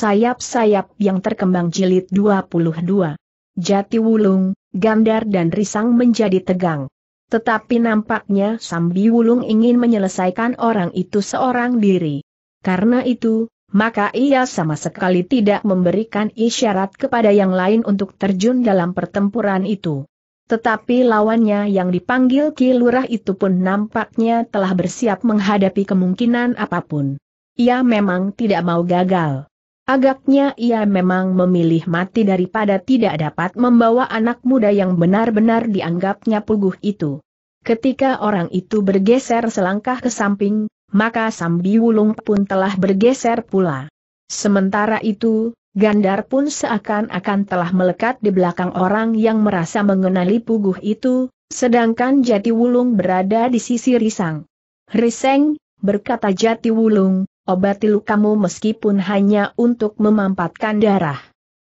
Sayap-sayap yang terkembang jilid 22. Jati Wulung, Gandar dan Risang menjadi tegang. Tetapi nampaknya Sambi Wulung ingin menyelesaikan orang itu seorang diri. Karena itu, maka ia sama sekali tidak memberikan isyarat kepada yang lain untuk terjun dalam pertempuran itu. Tetapi lawannya yang dipanggil Ki Lurah itu pun nampaknya telah bersiap menghadapi kemungkinan apapun. Ia memang tidak mau gagal. Agaknya ia memang memilih mati daripada tidak dapat membawa anak muda yang benar-benar dianggapnya puguh itu. Ketika orang itu bergeser selangkah ke samping, maka Sambi Wulung pun telah bergeser pula. Sementara itu, Gandar pun seakan-akan telah melekat di belakang orang yang merasa mengenali puguh itu, sedangkan Jati Wulung berada di sisi Risang. Riseng, berkata Jati Wulung, obati lukamu meskipun hanya untuk memampatkan darah.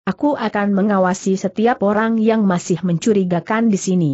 Aku akan mengawasi setiap orang yang masih mencurigakan di sini.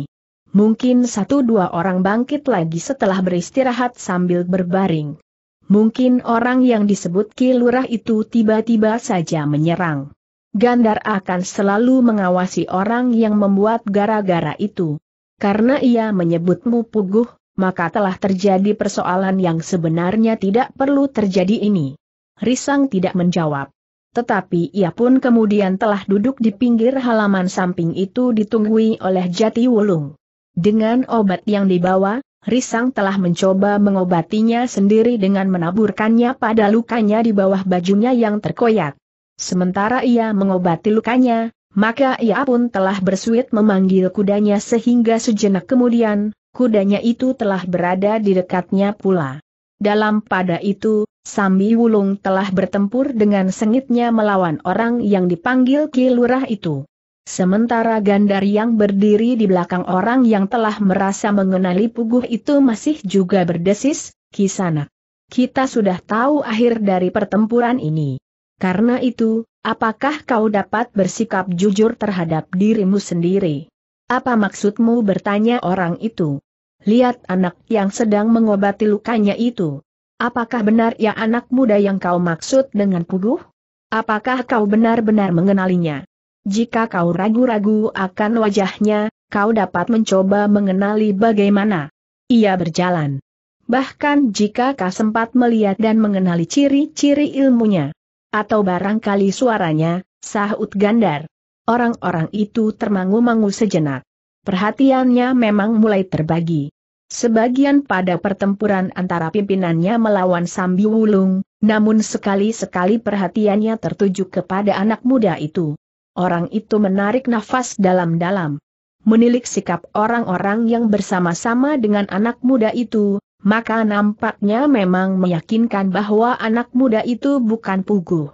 Mungkin satu dua orang bangkit lagi setelah beristirahat sambil berbaring. Mungkin orang yang disebut Kilurah itu tiba-tiba saja menyerang. Gandar akan selalu mengawasi orang yang membuat gara-gara itu. Karena ia menyebutmu puguh, maka telah terjadi persoalan yang sebenarnya tidak perlu terjadi ini. Risang tidak menjawab. Tetapi ia pun kemudian telah duduk di pinggir halaman samping itu ditunggui oleh Jati Wulung. Dengan obat yang dibawa, Risang telah mencoba mengobatinya sendiri dengan menaburkannya pada lukanya di bawah bajunya yang terkoyak. Sementara ia mengobati lukanya, maka ia pun telah bersuit memanggil kudanya sehingga sejenak kemudian, kudanya itu telah berada di dekatnya pula. Dalam pada itu, Sambi Wulung telah bertempur dengan sengitnya melawan orang yang dipanggil Ki itu. Sementara Gandar yang berdiri di belakang orang yang telah merasa mengenali puguh itu masih juga berdesis, Kisana. Kita sudah tahu akhir dari pertempuran ini. Karena itu, apakah kau dapat bersikap jujur terhadap dirimu sendiri? Apa maksudmu bertanya orang itu? Lihat anak yang sedang mengobati lukanya itu. Apakah benar ya anak muda yang kau maksud dengan puguh? Apakah kau benar-benar mengenalinya? Jika kau ragu-ragu akan wajahnya, kau dapat mencoba mengenali bagaimana ia berjalan. Bahkan jika kau sempat melihat dan mengenali ciri-ciri ilmunya, atau barangkali suaranya, sahut Gandar. Orang-orang itu termangu-mangu sejenak. Perhatiannya memang mulai terbagi. Sebagian pada pertempuran antara pimpinannya melawan Sambi Wulung, namun sekali-sekali perhatiannya tertuju kepada anak muda itu. Orang itu menarik nafas dalam-dalam. Menilik sikap orang-orang yang bersama-sama dengan anak muda itu, maka nampaknya memang meyakinkan bahwa anak muda itu bukan puguh.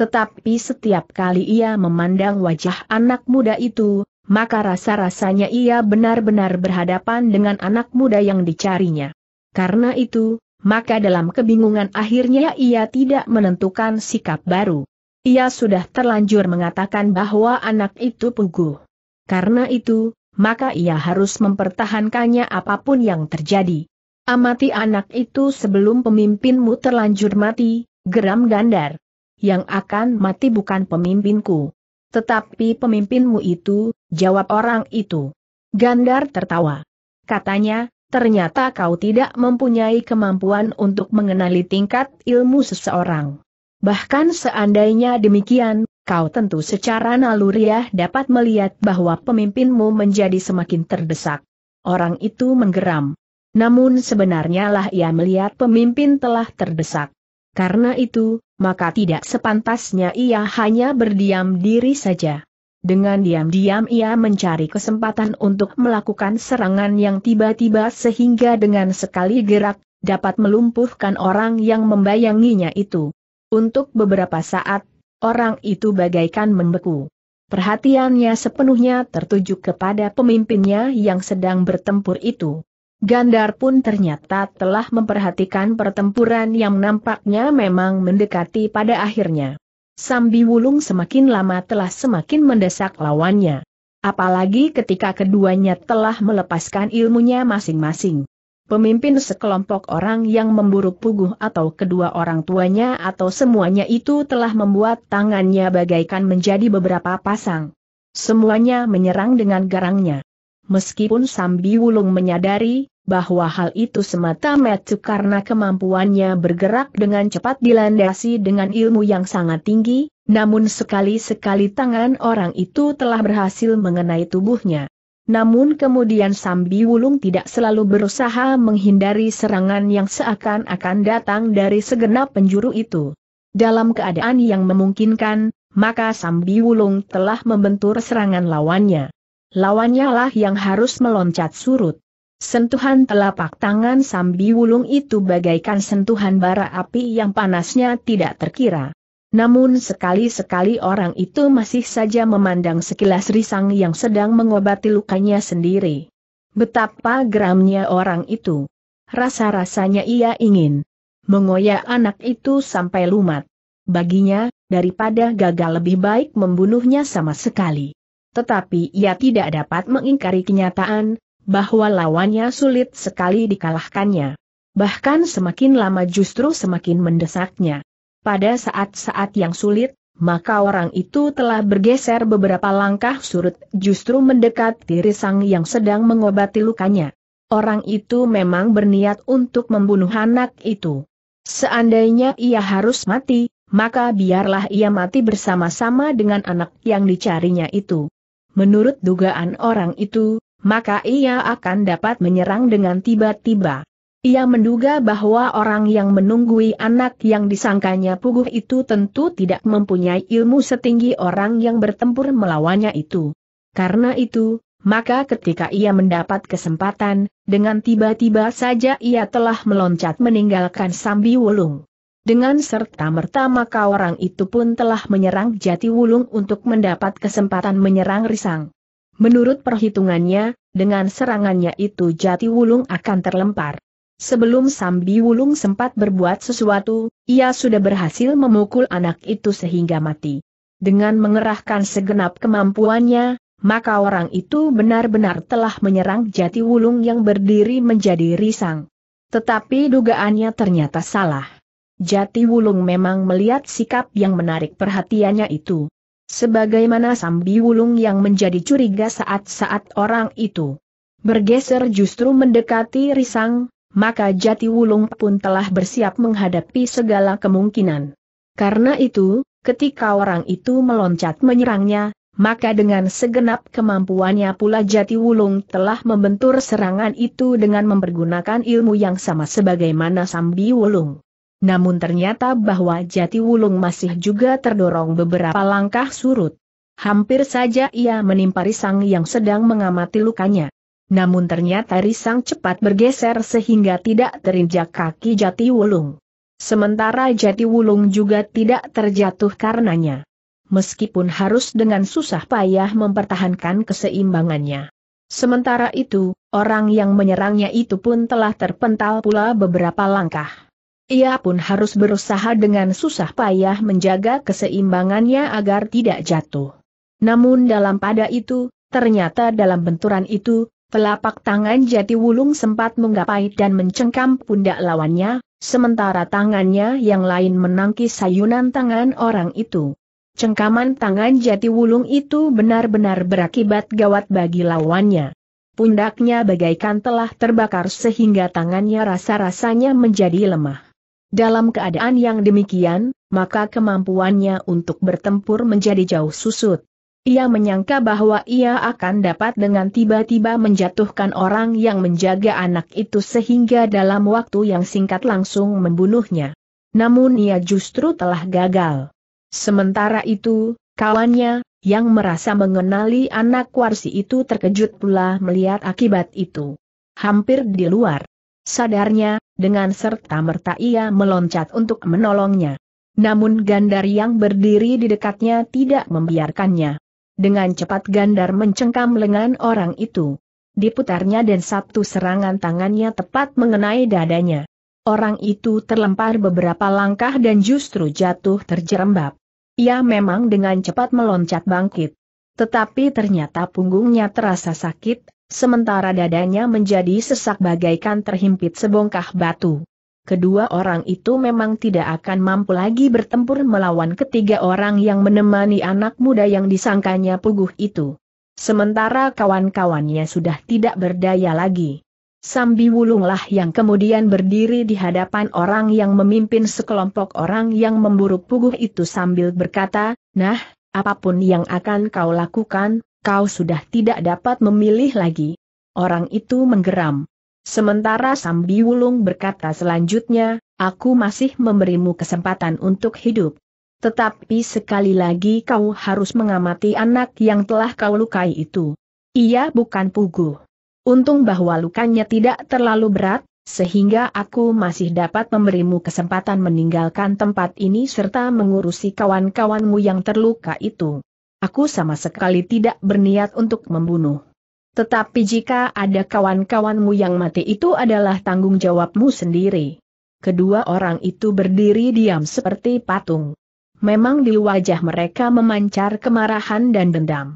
Tetapi setiap kali ia memandang wajah anak muda itu, maka rasa-rasanya ia benar-benar berhadapan dengan anak muda yang dicarinya. Karena itu, maka dalam kebingungan akhirnya ia tidak menentukan sikap baru. Ia sudah terlanjur mengatakan bahwa anak itu puguh. Karena itu, maka ia harus mempertahankannya apapun yang terjadi. Amati anak itu sebelum pemimpinmu terlanjur mati, geram gandar. Yang akan mati bukan pemimpinku. Tetapi pemimpinmu itu, jawab orang itu. Gandar tertawa. Katanya, ternyata kau tidak mempunyai kemampuan untuk mengenali tingkat ilmu seseorang. Bahkan seandainya demikian, kau tentu secara naluriah dapat melihat bahwa pemimpinmu menjadi semakin terdesak. Orang itu menggeram. Namun sebenarnya lah ia melihat pemimpin telah terdesak. Karena itu, maka tidak sepantasnya ia hanya berdiam diri saja. Dengan diam-diam ia mencari kesempatan untuk melakukan serangan yang tiba-tiba sehingga dengan sekali gerak, dapat melumpuhkan orang yang membayanginya itu. Untuk beberapa saat, orang itu bagaikan membeku. Perhatiannya sepenuhnya tertuju kepada pemimpinnya yang sedang bertempur itu. Gandar pun ternyata telah memperhatikan pertempuran yang nampaknya memang mendekati pada akhirnya. Sambi Wulung semakin lama telah semakin mendesak lawannya. Apalagi ketika keduanya telah melepaskan ilmunya masing-masing. Pemimpin sekelompok orang yang memburu puguh atau kedua orang tuanya atau semuanya itu telah membuat tangannya bagaikan menjadi beberapa pasang. Semuanya menyerang dengan garangnya meskipun Sambi Wulung menyadari bahwa hal itu semata-mata karena kemampuannya bergerak dengan cepat dilandasi dengan ilmu yang sangat tinggi, namun sekali-sekali tangan orang itu telah berhasil mengenai tubuhnya. Namun kemudian Sambi Wulung tidak selalu berusaha menghindari serangan yang seakan-akan datang dari segenap penjuru itu. Dalam keadaan yang memungkinkan, maka Sambi Wulung telah membentur serangan lawannya. Lawannya lah yang harus meloncat surut. Sentuhan telapak tangan Sambi Wulung itu bagaikan sentuhan bara api yang panasnya tidak terkira. Namun sekali-sekali orang itu masih saja memandang sekilas risang yang sedang mengobati lukanya sendiri. Betapa geramnya orang itu. Rasa-rasanya ia ingin mengoyak anak itu sampai lumat. Baginya, daripada gagal lebih baik membunuhnya sama sekali. Tetapi ia tidak dapat mengingkari kenyataan, bahwa lawannya sulit sekali dikalahkannya. Bahkan semakin lama justru semakin mendesaknya. Pada saat-saat yang sulit, maka orang itu telah bergeser beberapa langkah surut justru mendekati Risang yang sedang mengobati lukanya. Orang itu memang berniat untuk membunuh anak itu. Seandainya ia harus mati, maka biarlah ia mati bersama-sama dengan anak yang dicarinya itu menurut dugaan orang itu, maka ia akan dapat menyerang dengan tiba-tiba. Ia menduga bahwa orang yang menunggui anak yang disangkanya puguh itu tentu tidak mempunyai ilmu setinggi orang yang bertempur melawannya itu. Karena itu, maka ketika ia mendapat kesempatan, dengan tiba-tiba saja ia telah meloncat meninggalkan Sambi Wulung. Dengan serta-merta maka orang itu pun telah menyerang jati wulung untuk mendapat kesempatan menyerang risang. Menurut perhitungannya, dengan serangannya itu jati wulung akan terlempar. Sebelum Sambi Wulung sempat berbuat sesuatu, ia sudah berhasil memukul anak itu sehingga mati. Dengan mengerahkan segenap kemampuannya, maka orang itu benar-benar telah menyerang jati wulung yang berdiri menjadi risang. Tetapi dugaannya ternyata salah. Jati Wulung memang melihat sikap yang menarik perhatiannya itu. Sebagaimana Sambi Wulung yang menjadi curiga saat-saat orang itu bergeser justru mendekati Risang, maka Jati Wulung pun telah bersiap menghadapi segala kemungkinan. Karena itu, ketika orang itu meloncat menyerangnya, maka dengan segenap kemampuannya pula Jati Wulung telah membentur serangan itu dengan mempergunakan ilmu yang sama sebagaimana Sambi Wulung. Namun ternyata bahwa Jati Wulung masih juga terdorong beberapa langkah surut. Hampir saja ia menimpa Risang yang sedang mengamati lukanya. Namun ternyata Risang cepat bergeser sehingga tidak terinjak kaki Jati Wulung. Sementara Jati Wulung juga tidak terjatuh karenanya. Meskipun harus dengan susah payah mempertahankan keseimbangannya. Sementara itu, orang yang menyerangnya itu pun telah terpental pula beberapa langkah. Ia pun harus berusaha dengan susah payah menjaga keseimbangannya agar tidak jatuh. Namun dalam pada itu, ternyata dalam benturan itu, telapak tangan jati wulung sempat menggapai dan mencengkam pundak lawannya, sementara tangannya yang lain menangkis sayunan tangan orang itu. Cengkaman tangan jati wulung itu benar-benar berakibat gawat bagi lawannya. Pundaknya bagaikan telah terbakar sehingga tangannya rasa-rasanya menjadi lemah. Dalam keadaan yang demikian, maka kemampuannya untuk bertempur menjadi jauh susut. Ia menyangka bahwa ia akan dapat dengan tiba-tiba menjatuhkan orang yang menjaga anak itu sehingga dalam waktu yang singkat langsung membunuhnya. Namun ia justru telah gagal. Sementara itu, kawannya, yang merasa mengenali anak warsi itu terkejut pula melihat akibat itu. Hampir di luar sadarnya, dengan serta merta ia meloncat untuk menolongnya. Namun Gandar yang berdiri di dekatnya tidak membiarkannya. Dengan cepat Gandar mencengkam lengan orang itu. Diputarnya dan satu serangan tangannya tepat mengenai dadanya. Orang itu terlempar beberapa langkah dan justru jatuh terjerembab. Ia memang dengan cepat meloncat bangkit. Tetapi ternyata punggungnya terasa sakit, sementara dadanya menjadi sesak bagaikan terhimpit sebongkah batu. Kedua orang itu memang tidak akan mampu lagi bertempur melawan ketiga orang yang menemani anak muda yang disangkanya puguh itu. Sementara kawan-kawannya sudah tidak berdaya lagi. Sambi Wulunglah yang kemudian berdiri di hadapan orang yang memimpin sekelompok orang yang memburu puguh itu sambil berkata, Nah, apapun yang akan kau lakukan, kau sudah tidak dapat memilih lagi. Orang itu menggeram. Sementara Sambi Wulung berkata selanjutnya, aku masih memberimu kesempatan untuk hidup. Tetapi sekali lagi kau harus mengamati anak yang telah kau lukai itu. Ia bukan Pugu. Untung bahwa lukanya tidak terlalu berat, sehingga aku masih dapat memberimu kesempatan meninggalkan tempat ini serta mengurusi kawan-kawanmu yang terluka itu. Aku sama sekali tidak berniat untuk membunuh. Tetapi jika ada kawan-kawanmu yang mati itu adalah tanggung jawabmu sendiri. Kedua orang itu berdiri diam seperti patung. Memang di wajah mereka memancar kemarahan dan dendam.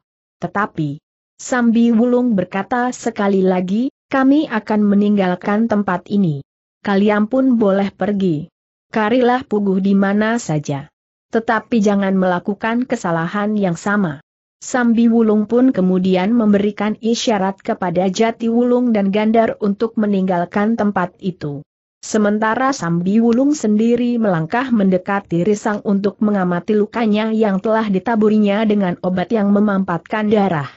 Tetapi, Sambi Wulung berkata sekali lagi, kami akan meninggalkan tempat ini. Kalian pun boleh pergi. Karilah puguh di mana saja. Tetapi jangan melakukan kesalahan yang sama. Sambi Wulung pun kemudian memberikan isyarat kepada Jati Wulung dan Gandar untuk meninggalkan tempat itu. Sementara Sambi Wulung sendiri melangkah mendekati Risang untuk mengamati lukanya yang telah ditaburinya dengan obat yang memampatkan darah.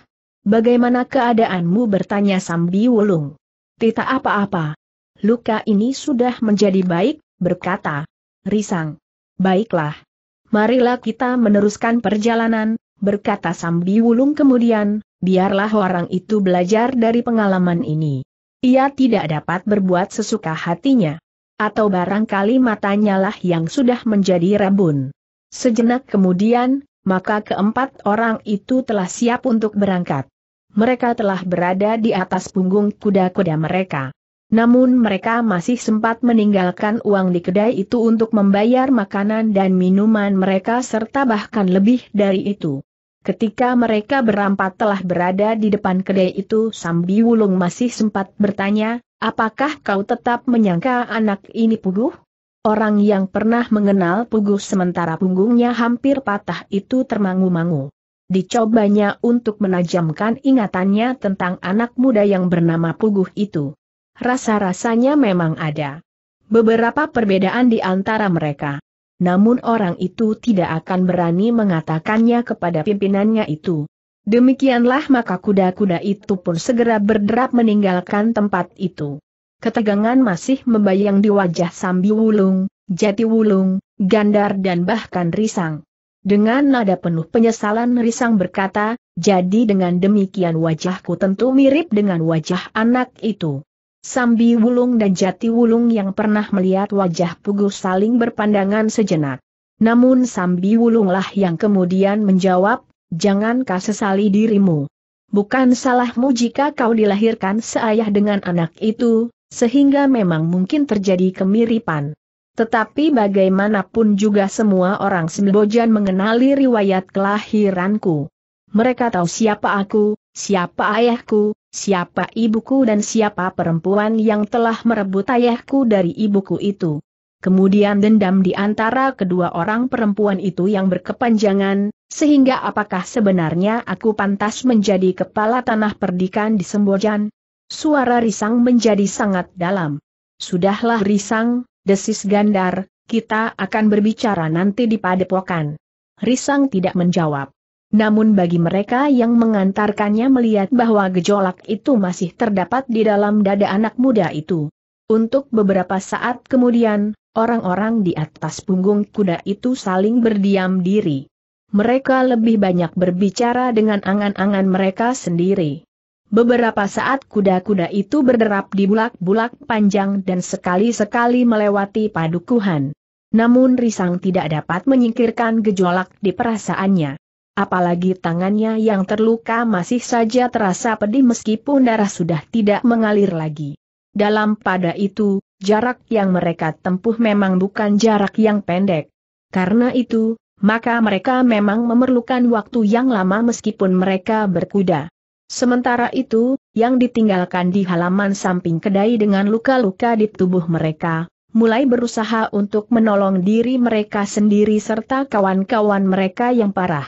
Bagaimana keadaanmu bertanya Sambi Wulung? Tidak apa-apa. Luka ini sudah menjadi baik, berkata Risang. Baiklah, marilah kita meneruskan perjalanan, berkata Sambi Wulung kemudian, biarlah orang itu belajar dari pengalaman ini. Ia tidak dapat berbuat sesuka hatinya. Atau barangkali matanya lah yang sudah menjadi rabun. Sejenak kemudian, maka keempat orang itu telah siap untuk berangkat. Mereka telah berada di atas punggung kuda-kuda mereka. Namun mereka masih sempat meninggalkan uang di kedai itu untuk membayar makanan dan minuman mereka serta bahkan lebih dari itu. Ketika mereka berempat telah berada di depan kedai itu Sambi Wulung masih sempat bertanya, apakah kau tetap menyangka anak ini puguh? Orang yang pernah mengenal puguh sementara punggungnya hampir patah itu termangu-mangu. Dicobanya untuk menajamkan ingatannya tentang anak muda yang bernama puguh itu rasa-rasanya memang ada beberapa perbedaan di antara mereka. Namun orang itu tidak akan berani mengatakannya kepada pimpinannya itu. Demikianlah maka kuda-kuda itu pun segera berderap meninggalkan tempat itu. Ketegangan masih membayang di wajah Sambi Wulung, Jati Wulung, Gandar dan bahkan Risang. Dengan nada penuh penyesalan Risang berkata, jadi dengan demikian wajahku tentu mirip dengan wajah anak itu. Sambi Wulung dan Jati Wulung yang pernah melihat wajah Pugu saling berpandangan sejenak. Namun Sambi Wulunglah yang kemudian menjawab, jangan kau sesali dirimu. Bukan salahmu jika kau dilahirkan seayah dengan anak itu, sehingga memang mungkin terjadi kemiripan. Tetapi bagaimanapun juga semua orang Sembojan mengenali riwayat kelahiranku. Mereka tahu siapa aku, siapa ayahku, siapa ibuku dan siapa perempuan yang telah merebut ayahku dari ibuku itu. Kemudian dendam di antara kedua orang perempuan itu yang berkepanjangan, sehingga apakah sebenarnya aku pantas menjadi kepala tanah perdikan di Sembojan? Suara risang menjadi sangat dalam. Sudahlah risang, desis gandar, kita akan berbicara nanti di padepokan. Risang tidak menjawab. Namun bagi mereka yang mengantarkannya melihat bahwa gejolak itu masih terdapat di dalam dada anak muda itu. Untuk beberapa saat kemudian, orang-orang di atas punggung kuda itu saling berdiam diri. Mereka lebih banyak berbicara dengan angan-angan mereka sendiri. Beberapa saat kuda-kuda itu berderap di bulak-bulak panjang dan sekali-sekali melewati padukuhan. Namun Risang tidak dapat menyingkirkan gejolak di perasaannya. Apalagi tangannya yang terluka masih saja terasa pedih meskipun darah sudah tidak mengalir lagi. Dalam pada itu, jarak yang mereka tempuh memang bukan jarak yang pendek. Karena itu, maka mereka memang memerlukan waktu yang lama meskipun mereka berkuda. Sementara itu, yang ditinggalkan di halaman samping kedai dengan luka-luka di tubuh mereka, mulai berusaha untuk menolong diri mereka sendiri serta kawan-kawan mereka yang parah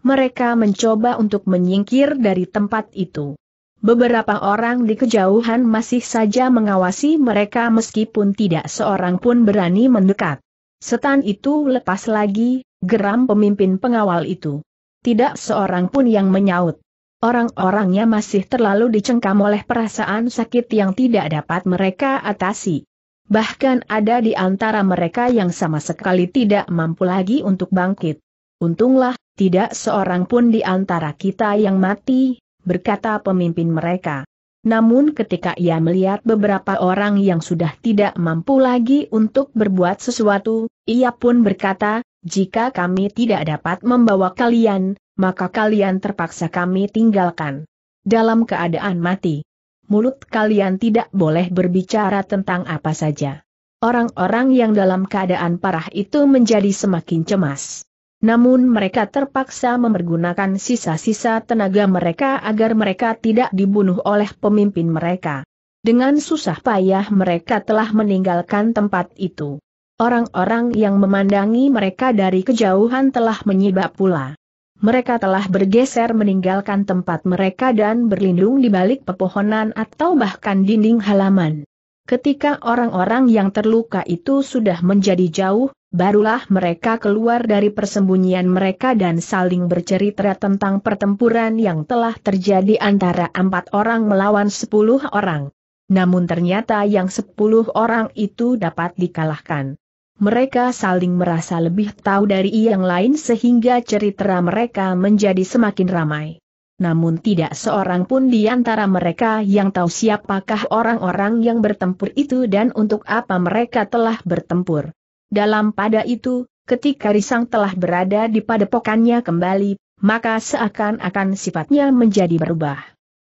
mereka mencoba untuk menyingkir dari tempat itu. Beberapa orang di kejauhan masih saja mengawasi mereka meskipun tidak seorang pun berani mendekat. Setan itu lepas lagi, geram pemimpin pengawal itu. Tidak seorang pun yang menyaut. Orang-orangnya masih terlalu dicengkam oleh perasaan sakit yang tidak dapat mereka atasi. Bahkan ada di antara mereka yang sama sekali tidak mampu lagi untuk bangkit. Untunglah, tidak seorang pun di antara kita yang mati, berkata pemimpin mereka. Namun ketika ia melihat beberapa orang yang sudah tidak mampu lagi untuk berbuat sesuatu, ia pun berkata, jika kami tidak dapat membawa kalian, maka kalian terpaksa kami tinggalkan. Dalam keadaan mati, mulut kalian tidak boleh berbicara tentang apa saja. Orang-orang yang dalam keadaan parah itu menjadi semakin cemas. Namun mereka terpaksa mempergunakan sisa-sisa tenaga mereka agar mereka tidak dibunuh oleh pemimpin mereka. Dengan susah payah mereka telah meninggalkan tempat itu. Orang-orang yang memandangi mereka dari kejauhan telah menyibak pula. Mereka telah bergeser meninggalkan tempat mereka dan berlindung di balik pepohonan atau bahkan dinding halaman. Ketika orang-orang yang terluka itu sudah menjadi jauh, Barulah mereka keluar dari persembunyian mereka dan saling bercerita tentang pertempuran yang telah terjadi antara empat orang melawan sepuluh orang. Namun ternyata yang sepuluh orang itu dapat dikalahkan. Mereka saling merasa lebih tahu dari yang lain sehingga cerita mereka menjadi semakin ramai. Namun tidak seorang pun di antara mereka yang tahu siapakah orang-orang yang bertempur itu dan untuk apa mereka telah bertempur. Dalam pada itu, ketika Risang telah berada di padepokannya kembali, maka seakan-akan sifatnya menjadi berubah.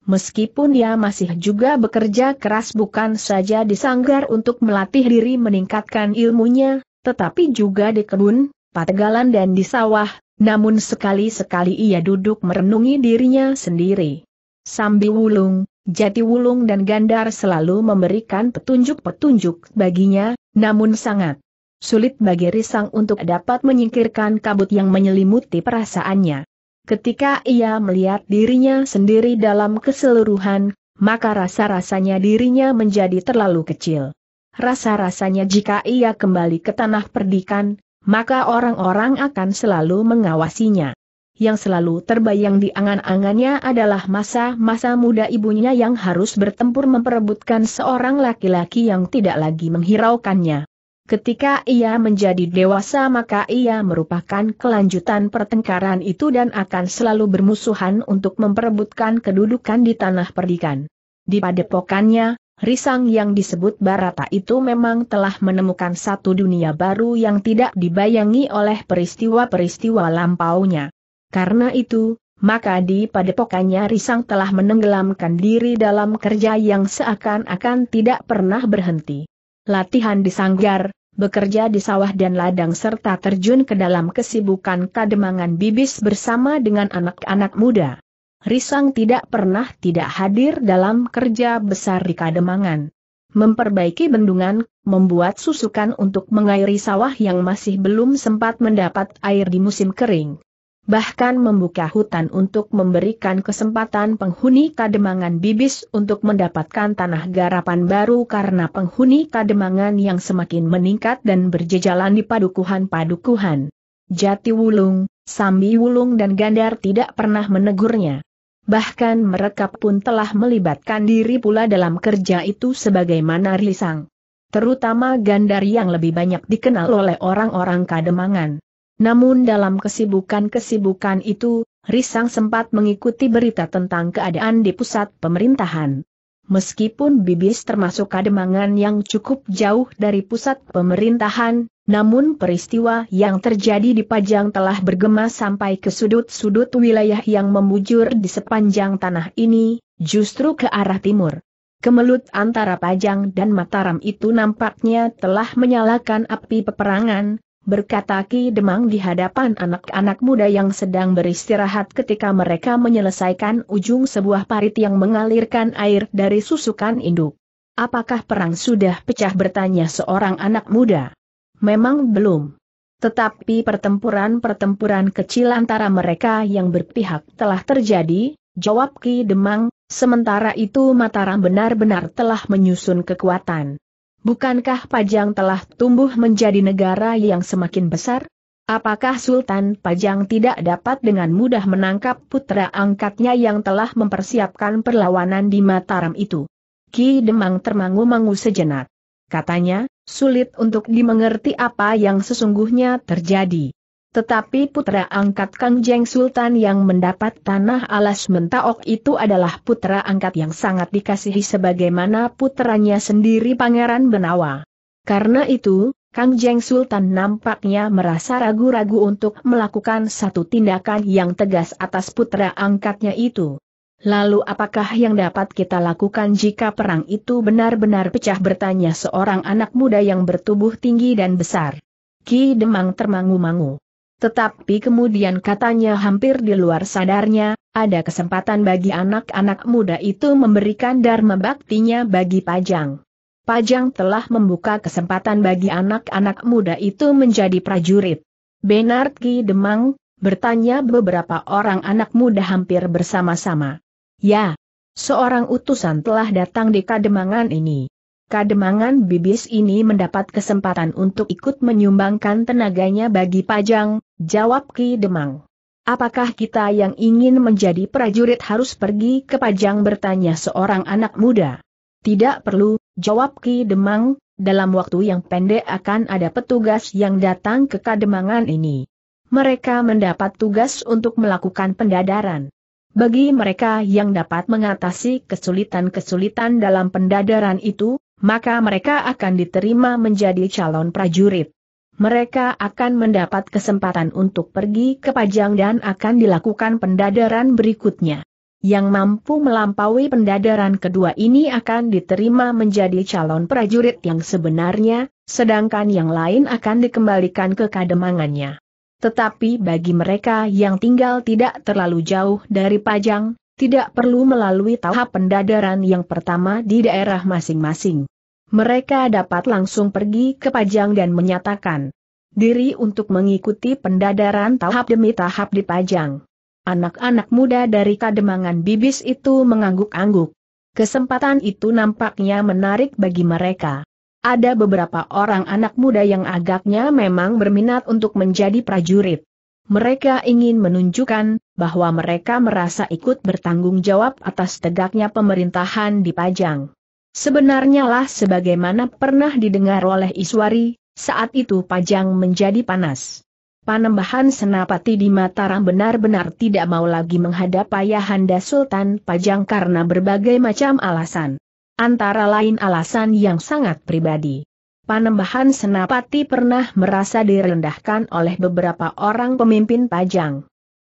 Meskipun dia masih juga bekerja keras bukan saja di sanggar untuk melatih diri meningkatkan ilmunya, tetapi juga di kebun, pategalan dan di sawah, namun sekali-sekali ia duduk merenungi dirinya sendiri. Sambi Wulung, Jati Wulung dan Gandar selalu memberikan petunjuk-petunjuk baginya, namun sangat sulit bagi Risang untuk dapat menyingkirkan kabut yang menyelimuti perasaannya. Ketika ia melihat dirinya sendiri dalam keseluruhan, maka rasa-rasanya dirinya menjadi terlalu kecil. Rasa-rasanya jika ia kembali ke tanah perdikan, maka orang-orang akan selalu mengawasinya. Yang selalu terbayang di angan-angannya adalah masa-masa muda ibunya yang harus bertempur memperebutkan seorang laki-laki yang tidak lagi menghiraukannya. Ketika ia menjadi dewasa maka ia merupakan kelanjutan pertengkaran itu dan akan selalu bermusuhan untuk memperebutkan kedudukan di tanah perdikan. Di padepokannya, Risang yang disebut Barata itu memang telah menemukan satu dunia baru yang tidak dibayangi oleh peristiwa-peristiwa lampaunya. Karena itu, maka di padepokannya Risang telah menenggelamkan diri dalam kerja yang seakan-akan tidak pernah berhenti latihan di sanggar, bekerja di sawah dan ladang serta terjun ke dalam kesibukan kademangan bibis bersama dengan anak-anak muda. Risang tidak pernah tidak hadir dalam kerja besar di kademangan. Memperbaiki bendungan, membuat susukan untuk mengairi sawah yang masih belum sempat mendapat air di musim kering bahkan membuka hutan untuk memberikan kesempatan penghuni Kademangan Bibis untuk mendapatkan tanah garapan baru karena penghuni Kademangan yang semakin meningkat dan berjejalan di padukuhan-padukuhan. Jati Wulung, Sambi Wulung dan Gandar tidak pernah menegurnya. Bahkan mereka pun telah melibatkan diri pula dalam kerja itu sebagaimana Risang. Terutama Gandar yang lebih banyak dikenal oleh orang-orang Kademangan. Namun dalam kesibukan-kesibukan itu, Risang sempat mengikuti berita tentang keadaan di pusat pemerintahan. Meskipun Bibis termasuk kademangan yang cukup jauh dari pusat pemerintahan, namun peristiwa yang terjadi di Pajang telah bergema sampai ke sudut-sudut wilayah yang memujur di sepanjang tanah ini, justru ke arah timur. Kemelut antara Pajang dan Mataram itu nampaknya telah menyalakan api peperangan, berkata Ki Demang di hadapan anak-anak muda yang sedang beristirahat ketika mereka menyelesaikan ujung sebuah parit yang mengalirkan air dari susukan induk. Apakah perang sudah pecah bertanya seorang anak muda? Memang belum. Tetapi pertempuran-pertempuran kecil antara mereka yang berpihak telah terjadi, jawab Ki Demang, sementara itu Mataram benar-benar telah menyusun kekuatan. Bukankah Pajang telah tumbuh menjadi negara yang semakin besar? Apakah Sultan Pajang tidak dapat dengan mudah menangkap putra angkatnya yang telah mempersiapkan perlawanan di Mataram itu? Ki Demang termangu-mangu sejenak. Katanya, sulit untuk dimengerti apa yang sesungguhnya terjadi. Tetapi putra angkat Kang Jeng Sultan yang mendapat tanah alas mentaok itu adalah putra angkat yang sangat dikasihi sebagaimana putranya sendiri Pangeran Benawa. Karena itu, Kang Jeng Sultan nampaknya merasa ragu-ragu untuk melakukan satu tindakan yang tegas atas putra angkatnya itu. Lalu apakah yang dapat kita lakukan jika perang itu benar-benar pecah bertanya seorang anak muda yang bertubuh tinggi dan besar. Ki Demang termangu-mangu. Tetapi kemudian katanya hampir di luar sadarnya, ada kesempatan bagi anak-anak muda itu memberikan dharma baktinya bagi Pajang. Pajang telah membuka kesempatan bagi anak-anak muda itu menjadi prajurit. Benard Ki Demang, bertanya beberapa orang anak muda hampir bersama-sama. Ya, seorang utusan telah datang di Kademangan ini. Kademangan bibis ini mendapat kesempatan untuk ikut menyumbangkan tenaganya bagi Pajang, jawab Ki Demang. Apakah kita yang ingin menjadi prajurit harus pergi ke Pajang bertanya seorang anak muda? Tidak perlu, jawab Ki Demang, dalam waktu yang pendek akan ada petugas yang datang ke Kademangan ini. Mereka mendapat tugas untuk melakukan pendadaran. Bagi mereka yang dapat mengatasi kesulitan-kesulitan dalam pendadaran itu, maka mereka akan diterima menjadi calon prajurit. Mereka akan mendapat kesempatan untuk pergi ke Pajang dan akan dilakukan pendadaran berikutnya. Yang mampu melampaui pendadaran kedua ini akan diterima menjadi calon prajurit yang sebenarnya, sedangkan yang lain akan dikembalikan ke kademangannya. Tetapi bagi mereka yang tinggal tidak terlalu jauh dari Pajang, tidak perlu melalui tahap pendadaran yang pertama di daerah masing-masing mereka dapat langsung pergi ke Pajang dan menyatakan diri untuk mengikuti pendadaran tahap demi tahap di Pajang. Anak-anak muda dari kademangan bibis itu mengangguk-angguk. Kesempatan itu nampaknya menarik bagi mereka. Ada beberapa orang anak muda yang agaknya memang berminat untuk menjadi prajurit. Mereka ingin menunjukkan bahwa mereka merasa ikut bertanggung jawab atas tegaknya pemerintahan di Pajang. Sebenarnya lah sebagaimana pernah didengar oleh Iswari, saat itu Pajang menjadi panas. Panembahan Senapati di Mataram benar-benar tidak mau lagi menghadap Ayahanda Sultan Pajang karena berbagai macam alasan. Antara lain alasan yang sangat pribadi. Panembahan Senapati pernah merasa direndahkan oleh beberapa orang pemimpin Pajang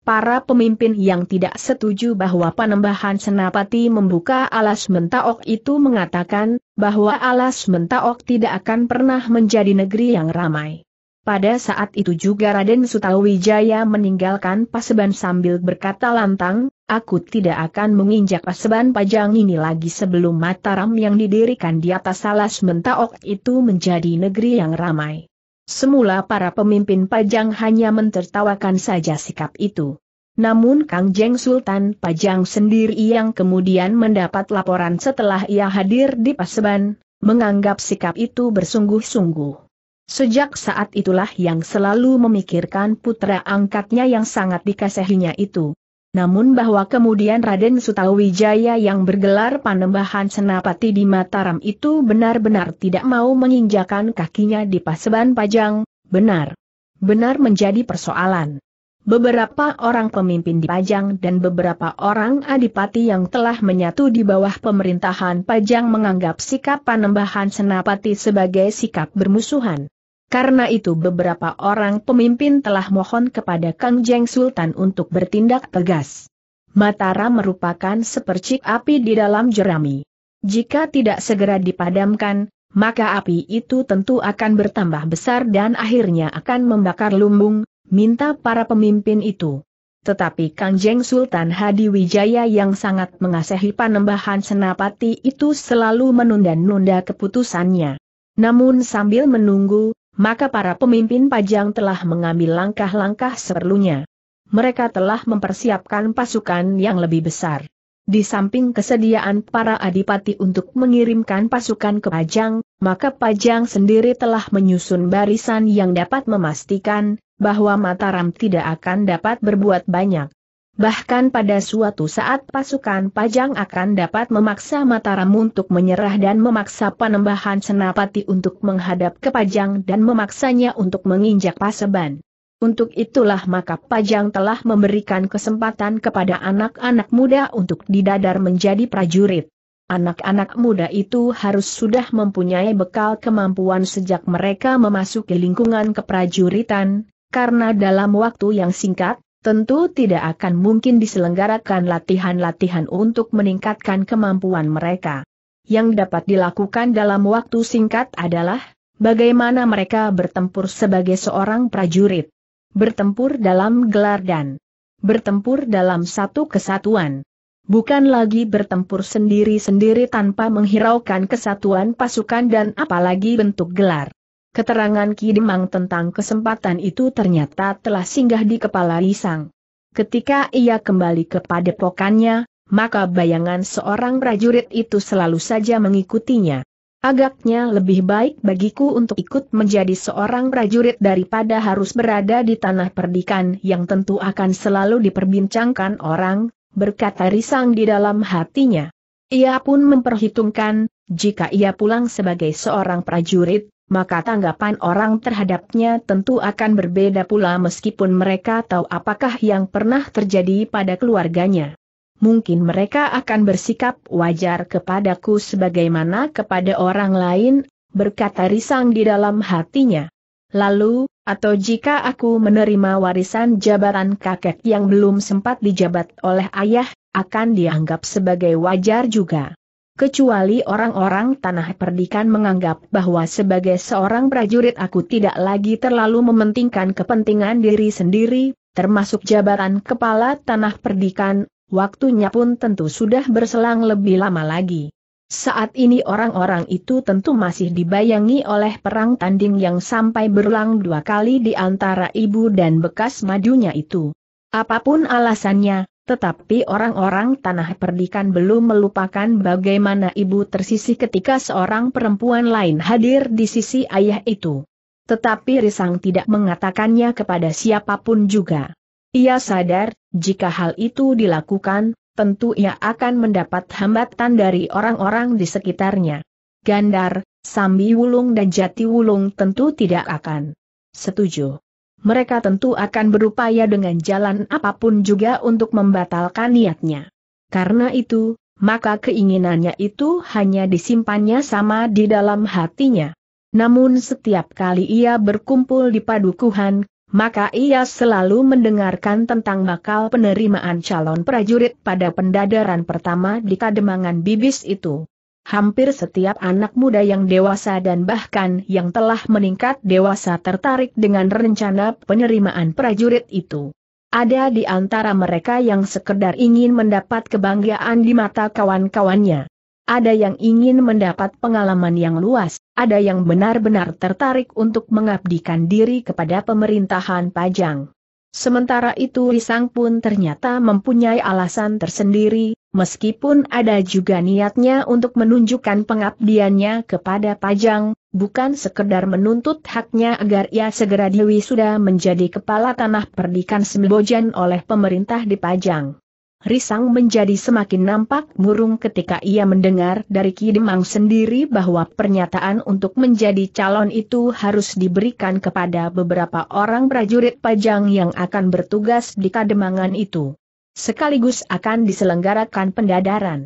para pemimpin yang tidak setuju bahwa penambahan senapati membuka alas mentaok itu mengatakan, bahwa alas mentaok tidak akan pernah menjadi negeri yang ramai. Pada saat itu juga Raden Sutawijaya meninggalkan Paseban sambil berkata lantang, aku tidak akan menginjak Paseban Pajang ini lagi sebelum Mataram yang didirikan di atas alas mentaok itu menjadi negeri yang ramai. Semula para pemimpin Pajang hanya mentertawakan saja sikap itu. Namun Kang Jeng Sultan Pajang sendiri yang kemudian mendapat laporan setelah ia hadir di Paseban, menganggap sikap itu bersungguh-sungguh. Sejak saat itulah yang selalu memikirkan putra angkatnya yang sangat dikasihinya itu, namun bahwa kemudian Raden Sutawijaya yang bergelar Panembahan Senapati di Mataram itu benar-benar tidak mau menginjakan kakinya di Paseban Pajang, benar. Benar menjadi persoalan. Beberapa orang pemimpin di Pajang dan beberapa orang adipati yang telah menyatu di bawah pemerintahan Pajang menganggap sikap Panembahan Senapati sebagai sikap bermusuhan. Karena itu beberapa orang pemimpin telah mohon kepada Kang Jeng Sultan untuk bertindak tegas. Matara merupakan sepercik api di dalam jerami. Jika tidak segera dipadamkan, maka api itu tentu akan bertambah besar dan akhirnya akan membakar lumbung, minta para pemimpin itu. Tetapi Kang Jeng Sultan Hadi Wijaya yang sangat mengasihi panembahan senapati itu selalu menunda-nunda keputusannya. Namun sambil menunggu, maka para pemimpin pajang telah mengambil langkah-langkah seperlunya. Mereka telah mempersiapkan pasukan yang lebih besar. Di samping kesediaan para adipati untuk mengirimkan pasukan ke Pajang, maka Pajang sendiri telah menyusun barisan yang dapat memastikan bahwa Mataram tidak akan dapat berbuat banyak. Bahkan pada suatu saat pasukan Pajang akan dapat memaksa Mataram untuk menyerah dan memaksa penembahan senapati untuk menghadap ke Pajang dan memaksanya untuk menginjak Paseban. Untuk itulah maka Pajang telah memberikan kesempatan kepada anak-anak muda untuk didadar menjadi prajurit. Anak-anak muda itu harus sudah mempunyai bekal kemampuan sejak mereka memasuki lingkungan keprajuritan, karena dalam waktu yang singkat, tentu tidak akan mungkin diselenggarakan latihan-latihan untuk meningkatkan kemampuan mereka. Yang dapat dilakukan dalam waktu singkat adalah, bagaimana mereka bertempur sebagai seorang prajurit. Bertempur dalam gelar dan bertempur dalam satu kesatuan. Bukan lagi bertempur sendiri-sendiri tanpa menghiraukan kesatuan pasukan dan apalagi bentuk gelar. Keterangan Ki Demang tentang kesempatan itu ternyata telah singgah di kepala Risang. Ketika ia kembali kepada padepokannya, maka bayangan seorang prajurit itu selalu saja mengikutinya. Agaknya lebih baik bagiku untuk ikut menjadi seorang prajurit daripada harus berada di tanah perdikan yang tentu akan selalu diperbincangkan orang, berkata Risang di dalam hatinya. Ia pun memperhitungkan, jika ia pulang sebagai seorang prajurit, maka tanggapan orang terhadapnya tentu akan berbeda pula meskipun mereka tahu apakah yang pernah terjadi pada keluarganya. Mungkin mereka akan bersikap wajar kepadaku sebagaimana kepada orang lain, berkata risang di dalam hatinya. Lalu, atau jika aku menerima warisan jabaran kakek yang belum sempat dijabat oleh ayah, akan dianggap sebagai wajar juga kecuali orang-orang tanah perdikan menganggap bahwa sebagai seorang prajurit aku tidak lagi terlalu mementingkan kepentingan diri sendiri, termasuk jabatan kepala tanah perdikan, waktunya pun tentu sudah berselang lebih lama lagi. Saat ini orang-orang itu tentu masih dibayangi oleh perang tanding yang sampai berulang dua kali di antara ibu dan bekas madunya itu. Apapun alasannya, tetapi orang-orang tanah perdikan belum melupakan bagaimana ibu tersisih ketika seorang perempuan lain hadir di sisi ayah itu. Tetapi Risang tidak mengatakannya kepada siapapun juga. Ia sadar, jika hal itu dilakukan, tentu ia akan mendapat hambatan dari orang-orang di sekitarnya. Gandar, Sambi Wulung dan Jati Wulung tentu tidak akan setuju mereka tentu akan berupaya dengan jalan apapun juga untuk membatalkan niatnya. Karena itu, maka keinginannya itu hanya disimpannya sama di dalam hatinya. Namun setiap kali ia berkumpul di padukuhan, maka ia selalu mendengarkan tentang bakal penerimaan calon prajurit pada pendadaran pertama di Kademangan Bibis itu hampir setiap anak muda yang dewasa dan bahkan yang telah meningkat dewasa tertarik dengan rencana penerimaan prajurit itu. Ada di antara mereka yang sekedar ingin mendapat kebanggaan di mata kawan-kawannya. Ada yang ingin mendapat pengalaman yang luas, ada yang benar-benar tertarik untuk mengabdikan diri kepada pemerintahan Pajang. Sementara itu Risang pun ternyata mempunyai alasan tersendiri, Meskipun ada juga niatnya untuk menunjukkan pengabdiannya kepada Pajang, bukan sekedar menuntut haknya agar ia segera Dewi sudah menjadi kepala tanah perdikan Sembojan oleh pemerintah di Pajang. Risang menjadi semakin nampak murung ketika ia mendengar dari Ki Demang sendiri bahwa pernyataan untuk menjadi calon itu harus diberikan kepada beberapa orang prajurit pajang yang akan bertugas di Kademangan itu sekaligus akan diselenggarakan pendadaran.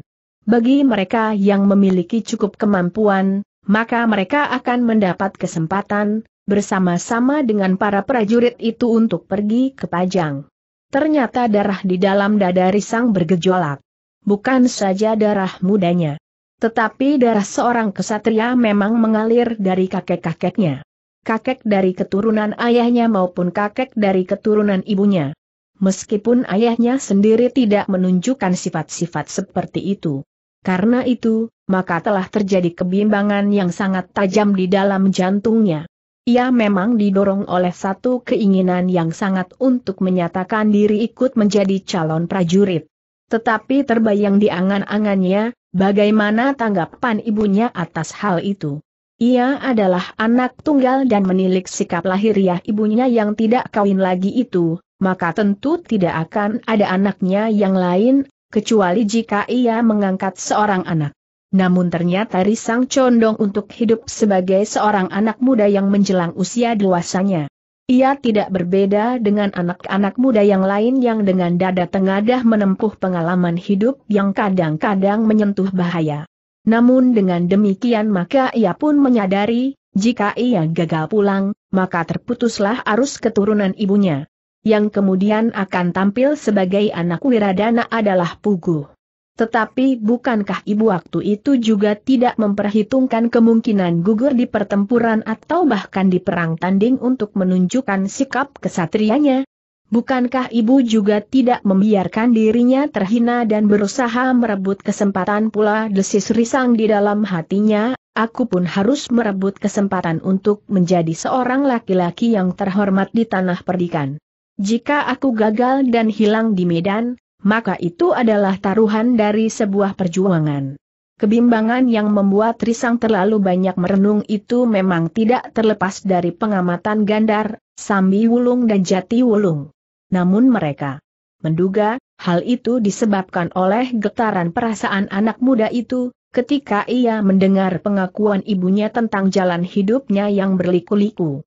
Bagi mereka yang memiliki cukup kemampuan, maka mereka akan mendapat kesempatan, bersama-sama dengan para prajurit itu untuk pergi ke Pajang. Ternyata darah di dalam dada Risang bergejolak. Bukan saja darah mudanya. Tetapi darah seorang kesatria memang mengalir dari kakek-kakeknya. Kakek dari keturunan ayahnya maupun kakek dari keturunan ibunya meskipun ayahnya sendiri tidak menunjukkan sifat-sifat seperti itu. Karena itu, maka telah terjadi kebimbangan yang sangat tajam di dalam jantungnya. Ia memang didorong oleh satu keinginan yang sangat untuk menyatakan diri ikut menjadi calon prajurit. Tetapi terbayang di angan-angannya, bagaimana tanggapan ibunya atas hal itu. Ia adalah anak tunggal dan menilik sikap lahiriah ibunya yang tidak kawin lagi itu, maka tentu tidak akan ada anaknya yang lain, kecuali jika ia mengangkat seorang anak. Namun ternyata Risang condong untuk hidup sebagai seorang anak muda yang menjelang usia dewasanya. Ia tidak berbeda dengan anak-anak muda yang lain yang dengan dada tengadah menempuh pengalaman hidup yang kadang-kadang menyentuh bahaya. Namun dengan demikian maka ia pun menyadari, jika ia gagal pulang, maka terputuslah arus keturunan ibunya yang kemudian akan tampil sebagai anak wiradana adalah Pugu. Tetapi bukankah ibu waktu itu juga tidak memperhitungkan kemungkinan gugur di pertempuran atau bahkan di perang tanding untuk menunjukkan sikap kesatrianya? Bukankah ibu juga tidak membiarkan dirinya terhina dan berusaha merebut kesempatan pula desis risang di dalam hatinya, aku pun harus merebut kesempatan untuk menjadi seorang laki-laki yang terhormat di tanah perdikan. Jika aku gagal dan hilang di Medan, maka itu adalah taruhan dari sebuah perjuangan. Kebimbangan yang membuat Risang terlalu banyak merenung itu memang tidak terlepas dari pengamatan Gandar, Sambi Wulung dan Jati Wulung. Namun mereka menduga, hal itu disebabkan oleh getaran perasaan anak muda itu, ketika ia mendengar pengakuan ibunya tentang jalan hidupnya yang berliku-liku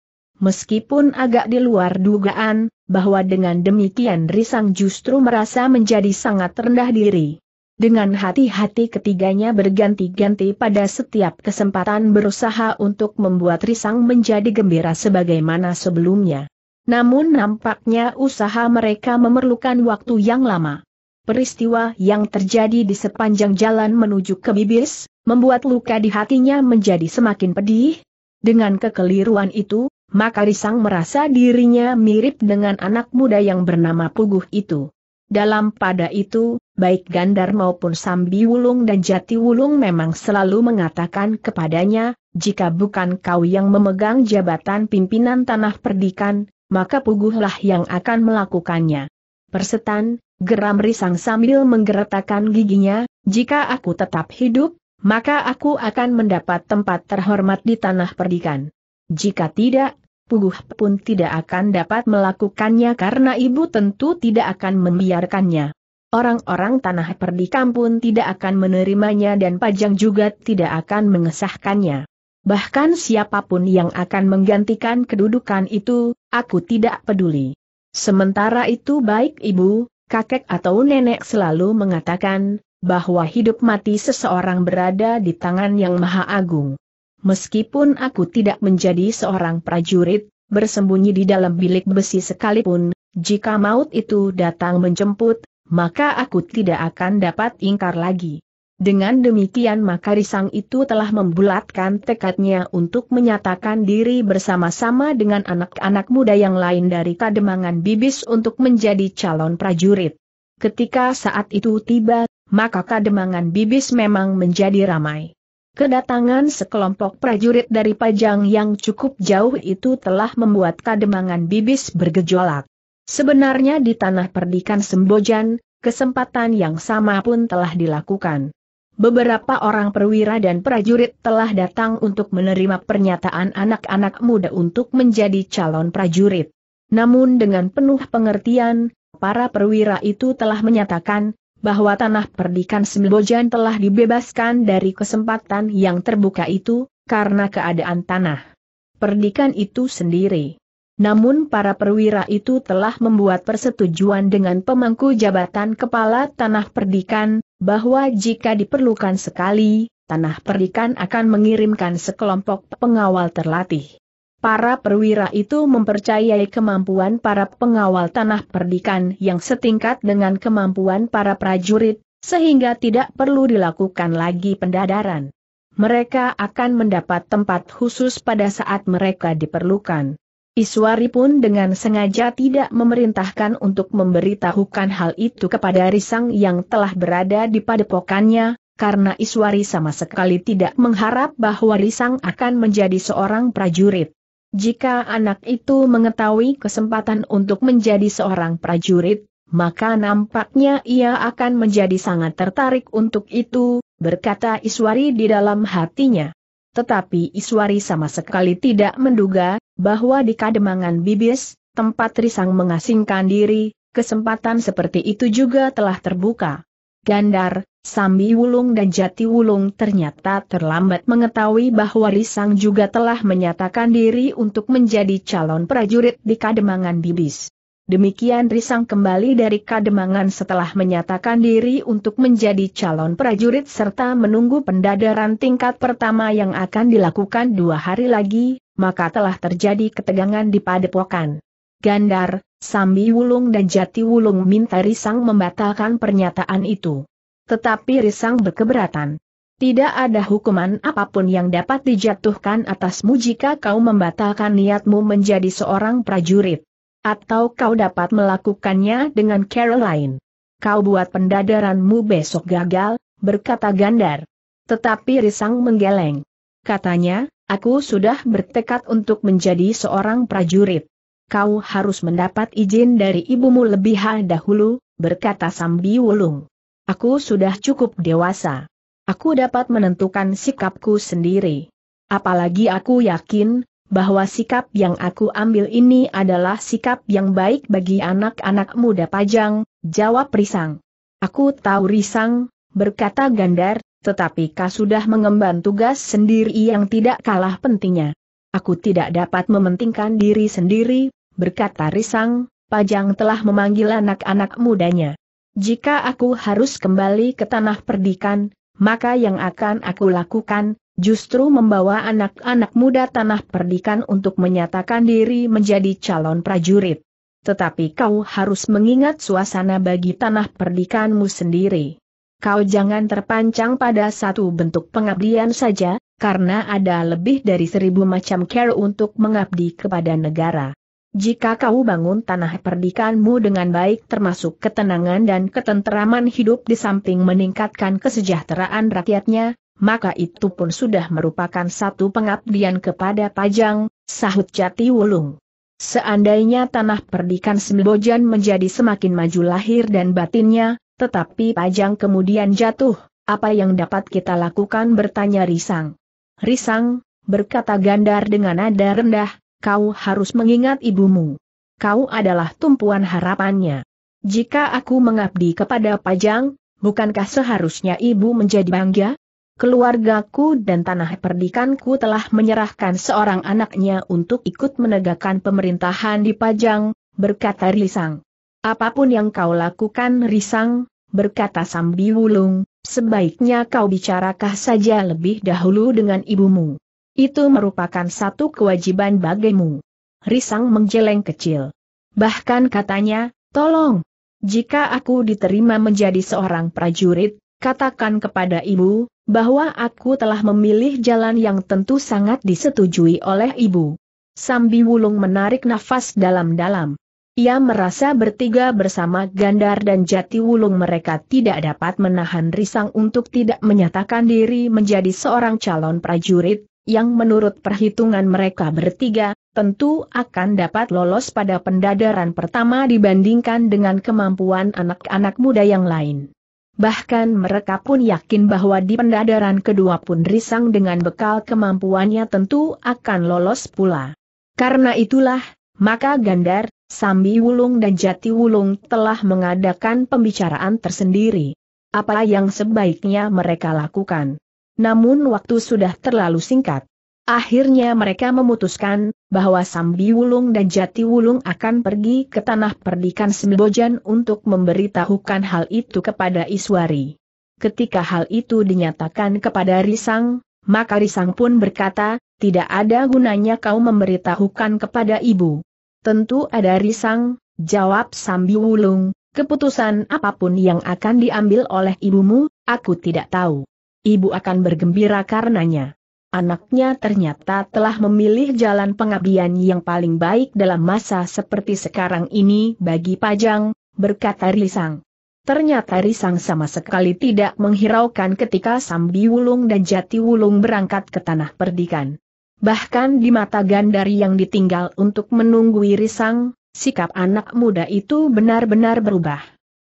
meskipun agak di luar dugaan, bahwa dengan demikian Risang justru merasa menjadi sangat rendah diri. Dengan hati-hati ketiganya berganti-ganti pada setiap kesempatan berusaha untuk membuat Risang menjadi gembira sebagaimana sebelumnya. Namun nampaknya usaha mereka memerlukan waktu yang lama. Peristiwa yang terjadi di sepanjang jalan menuju ke Bibis, membuat luka di hatinya menjadi semakin pedih. Dengan kekeliruan itu, maka Risang merasa dirinya mirip dengan anak muda yang bernama Puguh itu. Dalam pada itu, baik Gandar maupun Sambi Wulung dan Jati Wulung memang selalu mengatakan kepadanya, jika bukan kau yang memegang jabatan pimpinan tanah perdikan, maka Puguhlah yang akan melakukannya. Persetan, geram Risang sambil menggeretakan giginya, jika aku tetap hidup, maka aku akan mendapat tempat terhormat di tanah perdikan. Jika tidak, Puguh pun tidak akan dapat melakukannya karena ibu tentu tidak akan membiarkannya. Orang-orang tanah perdikam pun tidak akan menerimanya dan Pajang juga tidak akan mengesahkannya. Bahkan siapapun yang akan menggantikan kedudukan itu, aku tidak peduli. Sementara itu baik ibu, kakek atau nenek selalu mengatakan, bahwa hidup mati seseorang berada di tangan yang maha agung meskipun aku tidak menjadi seorang prajurit, bersembunyi di dalam bilik besi sekalipun, jika maut itu datang menjemput, maka aku tidak akan dapat ingkar lagi. Dengan demikian maka Risang itu telah membulatkan tekadnya untuk menyatakan diri bersama-sama dengan anak-anak muda yang lain dari Kademangan Bibis untuk menjadi calon prajurit. Ketika saat itu tiba, maka Kademangan Bibis memang menjadi ramai. Kedatangan sekelompok prajurit dari Pajang yang cukup jauh itu telah membuat kademangan bibis bergejolak. Sebenarnya di tanah perdikan Sembojan, kesempatan yang sama pun telah dilakukan. Beberapa orang perwira dan prajurit telah datang untuk menerima pernyataan anak-anak muda untuk menjadi calon prajurit. Namun dengan penuh pengertian, para perwira itu telah menyatakan, bahwa tanah perdikan Sembojan telah dibebaskan dari kesempatan yang terbuka itu, karena keadaan tanah perdikan itu sendiri. Namun para perwira itu telah membuat persetujuan dengan pemangku jabatan kepala tanah perdikan, bahwa jika diperlukan sekali, tanah perdikan akan mengirimkan sekelompok pengawal terlatih para perwira itu mempercayai kemampuan para pengawal tanah perdikan yang setingkat dengan kemampuan para prajurit, sehingga tidak perlu dilakukan lagi pendadaran. Mereka akan mendapat tempat khusus pada saat mereka diperlukan. Iswari pun dengan sengaja tidak memerintahkan untuk memberitahukan hal itu kepada Risang yang telah berada di padepokannya, karena Iswari sama sekali tidak mengharap bahwa Risang akan menjadi seorang prajurit. Jika anak itu mengetahui kesempatan untuk menjadi seorang prajurit, maka nampaknya ia akan menjadi sangat tertarik untuk itu, berkata Iswari di dalam hatinya. Tetapi Iswari sama sekali tidak menduga, bahwa di Kademangan Bibis, tempat Risang mengasingkan diri, kesempatan seperti itu juga telah terbuka. Gandar, Sambi Wulung dan Jati Wulung ternyata terlambat mengetahui bahwa Risang juga telah menyatakan diri untuk menjadi calon prajurit di Kademangan Bibis. Demikian Risang kembali dari Kademangan setelah menyatakan diri untuk menjadi calon prajurit serta menunggu pendadaran tingkat pertama yang akan dilakukan dua hari lagi, maka telah terjadi ketegangan di padepokan. Gandar, Sambi Wulung dan Jati Wulung minta Risang membatalkan pernyataan itu. Tetapi Risang berkeberatan. Tidak ada hukuman apapun yang dapat dijatuhkan atasmu jika kau membatalkan niatmu menjadi seorang prajurit. Atau kau dapat melakukannya dengan cara lain. Kau buat pendadaranmu besok gagal, berkata Gandar. Tetapi Risang menggeleng. Katanya, aku sudah bertekad untuk menjadi seorang prajurit. Kau harus mendapat izin dari ibumu lebih dahulu, berkata Sambi Wulung. Aku sudah cukup dewasa. Aku dapat menentukan sikapku sendiri. Apalagi aku yakin, bahwa sikap yang aku ambil ini adalah sikap yang baik bagi anak-anak muda pajang, jawab Risang. Aku tahu Risang, berkata Gandar, tetapi kau sudah mengemban tugas sendiri yang tidak kalah pentingnya. Aku tidak dapat mementingkan diri sendiri, berkata Risang, Pajang telah memanggil anak-anak mudanya. Jika aku harus kembali ke tanah perdikan, maka yang akan aku lakukan, justru membawa anak-anak muda tanah perdikan untuk menyatakan diri menjadi calon prajurit. Tetapi kau harus mengingat suasana bagi tanah perdikanmu sendiri. Kau jangan terpancang pada satu bentuk pengabdian saja, karena ada lebih dari seribu macam care untuk mengabdi kepada negara. Jika kau bangun tanah perdikanmu dengan baik termasuk ketenangan dan ketenteraman hidup di samping meningkatkan kesejahteraan rakyatnya, maka itu pun sudah merupakan satu pengabdian kepada Pajang, sahut Jati Wulung. Seandainya tanah perdikan Sembojan menjadi semakin maju lahir dan batinnya, tetapi Pajang kemudian jatuh, apa yang dapat kita lakukan bertanya Risang. Risang, berkata Gandar dengan nada rendah, kau harus mengingat ibumu. Kau adalah tumpuan harapannya. Jika aku mengabdi kepada Pajang, bukankah seharusnya ibu menjadi bangga? Keluargaku dan tanah perdikanku telah menyerahkan seorang anaknya untuk ikut menegakkan pemerintahan di Pajang, berkata Risang. Apapun yang kau lakukan Risang, berkata Sambi Wulung, sebaiknya kau bicarakah saja lebih dahulu dengan ibumu. Itu merupakan satu kewajiban bagimu. Risang menjeleng kecil. Bahkan katanya, tolong, jika aku diterima menjadi seorang prajurit, katakan kepada ibu, bahwa aku telah memilih jalan yang tentu sangat disetujui oleh ibu. Sambi Wulung menarik nafas dalam-dalam. Ia merasa bertiga bersama Gandar dan Jati Wulung mereka tidak dapat menahan risang untuk tidak menyatakan diri menjadi seorang calon prajurit, yang menurut perhitungan mereka bertiga, tentu akan dapat lolos pada pendadaran pertama dibandingkan dengan kemampuan anak-anak muda yang lain. Bahkan mereka pun yakin bahwa di pendadaran kedua pun Risang dengan bekal kemampuannya tentu akan lolos pula. Karena itulah, maka Gandar, Sambi Wulung dan Jati Wulung telah mengadakan pembicaraan tersendiri. Apa yang sebaiknya mereka lakukan? namun waktu sudah terlalu singkat. Akhirnya mereka memutuskan bahwa Sambi Wulung dan Jati Wulung akan pergi ke tanah perdikan Sembojan untuk memberitahukan hal itu kepada Iswari. Ketika hal itu dinyatakan kepada Risang, maka Risang pun berkata, tidak ada gunanya kau memberitahukan kepada ibu. Tentu ada Risang, jawab Sambi Wulung, keputusan apapun yang akan diambil oleh ibumu, aku tidak tahu ibu akan bergembira karenanya. Anaknya ternyata telah memilih jalan pengabdian yang paling baik dalam masa seperti sekarang ini bagi Pajang, berkata Risang. Ternyata Risang sama sekali tidak menghiraukan ketika Sambi Wulung dan Jati Wulung berangkat ke tanah perdikan. Bahkan di mata Gandari yang ditinggal untuk menunggui Risang, sikap anak muda itu benar-benar berubah.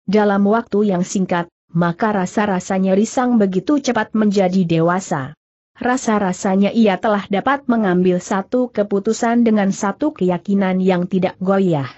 Dalam waktu yang singkat, maka rasa-rasanya Risang begitu cepat menjadi dewasa. Rasa-rasanya ia telah dapat mengambil satu keputusan dengan satu keyakinan yang tidak goyah.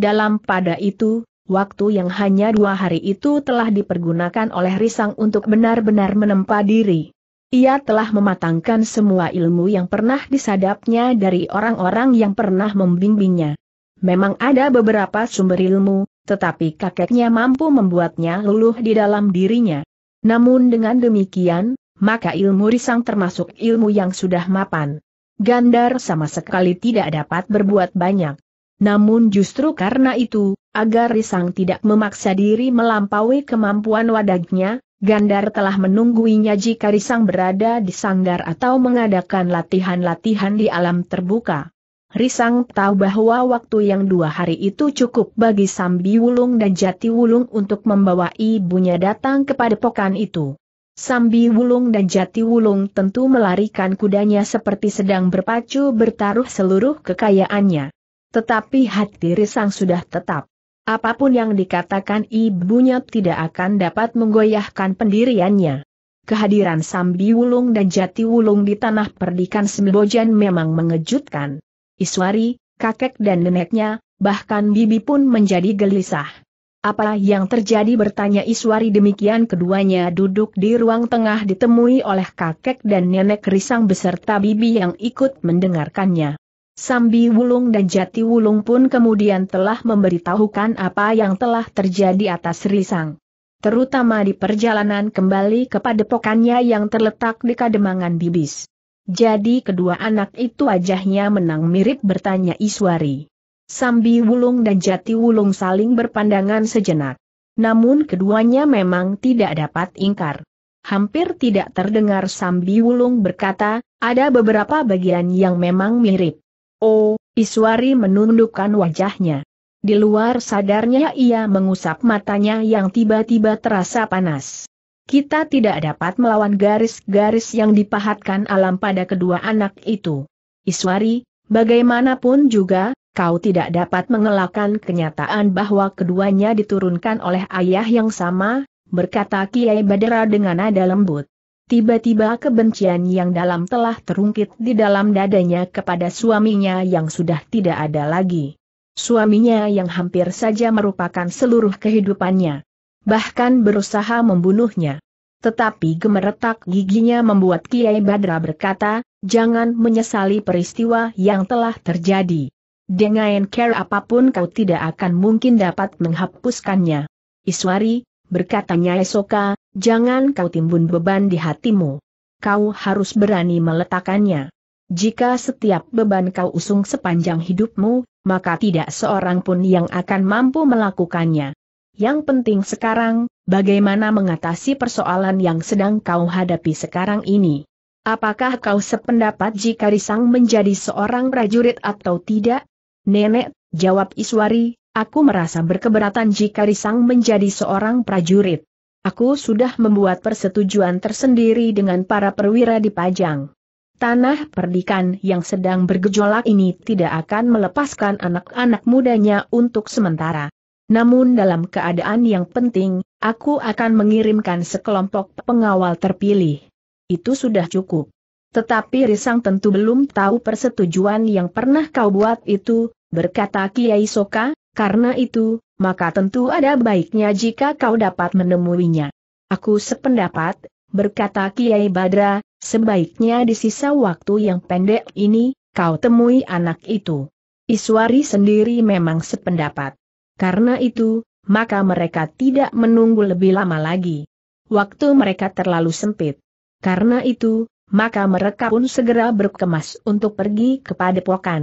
Dalam pada itu, waktu yang hanya dua hari itu telah dipergunakan oleh Risang untuk benar-benar menempa diri. Ia telah mematangkan semua ilmu yang pernah disadapnya dari orang-orang yang pernah membimbingnya. Memang ada beberapa sumber ilmu, tetapi kakeknya mampu membuatnya luluh di dalam dirinya. Namun dengan demikian, maka ilmu risang termasuk ilmu yang sudah mapan. Gandar sama sekali tidak dapat berbuat banyak. Namun justru karena itu, agar Risang tidak memaksa diri melampaui kemampuan wadagnya, Gandar telah menungguinya jika Risang berada di sanggar atau mengadakan latihan-latihan di alam terbuka. Risang tahu bahwa waktu yang dua hari itu cukup bagi Sambi Wulung dan Jati Wulung untuk membawa ibunya datang kepada pokan itu. Sambi Wulung dan Jati Wulung tentu melarikan kudanya seperti sedang berpacu bertaruh seluruh kekayaannya. Tetapi hati Risang sudah tetap. Apapun yang dikatakan ibunya tidak akan dapat menggoyahkan pendiriannya. Kehadiran Sambi Wulung dan Jati Wulung di tanah perdikan Sembojan memang mengejutkan. Iswari, kakek dan neneknya, bahkan bibi pun menjadi gelisah. Apa yang terjadi bertanya Iswari demikian keduanya duduk di ruang tengah ditemui oleh kakek dan nenek risang beserta bibi yang ikut mendengarkannya. Sambi Wulung dan Jati Wulung pun kemudian telah memberitahukan apa yang telah terjadi atas Risang. Terutama di perjalanan kembali kepada pokannya yang terletak di Kademangan Bibis. Jadi kedua anak itu wajahnya menang mirip bertanya Iswari. Sambi Wulung dan Jati Wulung saling berpandangan sejenak. Namun keduanya memang tidak dapat ingkar. Hampir tidak terdengar Sambi Wulung berkata, ada beberapa bagian yang memang mirip. Oh, Iswari menundukkan wajahnya. Di luar sadarnya ia mengusap matanya yang tiba-tiba terasa panas kita tidak dapat melawan garis-garis yang dipahatkan alam pada kedua anak itu. Iswari, bagaimanapun juga, kau tidak dapat mengelakkan kenyataan bahwa keduanya diturunkan oleh ayah yang sama, berkata Kiai Badera dengan nada lembut. Tiba-tiba kebencian yang dalam telah terungkit di dalam dadanya kepada suaminya yang sudah tidak ada lagi. Suaminya yang hampir saja merupakan seluruh kehidupannya bahkan berusaha membunuhnya. Tetapi gemeretak giginya membuat Kiai Badra berkata, jangan menyesali peristiwa yang telah terjadi. Dengan care apapun kau tidak akan mungkin dapat menghapuskannya. Iswari, berkatanya Esoka, jangan kau timbun beban di hatimu. Kau harus berani meletakkannya. Jika setiap beban kau usung sepanjang hidupmu, maka tidak seorang pun yang akan mampu melakukannya. Yang penting sekarang, bagaimana mengatasi persoalan yang sedang kau hadapi sekarang ini? Apakah kau sependapat jika Risang menjadi seorang prajurit atau tidak? Nenek, jawab Iswari, aku merasa berkeberatan jika Risang menjadi seorang prajurit. Aku sudah membuat persetujuan tersendiri dengan para perwira di Pajang. Tanah perdikan yang sedang bergejolak ini tidak akan melepaskan anak-anak mudanya untuk sementara. Namun dalam keadaan yang penting, aku akan mengirimkan sekelompok pengawal terpilih. Itu sudah cukup. Tetapi Risang tentu belum tahu persetujuan yang pernah kau buat itu, berkata Kiai Soka, karena itu, maka tentu ada baiknya jika kau dapat menemuinya. Aku sependapat, berkata Kiai Badra, sebaiknya di sisa waktu yang pendek ini, kau temui anak itu. Iswari sendiri memang sependapat. Karena itu, maka mereka tidak menunggu lebih lama lagi. Waktu mereka terlalu sempit. Karena itu, maka mereka pun segera berkemas untuk pergi kepada padepokan.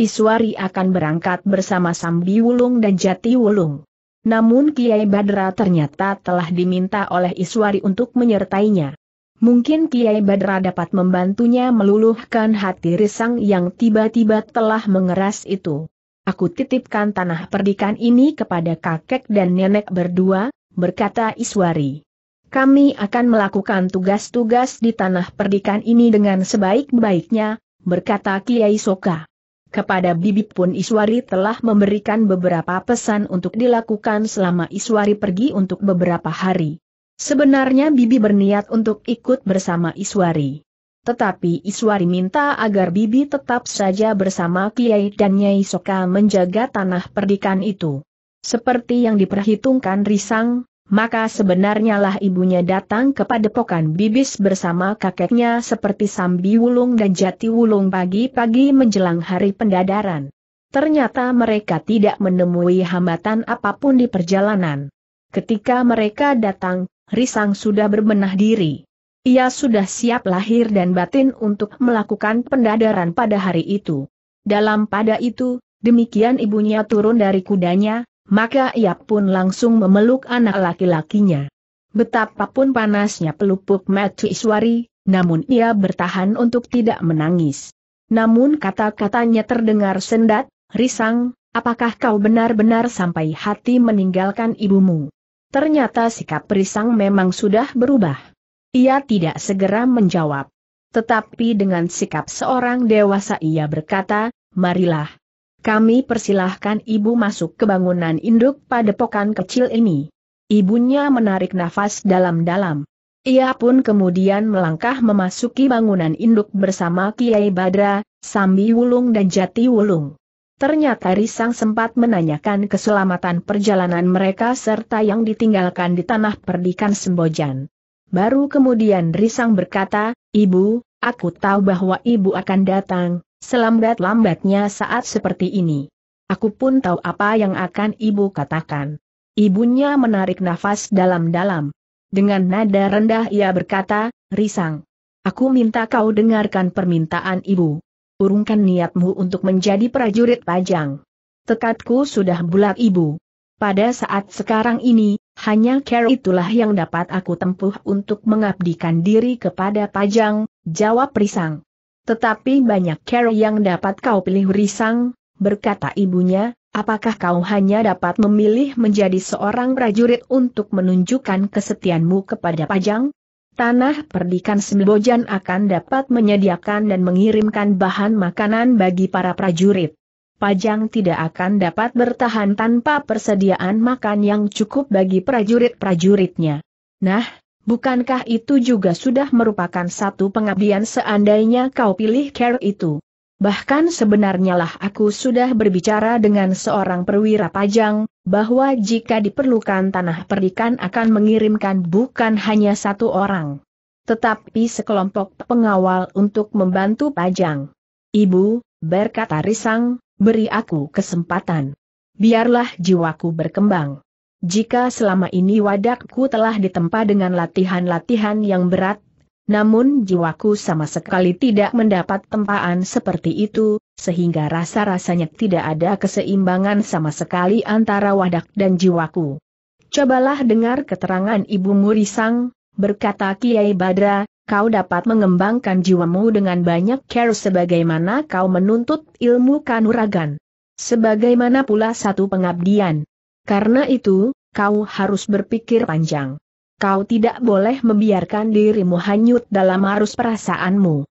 Iswari akan berangkat bersama Sambi Wulung dan Jati Wulung. Namun Kiai Badra ternyata telah diminta oleh Iswari untuk menyertainya. Mungkin Kiai Badra dapat membantunya meluluhkan hati Risang yang tiba-tiba telah mengeras itu. Aku titipkan tanah perdikan ini kepada kakek dan nenek berdua, berkata Iswari. Kami akan melakukan tugas-tugas di tanah perdikan ini dengan sebaik-baiknya, berkata Kiai Soka. Kepada Bibi pun Iswari telah memberikan beberapa pesan untuk dilakukan selama Iswari pergi untuk beberapa hari. Sebenarnya Bibi berniat untuk ikut bersama Iswari. Tetapi Iswari minta agar Bibi tetap saja bersama Kiai dan Nyai Soka menjaga tanah perdikan itu. Seperti yang diperhitungkan Risang, maka sebenarnya lah ibunya datang ke padepokan Bibis bersama kakeknya seperti Sambi Wulung dan Jati Wulung pagi-pagi menjelang hari pendadaran. Ternyata mereka tidak menemui hambatan apapun di perjalanan. Ketika mereka datang, Risang sudah berbenah diri. Ia sudah siap lahir dan batin untuk melakukan pendadaran pada hari itu. Dalam pada itu, demikian ibunya turun dari kudanya, maka ia pun langsung memeluk anak laki-lakinya. Betapapun panasnya pelupuk Matu Iswari, namun ia bertahan untuk tidak menangis. Namun kata-katanya terdengar sendat, risang, apakah kau benar-benar sampai hati meninggalkan ibumu? Ternyata sikap risang memang sudah berubah. Ia tidak segera menjawab. Tetapi dengan sikap seorang dewasa ia berkata, marilah. Kami persilahkan ibu masuk ke bangunan induk pada pokan kecil ini. Ibunya menarik nafas dalam-dalam. Ia pun kemudian melangkah memasuki bangunan induk bersama Kiai Badra, Sambi Wulung dan Jati Wulung. Ternyata Risang sempat menanyakan keselamatan perjalanan mereka serta yang ditinggalkan di tanah perdikan Sembojan. Baru kemudian Risang berkata, Ibu, aku tahu bahwa Ibu akan datang, selambat-lambatnya saat seperti ini. Aku pun tahu apa yang akan Ibu katakan. Ibunya menarik nafas dalam-dalam. Dengan nada rendah ia berkata, Risang, aku minta kau dengarkan permintaan Ibu. Urungkan niatmu untuk menjadi prajurit pajang. Tekadku sudah bulat Ibu. Pada saat sekarang ini, hanya care itulah yang dapat aku tempuh untuk mengabdikan diri kepada Pajang, jawab Risang. Tetapi banyak care yang dapat kau pilih Risang, berkata ibunya, apakah kau hanya dapat memilih menjadi seorang prajurit untuk menunjukkan kesetiaanmu kepada Pajang? Tanah perdikan Sembojan akan dapat menyediakan dan mengirimkan bahan makanan bagi para prajurit. Pajang tidak akan dapat bertahan tanpa persediaan makan yang cukup bagi prajurit-prajuritnya. Nah, bukankah itu juga sudah merupakan satu pengabdian seandainya kau pilih care itu? Bahkan sebenarnya lah aku sudah berbicara dengan seorang perwira pajang, bahwa jika diperlukan tanah Perdikan akan mengirimkan bukan hanya satu orang. Tetapi sekelompok pengawal untuk membantu pajang. Ibu, berkata Risang, beri aku kesempatan. Biarlah jiwaku berkembang. Jika selama ini wadakku telah ditempa dengan latihan-latihan yang berat, namun jiwaku sama sekali tidak mendapat tempaan seperti itu, sehingga rasa-rasanya tidak ada keseimbangan sama sekali antara wadak dan jiwaku. Cobalah dengar keterangan Ibu Murisang, berkata Kiai Badra, kau dapat mengembangkan jiwamu dengan banyak care sebagaimana kau menuntut ilmu kanuragan. Sebagaimana pula satu pengabdian. Karena itu, kau harus berpikir panjang. Kau tidak boleh membiarkan dirimu hanyut dalam arus perasaanmu.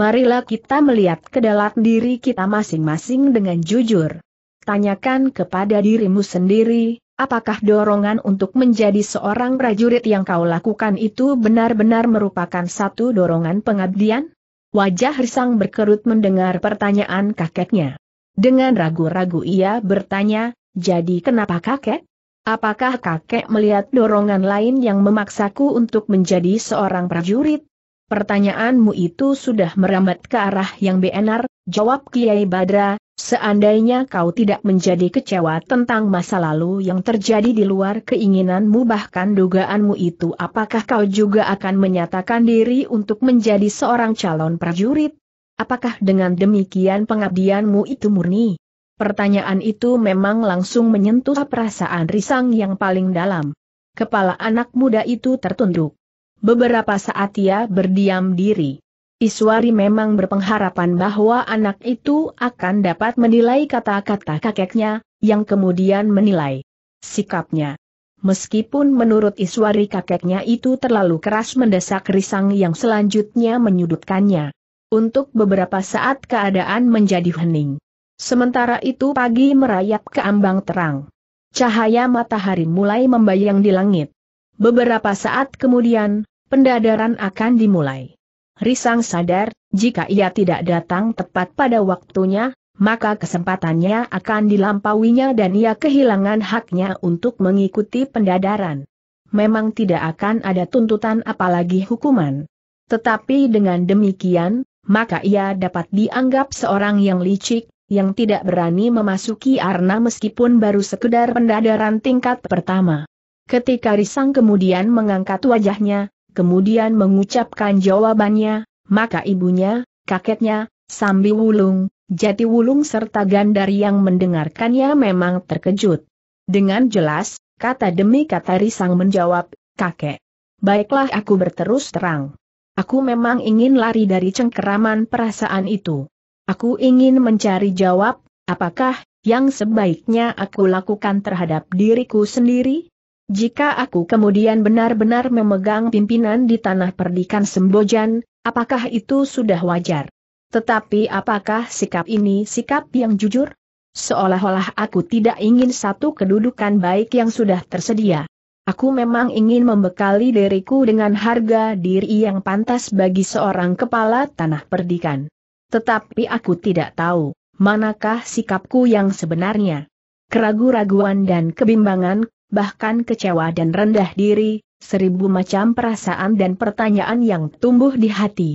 Marilah kita melihat ke dalam diri kita masing-masing dengan jujur. Tanyakan kepada dirimu sendiri, Apakah dorongan untuk menjadi seorang prajurit yang kau lakukan itu benar-benar merupakan satu dorongan pengabdian? Wajah Risang berkerut mendengar pertanyaan kakeknya. Dengan ragu-ragu ia bertanya, jadi kenapa kakek? Apakah kakek melihat dorongan lain yang memaksaku untuk menjadi seorang prajurit? Pertanyaanmu itu sudah merambat ke arah yang benar, jawab Kiai Badra, Seandainya kau tidak menjadi kecewa tentang masa lalu yang terjadi di luar keinginanmu bahkan dugaanmu itu apakah kau juga akan menyatakan diri untuk menjadi seorang calon prajurit? Apakah dengan demikian pengabdianmu itu murni? Pertanyaan itu memang langsung menyentuh perasaan risang yang paling dalam. Kepala anak muda itu tertunduk. Beberapa saat ia berdiam diri. Iswari memang berpengharapan bahwa anak itu akan dapat menilai kata-kata kakeknya, yang kemudian menilai sikapnya. Meskipun menurut Iswari kakeknya itu terlalu keras mendesak risang yang selanjutnya menyudutkannya. Untuk beberapa saat keadaan menjadi hening. Sementara itu pagi merayap ke ambang terang. Cahaya matahari mulai membayang di langit. Beberapa saat kemudian, pendadaran akan dimulai. Risang sadar, jika ia tidak datang tepat pada waktunya, maka kesempatannya akan dilampauinya dan ia kehilangan haknya untuk mengikuti pendadaran. Memang tidak akan ada tuntutan apalagi hukuman. Tetapi dengan demikian, maka ia dapat dianggap seorang yang licik, yang tidak berani memasuki arna meskipun baru sekedar pendadaran tingkat pertama. Ketika Risang kemudian mengangkat wajahnya, kemudian mengucapkan jawabannya, maka ibunya, kakeknya, Sambi Wulung, Jati Wulung serta Gandari yang mendengarkannya memang terkejut. Dengan jelas, kata demi kata Risang menjawab, kakek. Baiklah aku berterus terang. Aku memang ingin lari dari cengkeraman perasaan itu. Aku ingin mencari jawab, apakah yang sebaiknya aku lakukan terhadap diriku sendiri? Jika aku kemudian benar-benar memegang pimpinan di tanah perdikan Sembojan, apakah itu sudah wajar? Tetapi apakah sikap ini sikap yang jujur? Seolah-olah aku tidak ingin satu kedudukan baik yang sudah tersedia. Aku memang ingin membekali diriku dengan harga diri yang pantas bagi seorang kepala tanah perdikan. Tetapi aku tidak tahu, manakah sikapku yang sebenarnya. Keraguan raguan dan kebimbangan bahkan kecewa dan rendah diri, seribu macam perasaan dan pertanyaan yang tumbuh di hati.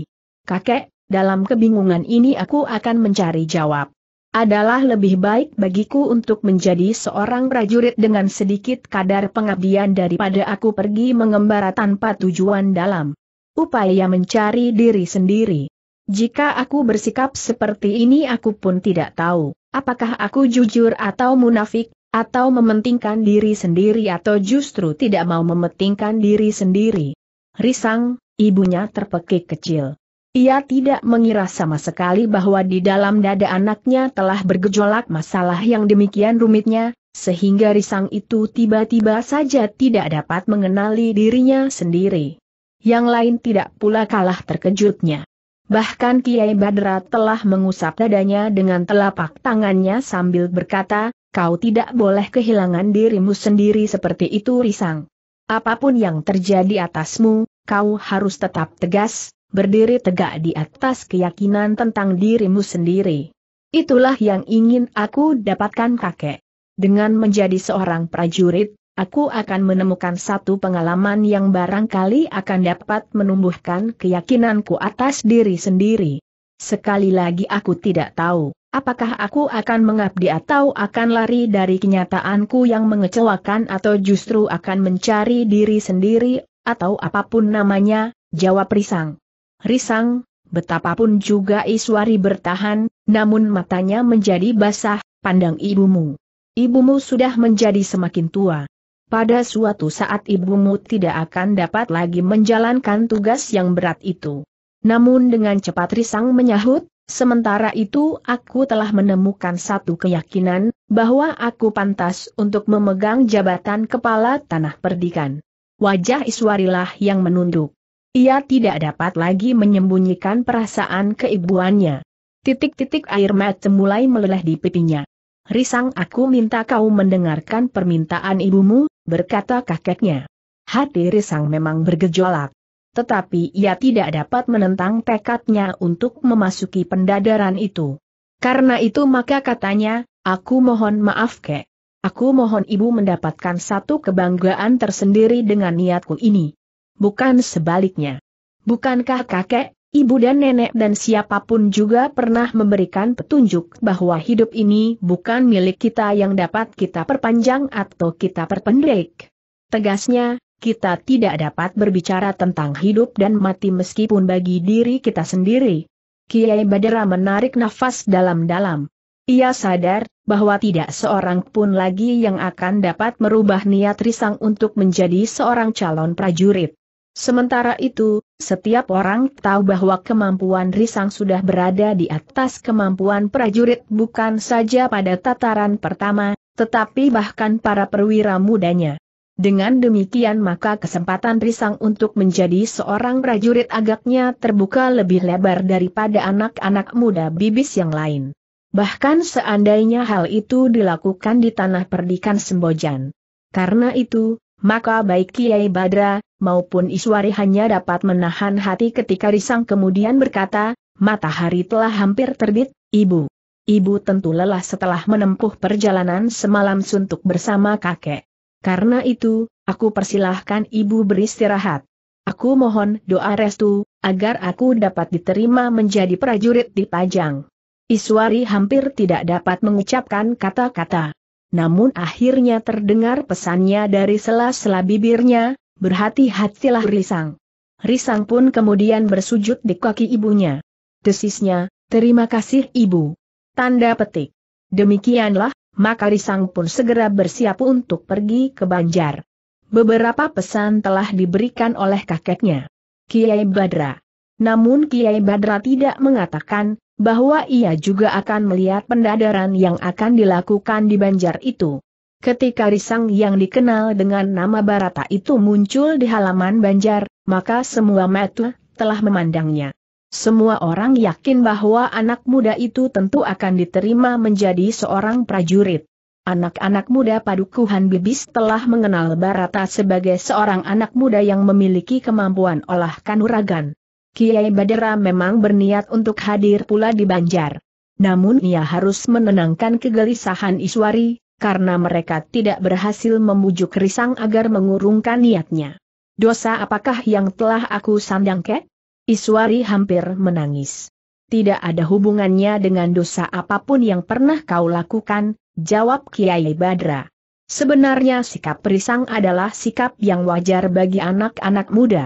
Kakek, dalam kebingungan ini aku akan mencari jawab. Adalah lebih baik bagiku untuk menjadi seorang prajurit dengan sedikit kadar pengabdian daripada aku pergi mengembara tanpa tujuan dalam upaya mencari diri sendiri. Jika aku bersikap seperti ini aku pun tidak tahu, apakah aku jujur atau munafik, atau mementingkan diri sendiri atau justru tidak mau mementingkan diri sendiri. Risang, ibunya terpekik kecil. Ia tidak mengira sama sekali bahwa di dalam dada anaknya telah bergejolak masalah yang demikian rumitnya, sehingga risang itu tiba-tiba saja tidak dapat mengenali dirinya sendiri. Yang lain tidak pula kalah terkejutnya. Bahkan Kiai Badra telah mengusap dadanya dengan telapak tangannya sambil berkata, Kau tidak boleh kehilangan dirimu sendiri seperti itu risang. Apapun yang terjadi atasmu, kau harus tetap tegas, berdiri tegak di atas keyakinan tentang dirimu sendiri. Itulah yang ingin aku dapatkan kakek. Dengan menjadi seorang prajurit, aku akan menemukan satu pengalaman yang barangkali akan dapat menumbuhkan keyakinanku atas diri sendiri. Sekali lagi aku tidak tahu Apakah aku akan mengabdi atau akan lari dari kenyataanku yang mengecewakan atau justru akan mencari diri sendiri, atau apapun namanya, jawab Risang. Risang, betapapun juga Iswari bertahan, namun matanya menjadi basah, pandang ibumu. Ibumu sudah menjadi semakin tua. Pada suatu saat ibumu tidak akan dapat lagi menjalankan tugas yang berat itu. Namun dengan cepat Risang menyahut, Sementara itu aku telah menemukan satu keyakinan, bahwa aku pantas untuk memegang jabatan kepala tanah perdikan. Wajah Iswarilah yang menunduk. Ia tidak dapat lagi menyembunyikan perasaan keibuannya. Titik-titik air mata mulai meleleh di pipinya. Risang aku minta kau mendengarkan permintaan ibumu, berkata kakeknya. Hati Risang memang bergejolak tetapi ia tidak dapat menentang tekadnya untuk memasuki pendadaran itu. Karena itu maka katanya, aku mohon maaf kek. Aku mohon ibu mendapatkan satu kebanggaan tersendiri dengan niatku ini. Bukan sebaliknya. Bukankah kakek, ibu dan nenek dan siapapun juga pernah memberikan petunjuk bahwa hidup ini bukan milik kita yang dapat kita perpanjang atau kita perpendek? Tegasnya, kita tidak dapat berbicara tentang hidup dan mati meskipun bagi diri kita sendiri. Kiai Badara menarik nafas dalam-dalam. Ia sadar bahwa tidak seorang pun lagi yang akan dapat merubah niat Risang untuk menjadi seorang calon prajurit. Sementara itu, setiap orang tahu bahwa kemampuan Risang sudah berada di atas kemampuan prajurit bukan saja pada tataran pertama, tetapi bahkan para perwira mudanya. Dengan demikian maka kesempatan Risang untuk menjadi seorang prajurit agaknya terbuka lebih lebar daripada anak-anak muda bibis yang lain. Bahkan seandainya hal itu dilakukan di tanah perdikan Sembojan. Karena itu, maka baik Kiai Badra, maupun Iswari hanya dapat menahan hati ketika Risang kemudian berkata, matahari telah hampir terbit, Ibu. Ibu tentu lelah setelah menempuh perjalanan semalam suntuk bersama kakek. Karena itu, aku persilahkan ibu beristirahat. Aku mohon doa restu, agar aku dapat diterima menjadi prajurit di Pajang. Iswari hampir tidak dapat mengucapkan kata-kata. Namun akhirnya terdengar pesannya dari sela-sela bibirnya, berhati-hatilah Risang. Risang pun kemudian bersujud di kaki ibunya. Desisnya, terima kasih ibu. Tanda petik. Demikianlah, maka Risang pun segera bersiap untuk pergi ke Banjar. Beberapa pesan telah diberikan oleh kakeknya, Kiai Badra. Namun Kiai Badra tidak mengatakan bahwa ia juga akan melihat pendadaran yang akan dilakukan di Banjar itu. Ketika Risang yang dikenal dengan nama Barata itu muncul di halaman Banjar, maka semua mata telah memandangnya. Semua orang yakin bahwa anak muda itu tentu akan diterima menjadi seorang prajurit. Anak-anak muda Padukuhan Bibis telah mengenal Barata sebagai seorang anak muda yang memiliki kemampuan olah kanuragan. Kiai Badera memang berniat untuk hadir pula di Banjar. Namun ia harus menenangkan kegelisahan Iswari, karena mereka tidak berhasil membujuk Risang agar mengurungkan niatnya. Dosa apakah yang telah aku sandang kek? Iswari hampir menangis. Tidak ada hubungannya dengan dosa apapun yang pernah kau lakukan, jawab Kiai Badra. Sebenarnya sikap perisang adalah sikap yang wajar bagi anak-anak muda.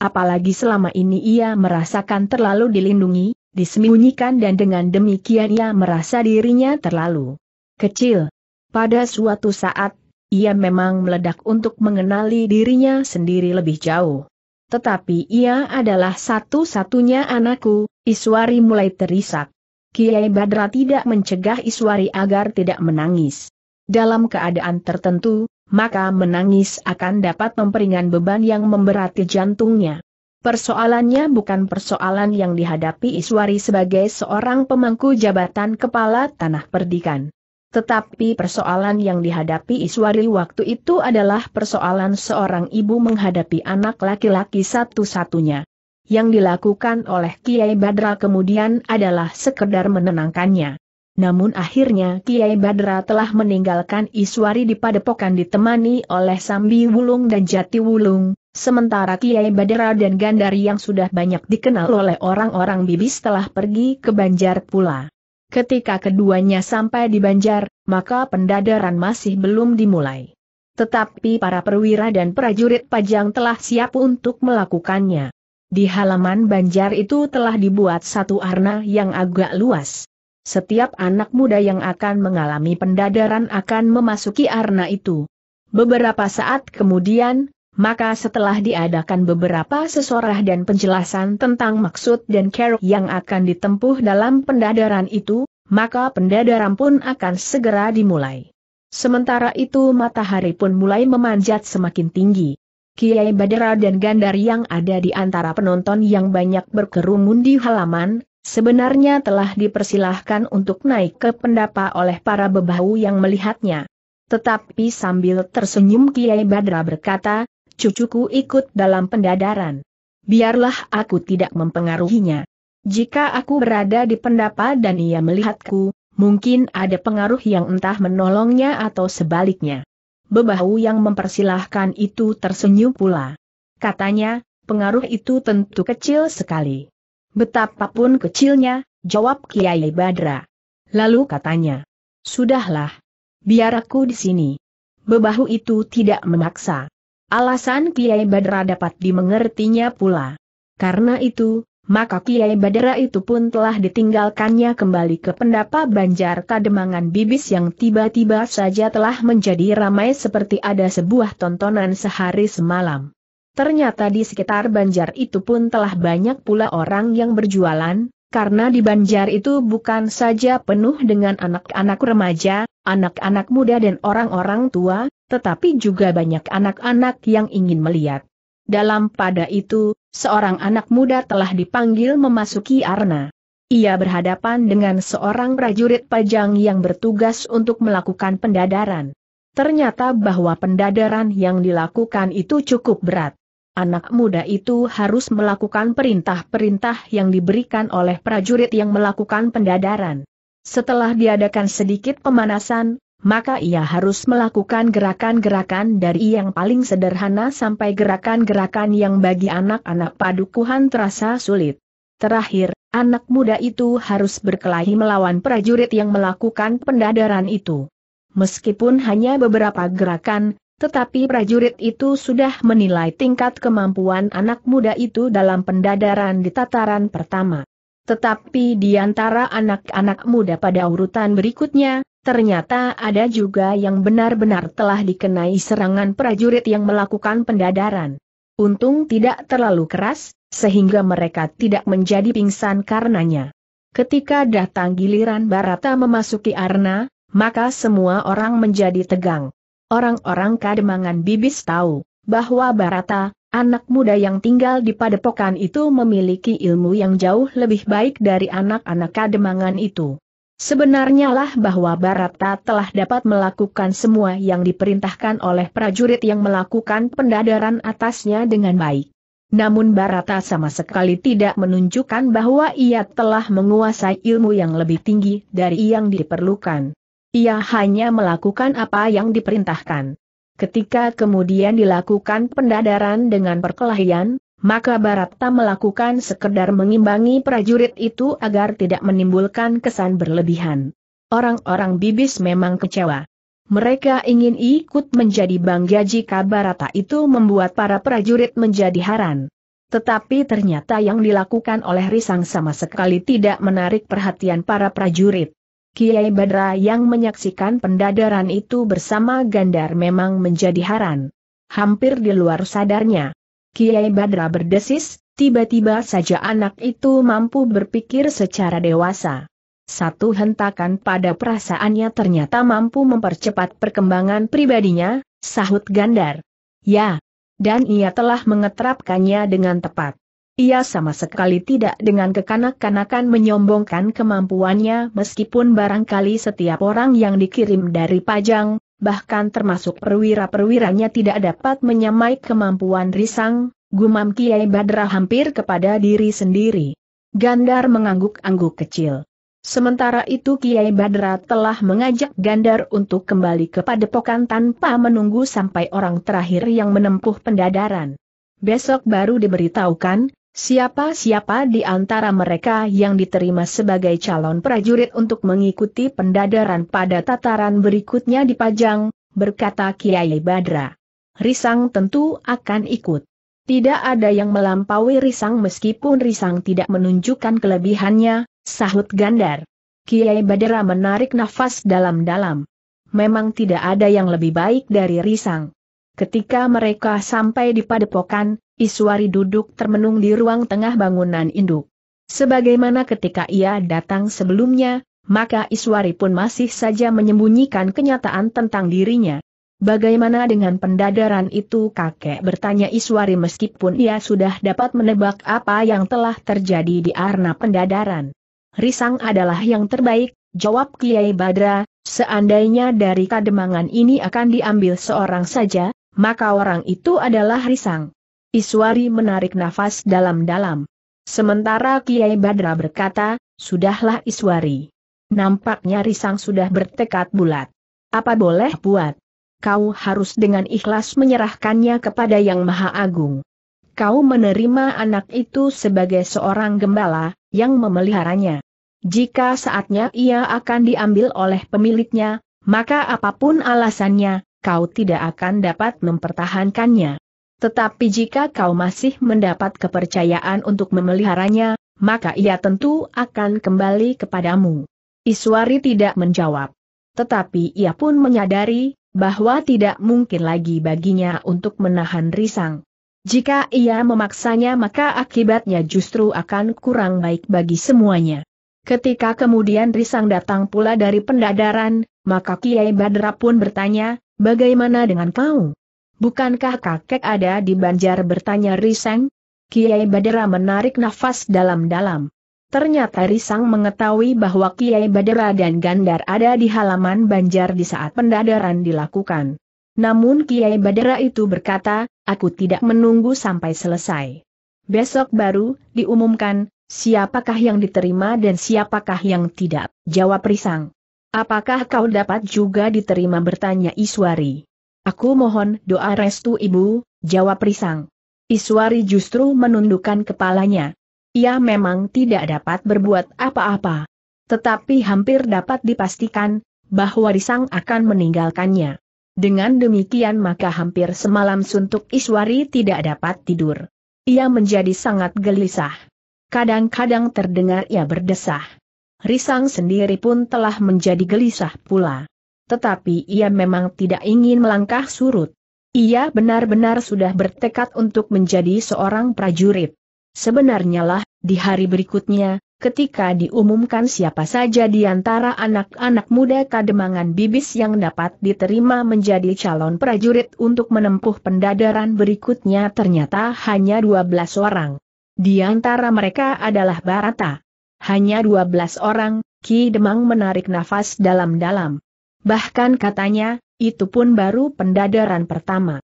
Apalagi selama ini ia merasakan terlalu dilindungi, disembunyikan dan dengan demikian ia merasa dirinya terlalu kecil. Pada suatu saat, ia memang meledak untuk mengenali dirinya sendiri lebih jauh tetapi ia adalah satu-satunya anakku, Iswari mulai terisak. Kiai Badra tidak mencegah Iswari agar tidak menangis. Dalam keadaan tertentu, maka menangis akan dapat memperingan beban yang memberati jantungnya. Persoalannya bukan persoalan yang dihadapi Iswari sebagai seorang pemangku jabatan kepala tanah perdikan. Tetapi persoalan yang dihadapi Iswari waktu itu adalah persoalan seorang ibu menghadapi anak laki-laki satu-satunya. Yang dilakukan oleh Kiai Badra kemudian adalah sekedar menenangkannya. Namun akhirnya Kiai Badra telah meninggalkan Iswari di padepokan ditemani oleh Sambi Wulung dan Jati Wulung, sementara Kiai Badra dan Gandari yang sudah banyak dikenal oleh orang-orang bibis telah pergi ke Banjar pula. Ketika keduanya sampai di Banjar, maka pendadaran masih belum dimulai. Tetapi para perwira dan prajurit pajang telah siap untuk melakukannya. Di halaman Banjar itu telah dibuat satu arna yang agak luas. Setiap anak muda yang akan mengalami pendadaran akan memasuki arna itu. Beberapa saat kemudian, maka setelah diadakan beberapa sesorah dan penjelasan tentang maksud dan keruk yang akan ditempuh dalam pendadaran itu, maka pendadaran pun akan segera dimulai. Sementara itu matahari pun mulai memanjat semakin tinggi. Kiai Badara dan Gandar yang ada di antara penonton yang banyak berkerumun di halaman, sebenarnya telah dipersilahkan untuk naik ke pendapa oleh para bebahu yang melihatnya. Tetapi sambil tersenyum Kiai Badra berkata, cucuku ikut dalam pendadaran. Biarlah aku tidak mempengaruhinya. Jika aku berada di pendapa dan ia melihatku, mungkin ada pengaruh yang entah menolongnya atau sebaliknya. Bebahu yang mempersilahkan itu tersenyum pula. Katanya, pengaruh itu tentu kecil sekali. Betapapun kecilnya, jawab Kiai Badra. Lalu katanya, Sudahlah. Biar aku di sini. Bebahu itu tidak memaksa. Alasan Kiai Badra dapat dimengertinya pula. Karena itu, maka Kiai Badra itu pun telah ditinggalkannya kembali ke pendapa Banjar Kademangan Bibis yang tiba-tiba saja telah menjadi ramai seperti ada sebuah tontonan sehari semalam. Ternyata di sekitar Banjar itu pun telah banyak pula orang yang berjualan, karena di Banjar itu bukan saja penuh dengan anak-anak remaja, anak-anak muda dan orang-orang tua, tetapi juga banyak anak-anak yang ingin melihat. Dalam pada itu, seorang anak muda telah dipanggil memasuki arna. Ia berhadapan dengan seorang prajurit pajang yang bertugas untuk melakukan pendadaran. Ternyata bahwa pendadaran yang dilakukan itu cukup berat anak muda itu harus melakukan perintah-perintah yang diberikan oleh prajurit yang melakukan pendadaran. Setelah diadakan sedikit pemanasan, maka ia harus melakukan gerakan-gerakan dari yang paling sederhana sampai gerakan-gerakan yang bagi anak-anak padukuhan terasa sulit. Terakhir, anak muda itu harus berkelahi melawan prajurit yang melakukan pendadaran itu. Meskipun hanya beberapa gerakan, tetapi prajurit itu sudah menilai tingkat kemampuan anak muda itu dalam pendadaran di tataran pertama. Tetapi di antara anak-anak muda pada urutan berikutnya, ternyata ada juga yang benar-benar telah dikenai serangan prajurit yang melakukan pendadaran. Untung tidak terlalu keras, sehingga mereka tidak menjadi pingsan karenanya. Ketika datang giliran Barata memasuki Arna, maka semua orang menjadi tegang. Orang-orang kademangan bibis tahu, bahwa Barata, anak muda yang tinggal di padepokan itu memiliki ilmu yang jauh lebih baik dari anak-anak kademangan itu. Sebenarnya lah bahwa Barata telah dapat melakukan semua yang diperintahkan oleh prajurit yang melakukan pendadaran atasnya dengan baik. Namun Barata sama sekali tidak menunjukkan bahwa ia telah menguasai ilmu yang lebih tinggi dari yang diperlukan. Ia hanya melakukan apa yang diperintahkan. Ketika kemudian dilakukan pendadaran dengan perkelahian, maka Barata melakukan sekedar mengimbangi prajurit itu agar tidak menimbulkan kesan berlebihan. Orang-orang bibis memang kecewa. Mereka ingin ikut menjadi bangga jika Barata itu membuat para prajurit menjadi haran. Tetapi ternyata yang dilakukan oleh Risang sama sekali tidak menarik perhatian para prajurit. Kiai Badra yang menyaksikan pendadaran itu bersama Gandar memang menjadi haran. Hampir di luar sadarnya. Kiai Badra berdesis, tiba-tiba saja anak itu mampu berpikir secara dewasa. Satu hentakan pada perasaannya ternyata mampu mempercepat perkembangan pribadinya, sahut Gandar. Ya, dan ia telah mengeterapkannya dengan tepat. Ia sama sekali tidak dengan kekanak-kanakan menyombongkan kemampuannya meskipun barangkali setiap orang yang dikirim dari Pajang, bahkan termasuk perwira-perwiranya tidak dapat menyamai kemampuan Risang, gumam Kiai Badra hampir kepada diri sendiri. Gandar mengangguk-angguk kecil. Sementara itu Kiai Badra telah mengajak Gandar untuk kembali ke padepokan tanpa menunggu sampai orang terakhir yang menempuh pendadaran. Besok baru diberitahukan, Siapa-siapa di antara mereka yang diterima sebagai calon prajurit untuk mengikuti pendadaran pada tataran berikutnya di Pajang, berkata Kiai Badra. Risang tentu akan ikut. Tidak ada yang melampaui Risang meskipun Risang tidak menunjukkan kelebihannya, sahut Gandar. Kiai Badra menarik nafas dalam-dalam. Memang tidak ada yang lebih baik dari Risang. Ketika mereka sampai di padepokan, Iswari duduk termenung di ruang tengah bangunan induk. Sebagaimana ketika ia datang sebelumnya, maka Iswari pun masih saja menyembunyikan kenyataan tentang dirinya. Bagaimana dengan pendadaran itu kakek bertanya Iswari meskipun ia sudah dapat menebak apa yang telah terjadi di arna pendadaran. Risang adalah yang terbaik, jawab Kiai Badra, seandainya dari kademangan ini akan diambil seorang saja, maka orang itu adalah Risang. Iswari menarik nafas dalam-dalam. Sementara Kiai Badra berkata, sudahlah Iswari. Nampaknya Risang sudah bertekad bulat. Apa boleh buat? Kau harus dengan ikhlas menyerahkannya kepada Yang Maha Agung. Kau menerima anak itu sebagai seorang gembala, yang memeliharanya. Jika saatnya ia akan diambil oleh pemiliknya, maka apapun alasannya, kau tidak akan dapat mempertahankannya. Tetapi jika kau masih mendapat kepercayaan untuk memeliharanya, maka ia tentu akan kembali kepadamu. Iswari tidak menjawab. Tetapi ia pun menyadari, bahwa tidak mungkin lagi baginya untuk menahan risang. Jika ia memaksanya maka akibatnya justru akan kurang baik bagi semuanya. Ketika kemudian risang datang pula dari pendadaran, maka Kiai Badra pun bertanya, Bagaimana dengan kau? Bukankah kakek ada di Banjar bertanya Risang? Kiai Badera menarik nafas dalam-dalam. Ternyata Risang mengetahui bahwa Kiai Badera dan Gandar ada di halaman Banjar di saat pendadaran dilakukan. Namun Kiai Badera itu berkata, aku tidak menunggu sampai selesai. Besok baru, diumumkan, siapakah yang diterima dan siapakah yang tidak, jawab Risang. Apakah kau dapat juga diterima bertanya Iswari? Aku mohon doa restu ibu, jawab Risang. Iswari justru menundukkan kepalanya. Ia memang tidak dapat berbuat apa-apa. Tetapi hampir dapat dipastikan, bahwa Risang akan meninggalkannya. Dengan demikian maka hampir semalam suntuk Iswari tidak dapat tidur. Ia menjadi sangat gelisah. Kadang-kadang terdengar ia berdesah. Risang sendiri pun telah menjadi gelisah pula. Tetapi ia memang tidak ingin melangkah surut. Ia benar-benar sudah bertekad untuk menjadi seorang prajurit. Sebenarnya lah, di hari berikutnya, ketika diumumkan siapa saja di antara anak-anak muda kademangan bibis yang dapat diterima menjadi calon prajurit untuk menempuh pendadaran berikutnya ternyata hanya 12 orang. Di antara mereka adalah Barata. Hanya 12 orang, Ki Demang menarik nafas dalam-dalam. Bahkan katanya, itu pun baru pendadaran pertama.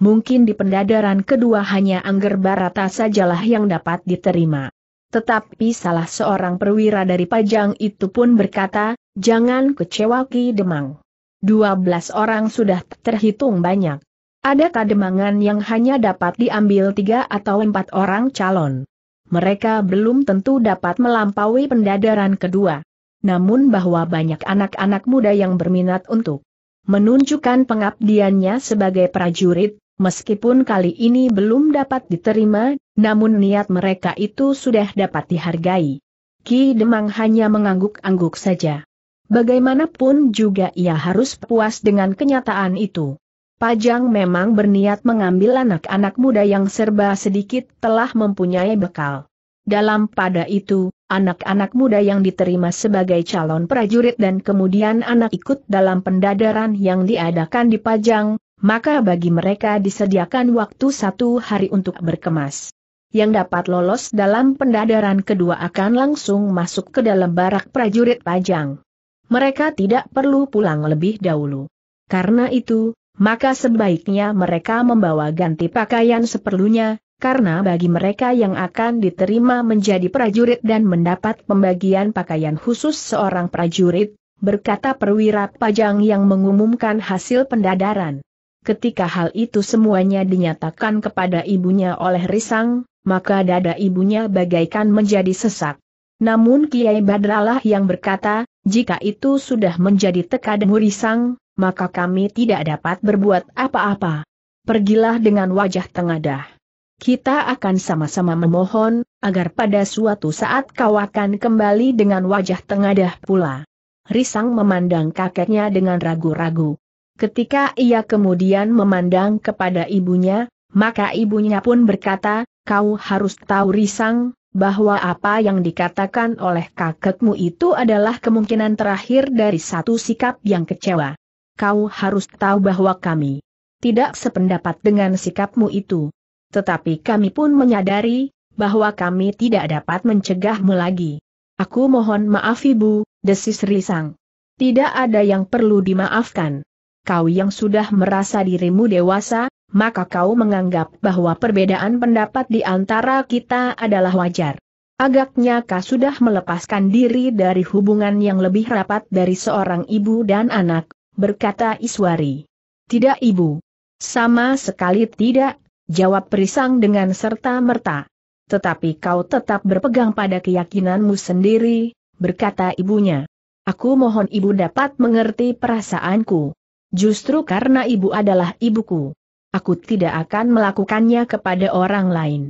Mungkin di pendadaran kedua hanya Angger Barata sajalah yang dapat diterima. Tetapi salah seorang perwira dari Pajang itu pun berkata, jangan kecewa Ki Demang. 12 orang sudah terhitung banyak. Ada kademangan yang hanya dapat diambil tiga atau empat orang calon mereka belum tentu dapat melampaui pendadaran kedua. Namun bahwa banyak anak-anak muda yang berminat untuk menunjukkan pengabdiannya sebagai prajurit, meskipun kali ini belum dapat diterima, namun niat mereka itu sudah dapat dihargai. Ki Demang hanya mengangguk-angguk saja. Bagaimanapun juga ia harus puas dengan kenyataan itu. Pajang memang berniat mengambil anak-anak muda yang serba sedikit telah mempunyai bekal. Dalam pada itu, anak-anak muda yang diterima sebagai calon prajurit dan kemudian anak ikut dalam pendadaran yang diadakan di Pajang, maka bagi mereka disediakan waktu satu hari untuk berkemas. Yang dapat lolos dalam pendadaran kedua akan langsung masuk ke dalam barak prajurit Pajang. Mereka tidak perlu pulang lebih dahulu. Karena itu, maka sebaiknya mereka membawa ganti pakaian seperlunya, karena bagi mereka yang akan diterima menjadi prajurit dan mendapat pembagian pakaian khusus seorang prajurit, berkata perwira pajang yang mengumumkan hasil pendadaran. Ketika hal itu semuanya dinyatakan kepada ibunya oleh Risang, maka dada ibunya bagaikan menjadi sesak. Namun Kiai Badralah yang berkata, jika itu sudah menjadi tekadmu Risang maka kami tidak dapat berbuat apa-apa. Pergilah dengan wajah tengadah. Kita akan sama-sama memohon, agar pada suatu saat kau akan kembali dengan wajah tengadah pula. Risang memandang kakeknya dengan ragu-ragu. Ketika ia kemudian memandang kepada ibunya, maka ibunya pun berkata, kau harus tahu Risang, bahwa apa yang dikatakan oleh kakekmu itu adalah kemungkinan terakhir dari satu sikap yang kecewa kau harus tahu bahwa kami tidak sependapat dengan sikapmu itu. Tetapi kami pun menyadari bahwa kami tidak dapat mencegahmu lagi. Aku mohon maaf ibu, desis Risang. Tidak ada yang perlu dimaafkan. Kau yang sudah merasa dirimu dewasa, maka kau menganggap bahwa perbedaan pendapat di antara kita adalah wajar. Agaknya kau sudah melepaskan diri dari hubungan yang lebih rapat dari seorang ibu dan anak, berkata Iswari. Tidak ibu. Sama sekali tidak, jawab Perisang dengan serta-merta. Tetapi kau tetap berpegang pada keyakinanmu sendiri, berkata ibunya. Aku mohon ibu dapat mengerti perasaanku. Justru karena ibu adalah ibuku. Aku tidak akan melakukannya kepada orang lain.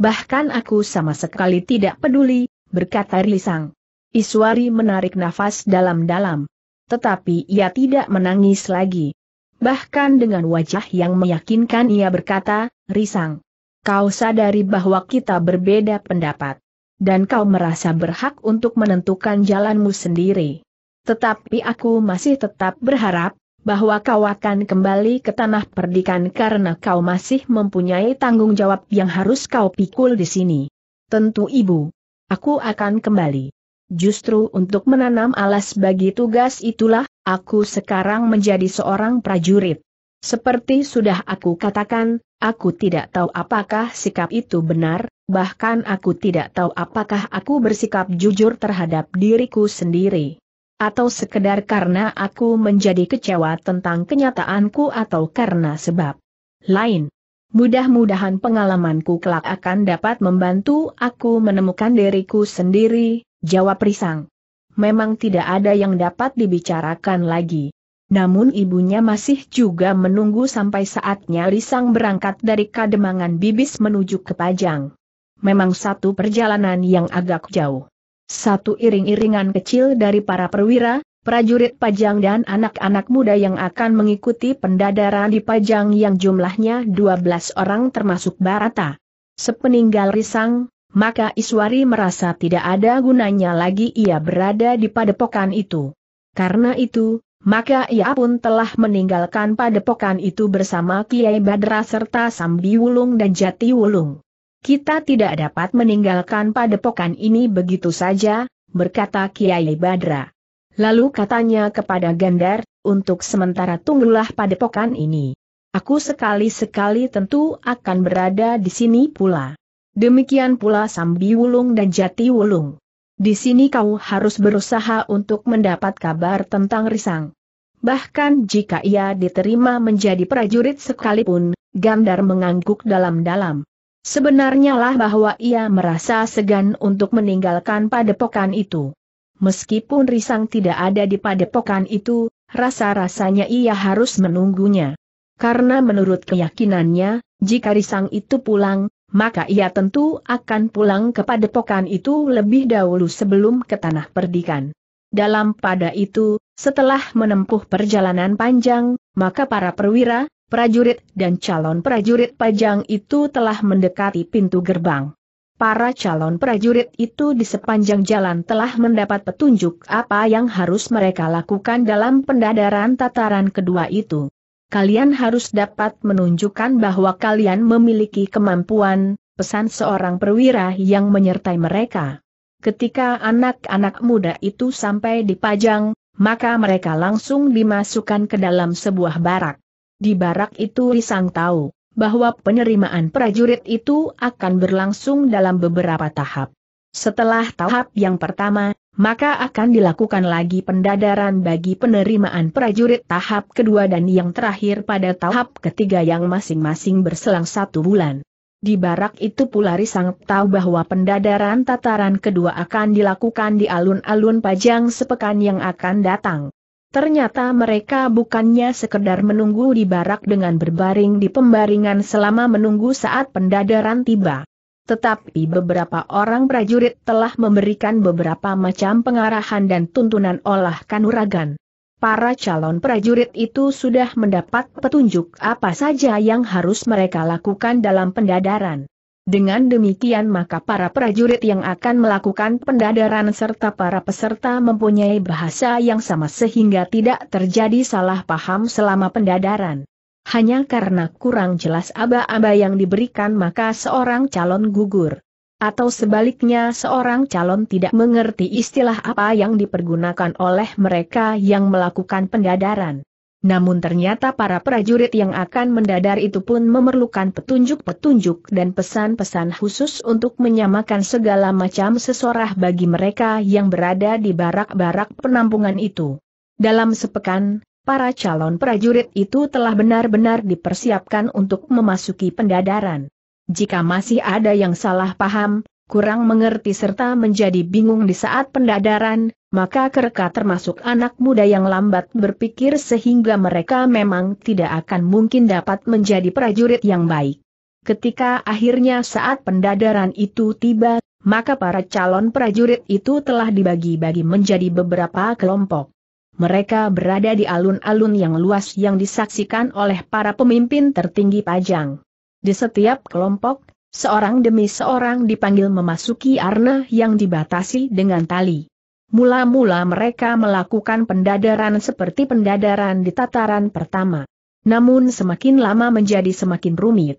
Bahkan aku sama sekali tidak peduli, berkata Risang. Iswari menarik nafas dalam-dalam tetapi ia tidak menangis lagi. Bahkan dengan wajah yang meyakinkan ia berkata, Risang, kau sadari bahwa kita berbeda pendapat. Dan kau merasa berhak untuk menentukan jalanmu sendiri. Tetapi aku masih tetap berharap, bahwa kau akan kembali ke tanah perdikan karena kau masih mempunyai tanggung jawab yang harus kau pikul di sini. Tentu ibu. Aku akan kembali. Justru untuk menanam alas bagi tugas itulah, aku sekarang menjadi seorang prajurit. Seperti sudah aku katakan, aku tidak tahu apakah sikap itu benar, bahkan aku tidak tahu apakah aku bersikap jujur terhadap diriku sendiri. Atau sekedar karena aku menjadi kecewa tentang kenyataanku atau karena sebab lain. Mudah-mudahan pengalamanku kelak akan dapat membantu aku menemukan diriku sendiri, jawab Risang. Memang tidak ada yang dapat dibicarakan lagi. Namun ibunya masih juga menunggu sampai saatnya Risang berangkat dari Kademangan Bibis menuju ke Pajang. Memang satu perjalanan yang agak jauh. Satu iring-iringan kecil dari para perwira, prajurit Pajang dan anak-anak muda yang akan mengikuti pendadaran di Pajang yang jumlahnya 12 orang termasuk Barata. Sepeninggal Risang, maka Iswari merasa tidak ada gunanya lagi ia berada di padepokan itu. Karena itu, maka ia pun telah meninggalkan padepokan itu bersama Kiai Badra serta Sambi Wulung dan Jati Wulung. Kita tidak dapat meninggalkan padepokan ini begitu saja, berkata Kiai Badra. Lalu katanya kepada Gandar, untuk sementara tunggulah padepokan ini. Aku sekali-sekali tentu akan berada di sini pula. Demikian pula Sambi Wulung dan Jati Wulung. Di sini kau harus berusaha untuk mendapat kabar tentang Risang. Bahkan jika ia diterima menjadi prajurit sekalipun, Gandar mengangguk dalam-dalam. Sebenarnya lah bahwa ia merasa segan untuk meninggalkan padepokan itu. Meskipun Risang tidak ada di padepokan itu, rasa-rasanya ia harus menunggunya. Karena menurut keyakinannya, jika Risang itu pulang, maka ia tentu akan pulang kepada pokan itu lebih dahulu sebelum ke tanah perdikan. Dalam pada itu, setelah menempuh perjalanan panjang, maka para perwira, prajurit dan calon prajurit pajang itu telah mendekati pintu gerbang. Para calon prajurit itu di sepanjang jalan telah mendapat petunjuk apa yang harus mereka lakukan dalam pendadaran tataran kedua itu kalian harus dapat menunjukkan bahwa kalian memiliki kemampuan, pesan seorang perwira yang menyertai mereka. Ketika anak-anak muda itu sampai di Pajang, maka mereka langsung dimasukkan ke dalam sebuah barak. Di barak itu Risang tahu bahwa penerimaan prajurit itu akan berlangsung dalam beberapa tahap. Setelah tahap yang pertama, maka akan dilakukan lagi pendadaran bagi penerimaan prajurit tahap kedua dan yang terakhir pada tahap ketiga yang masing-masing berselang satu bulan. Di barak itu pula Risang tahu bahwa pendadaran tataran kedua akan dilakukan di alun-alun Pajang sepekan yang akan datang. Ternyata mereka bukannya sekedar menunggu di barak dengan berbaring di pembaringan selama menunggu saat pendadaran tiba tetapi beberapa orang prajurit telah memberikan beberapa macam pengarahan dan tuntunan olah kanuragan. Para calon prajurit itu sudah mendapat petunjuk apa saja yang harus mereka lakukan dalam pendadaran. Dengan demikian maka para prajurit yang akan melakukan pendadaran serta para peserta mempunyai bahasa yang sama sehingga tidak terjadi salah paham selama pendadaran. Hanya karena kurang jelas aba-aba yang diberikan maka seorang calon gugur. Atau sebaliknya seorang calon tidak mengerti istilah apa yang dipergunakan oleh mereka yang melakukan pendadaran. Namun ternyata para prajurit yang akan mendadar itu pun memerlukan petunjuk-petunjuk dan pesan-pesan khusus untuk menyamakan segala macam sesorah bagi mereka yang berada di barak-barak penampungan itu. Dalam sepekan, para calon prajurit itu telah benar-benar dipersiapkan untuk memasuki pendadaran. Jika masih ada yang salah paham, kurang mengerti serta menjadi bingung di saat pendadaran, maka kereka termasuk anak muda yang lambat berpikir sehingga mereka memang tidak akan mungkin dapat menjadi prajurit yang baik. Ketika akhirnya saat pendadaran itu tiba, maka para calon prajurit itu telah dibagi-bagi menjadi beberapa kelompok mereka berada di alun-alun yang luas yang disaksikan oleh para pemimpin tertinggi Pajang. Di setiap kelompok, seorang demi seorang dipanggil memasuki arna yang dibatasi dengan tali. Mula-mula mereka melakukan pendadaran seperti pendadaran di tataran pertama. Namun semakin lama menjadi semakin rumit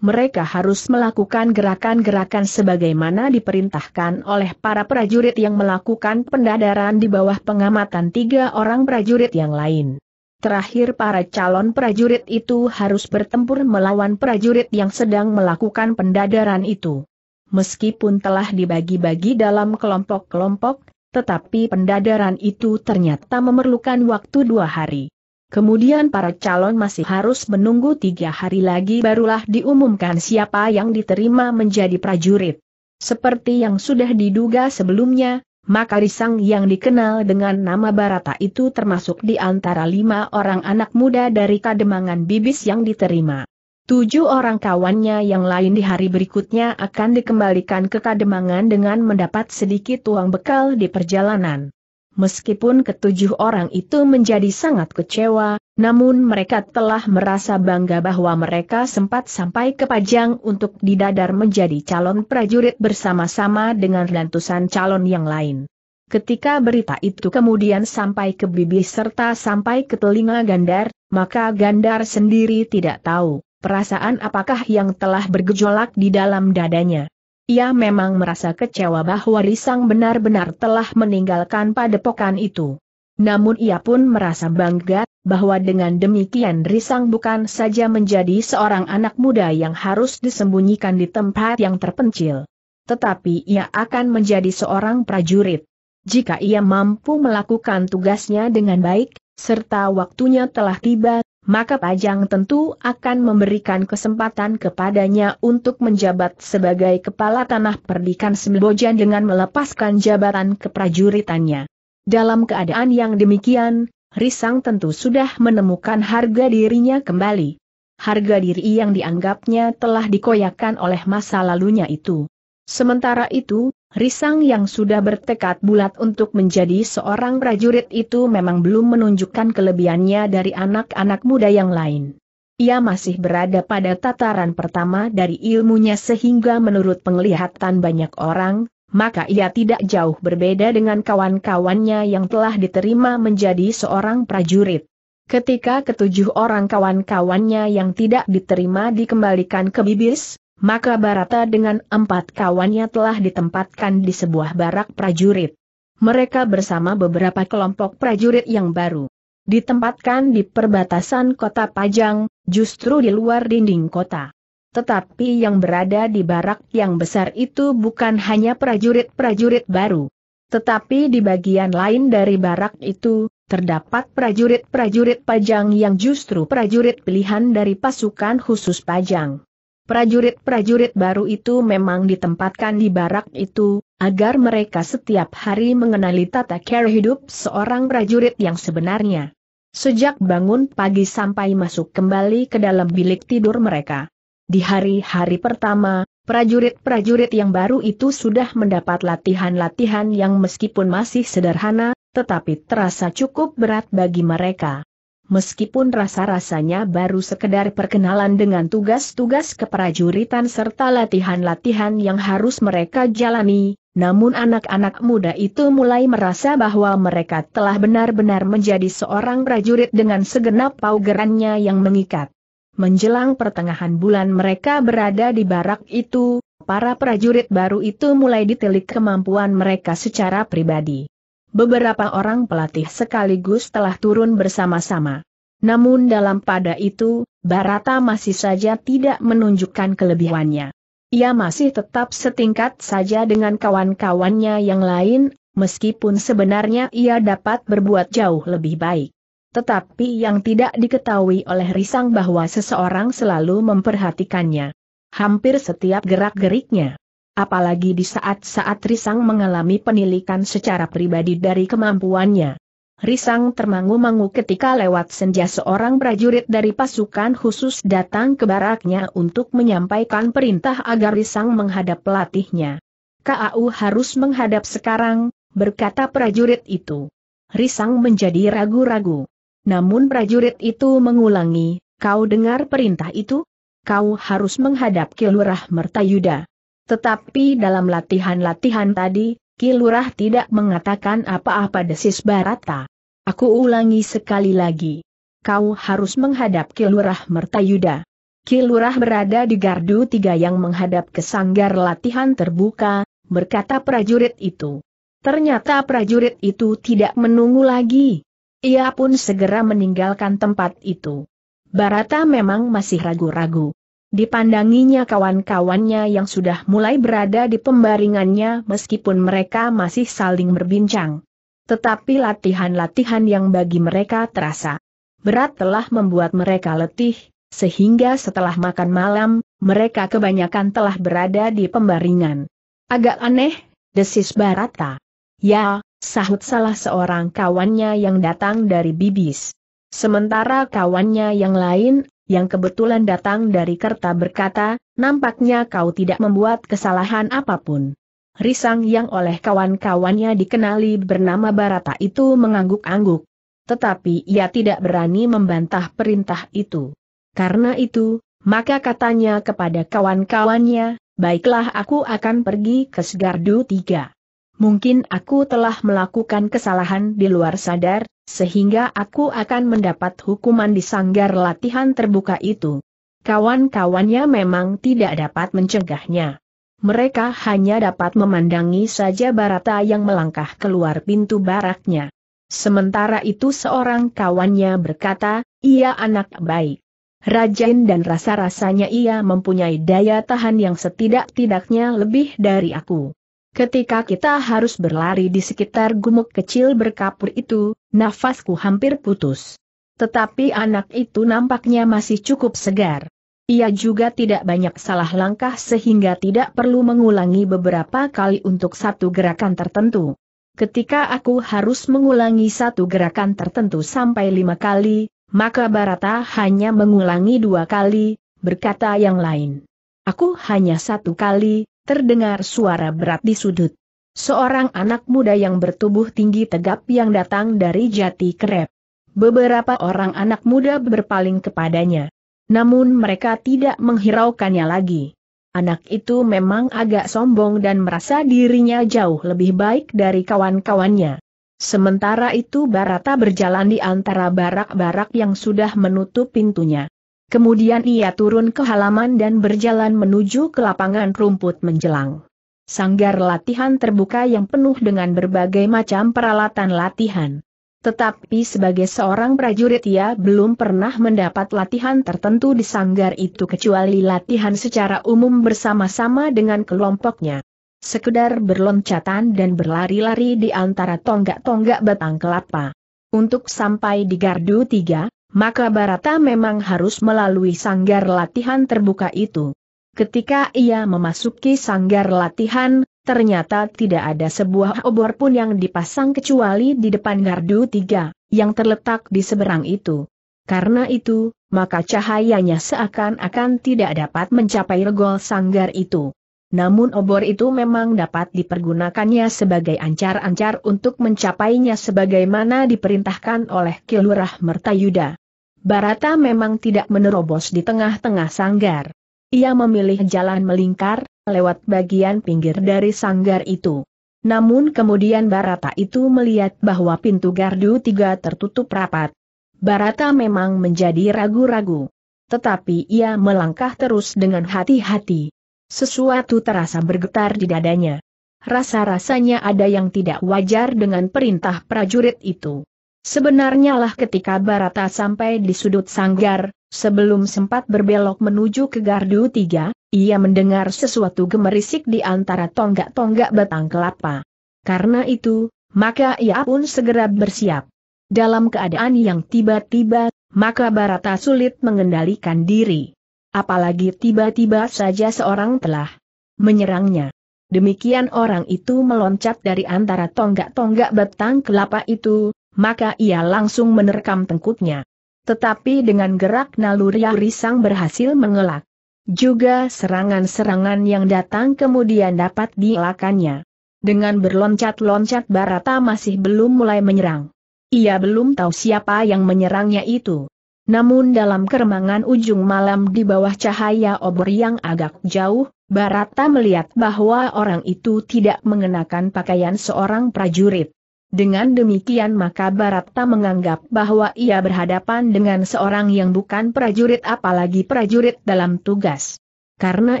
mereka harus melakukan gerakan-gerakan sebagaimana diperintahkan oleh para prajurit yang melakukan pendadaran di bawah pengamatan tiga orang prajurit yang lain. Terakhir para calon prajurit itu harus bertempur melawan prajurit yang sedang melakukan pendadaran itu. Meskipun telah dibagi-bagi dalam kelompok-kelompok, tetapi pendadaran itu ternyata memerlukan waktu dua hari. Kemudian para calon masih harus menunggu tiga hari lagi barulah diumumkan siapa yang diterima menjadi prajurit. Seperti yang sudah diduga sebelumnya, maka Risang yang dikenal dengan nama Barata itu termasuk di antara lima orang anak muda dari Kademangan Bibis yang diterima. Tujuh orang kawannya yang lain di hari berikutnya akan dikembalikan ke Kademangan dengan mendapat sedikit uang bekal di perjalanan. Meskipun ketujuh orang itu menjadi sangat kecewa, namun mereka telah merasa bangga bahwa mereka sempat sampai ke Pajang untuk didadar menjadi calon prajurit bersama-sama dengan ratusan calon yang lain. Ketika berita itu kemudian sampai ke bibi serta sampai ke telinga Gandar, maka Gandar sendiri tidak tahu perasaan apakah yang telah bergejolak di dalam dadanya. Ia memang merasa kecewa bahwa Lisang benar-benar telah meninggalkan padepokan itu. Namun ia pun merasa bangga, bahwa dengan demikian Risang bukan saja menjadi seorang anak muda yang harus disembunyikan di tempat yang terpencil. Tetapi ia akan menjadi seorang prajurit. Jika ia mampu melakukan tugasnya dengan baik, serta waktunya telah tiba, maka Pajang tentu akan memberikan kesempatan kepadanya untuk menjabat sebagai kepala tanah perdikan Sembojan dengan melepaskan jabatan keprajuritannya. Dalam keadaan yang demikian, Risang tentu sudah menemukan harga dirinya kembali. Harga diri yang dianggapnya telah dikoyakkan oleh masa lalunya itu. Sementara itu, Risang yang sudah bertekad bulat untuk menjadi seorang prajurit itu memang belum menunjukkan kelebihannya dari anak-anak muda yang lain. Ia masih berada pada tataran pertama dari ilmunya sehingga menurut penglihatan banyak orang, maka ia tidak jauh berbeda dengan kawan-kawannya yang telah diterima menjadi seorang prajurit. Ketika ketujuh orang kawan-kawannya yang tidak diterima dikembalikan ke Bibis, maka Barata dengan empat kawannya telah ditempatkan di sebuah barak prajurit. Mereka bersama beberapa kelompok prajurit yang baru ditempatkan di perbatasan kota Pajang, justru di luar dinding kota. Tetapi yang berada di barak yang besar itu bukan hanya prajurit-prajurit baru. Tetapi di bagian lain dari barak itu, terdapat prajurit-prajurit Pajang yang justru prajurit pilihan dari pasukan khusus Pajang. Prajurit-prajurit baru itu memang ditempatkan di barak itu, agar mereka setiap hari mengenali tata cara hidup seorang prajurit yang sebenarnya. Sejak bangun pagi sampai masuk kembali ke dalam bilik tidur mereka. Di hari-hari pertama, prajurit-prajurit yang baru itu sudah mendapat latihan-latihan yang meskipun masih sederhana, tetapi terasa cukup berat bagi mereka meskipun rasa-rasanya baru sekedar perkenalan dengan tugas-tugas keprajuritan serta latihan-latihan yang harus mereka jalani, namun anak-anak muda itu mulai merasa bahwa mereka telah benar-benar menjadi seorang prajurit dengan segenap paugerannya yang mengikat. Menjelang pertengahan bulan mereka berada di barak itu, para prajurit baru itu mulai ditilik kemampuan mereka secara pribadi beberapa orang pelatih sekaligus telah turun bersama-sama. Namun dalam pada itu, Barata masih saja tidak menunjukkan kelebihannya. Ia masih tetap setingkat saja dengan kawan-kawannya yang lain, meskipun sebenarnya ia dapat berbuat jauh lebih baik. Tetapi yang tidak diketahui oleh Risang bahwa seseorang selalu memperhatikannya. Hampir setiap gerak-geriknya apalagi di saat-saat Risang mengalami penilikan secara pribadi dari kemampuannya. Risang termangu-mangu ketika lewat senja seorang prajurit dari pasukan khusus datang ke baraknya untuk menyampaikan perintah agar Risang menghadap pelatihnya. KAU harus menghadap sekarang, berkata prajurit itu. Risang menjadi ragu-ragu. Namun prajurit itu mengulangi, kau dengar perintah itu? Kau harus menghadap Kilurah Mertayuda. Tetapi dalam latihan-latihan tadi, Kilurah tidak mengatakan apa-apa desis Barata. Aku ulangi sekali lagi. Kau harus menghadap Kilurah Mertayuda. Kilurah berada di gardu tiga yang menghadap ke sanggar latihan terbuka, berkata prajurit itu. Ternyata prajurit itu tidak menunggu lagi. Ia pun segera meninggalkan tempat itu. Barata memang masih ragu-ragu. Dipandanginya kawan-kawannya yang sudah mulai berada di pembaringannya meskipun mereka masih saling berbincang. Tetapi latihan-latihan yang bagi mereka terasa berat telah membuat mereka letih, sehingga setelah makan malam, mereka kebanyakan telah berada di pembaringan. Agak aneh, desis Barata. Ya, sahut salah seorang kawannya yang datang dari Bibis. Sementara kawannya yang lain yang kebetulan datang dari Kerta berkata, nampaknya kau tidak membuat kesalahan apapun. Risang yang oleh kawan-kawannya dikenali bernama Barata itu mengangguk-angguk. Tetapi ia tidak berani membantah perintah itu. Karena itu, maka katanya kepada kawan-kawannya, baiklah aku akan pergi ke Segardu 3. Mungkin aku telah melakukan kesalahan di luar sadar, sehingga aku akan mendapat hukuman di sanggar latihan terbuka itu. Kawan-kawannya memang tidak dapat mencegahnya. Mereka hanya dapat memandangi saja Barata yang melangkah keluar pintu baraknya. Sementara itu seorang kawannya berkata, ia anak baik. Rajin dan rasa-rasanya ia mempunyai daya tahan yang setidak-tidaknya lebih dari aku. Ketika kita harus berlari di sekitar gumuk kecil berkapur itu, nafasku hampir putus. Tetapi anak itu nampaknya masih cukup segar. Ia juga tidak banyak salah langkah sehingga tidak perlu mengulangi beberapa kali untuk satu gerakan tertentu. Ketika aku harus mengulangi satu gerakan tertentu sampai lima kali, maka Barata hanya mengulangi dua kali, berkata yang lain. Aku hanya satu kali, terdengar suara berat di sudut. Seorang anak muda yang bertubuh tinggi tegap yang datang dari jati kerep. Beberapa orang anak muda berpaling kepadanya. Namun mereka tidak menghiraukannya lagi. Anak itu memang agak sombong dan merasa dirinya jauh lebih baik dari kawan-kawannya. Sementara itu Barata berjalan di antara barak-barak yang sudah menutup pintunya. Kemudian ia turun ke halaman dan berjalan menuju ke lapangan rumput menjelang. Sanggar latihan terbuka yang penuh dengan berbagai macam peralatan latihan. Tetapi sebagai seorang prajurit ia belum pernah mendapat latihan tertentu di sanggar itu kecuali latihan secara umum bersama-sama dengan kelompoknya. Sekedar berloncatan dan berlari-lari di antara tonggak-tonggak batang kelapa. Untuk sampai di gardu tiga, maka Barata memang harus melalui sanggar latihan terbuka itu. Ketika ia memasuki sanggar latihan, ternyata tidak ada sebuah obor pun yang dipasang kecuali di depan gardu tiga, yang terletak di seberang itu. Karena itu, maka cahayanya seakan-akan tidak dapat mencapai regol sanggar itu. Namun obor itu memang dapat dipergunakannya sebagai ancar-ancar untuk mencapainya sebagaimana diperintahkan oleh Kilurah Mertayuda. Barata memang tidak menerobos di tengah-tengah sanggar. Ia memilih jalan melingkar, lewat bagian pinggir dari sanggar itu. Namun kemudian Barata itu melihat bahwa pintu gardu tiga tertutup rapat. Barata memang menjadi ragu-ragu. Tetapi ia melangkah terus dengan hati-hati. Sesuatu terasa bergetar di dadanya. Rasa-rasanya ada yang tidak wajar dengan perintah prajurit itu. Sebenarnya lah ketika Barata sampai di sudut sanggar, sebelum sempat berbelok menuju ke gardu tiga, ia mendengar sesuatu gemerisik di antara tonggak-tonggak batang kelapa. Karena itu, maka ia pun segera bersiap. Dalam keadaan yang tiba-tiba, maka Barata sulit mengendalikan diri. Apalagi tiba-tiba saja seorang telah menyerangnya. Demikian orang itu meloncat dari antara tonggak-tonggak batang kelapa itu, maka ia langsung menerkam tengkuknya. Tetapi dengan gerak naluri Risang berhasil mengelak. Juga serangan-serangan yang datang kemudian dapat dielakannya. Dengan berloncat-loncat Barata masih belum mulai menyerang. Ia belum tahu siapa yang menyerangnya itu. Namun dalam keremangan ujung malam di bawah cahaya obor yang agak jauh, Barata melihat bahwa orang itu tidak mengenakan pakaian seorang prajurit. Dengan demikian maka Baratta menganggap bahwa ia berhadapan dengan seorang yang bukan prajurit apalagi prajurit dalam tugas. Karena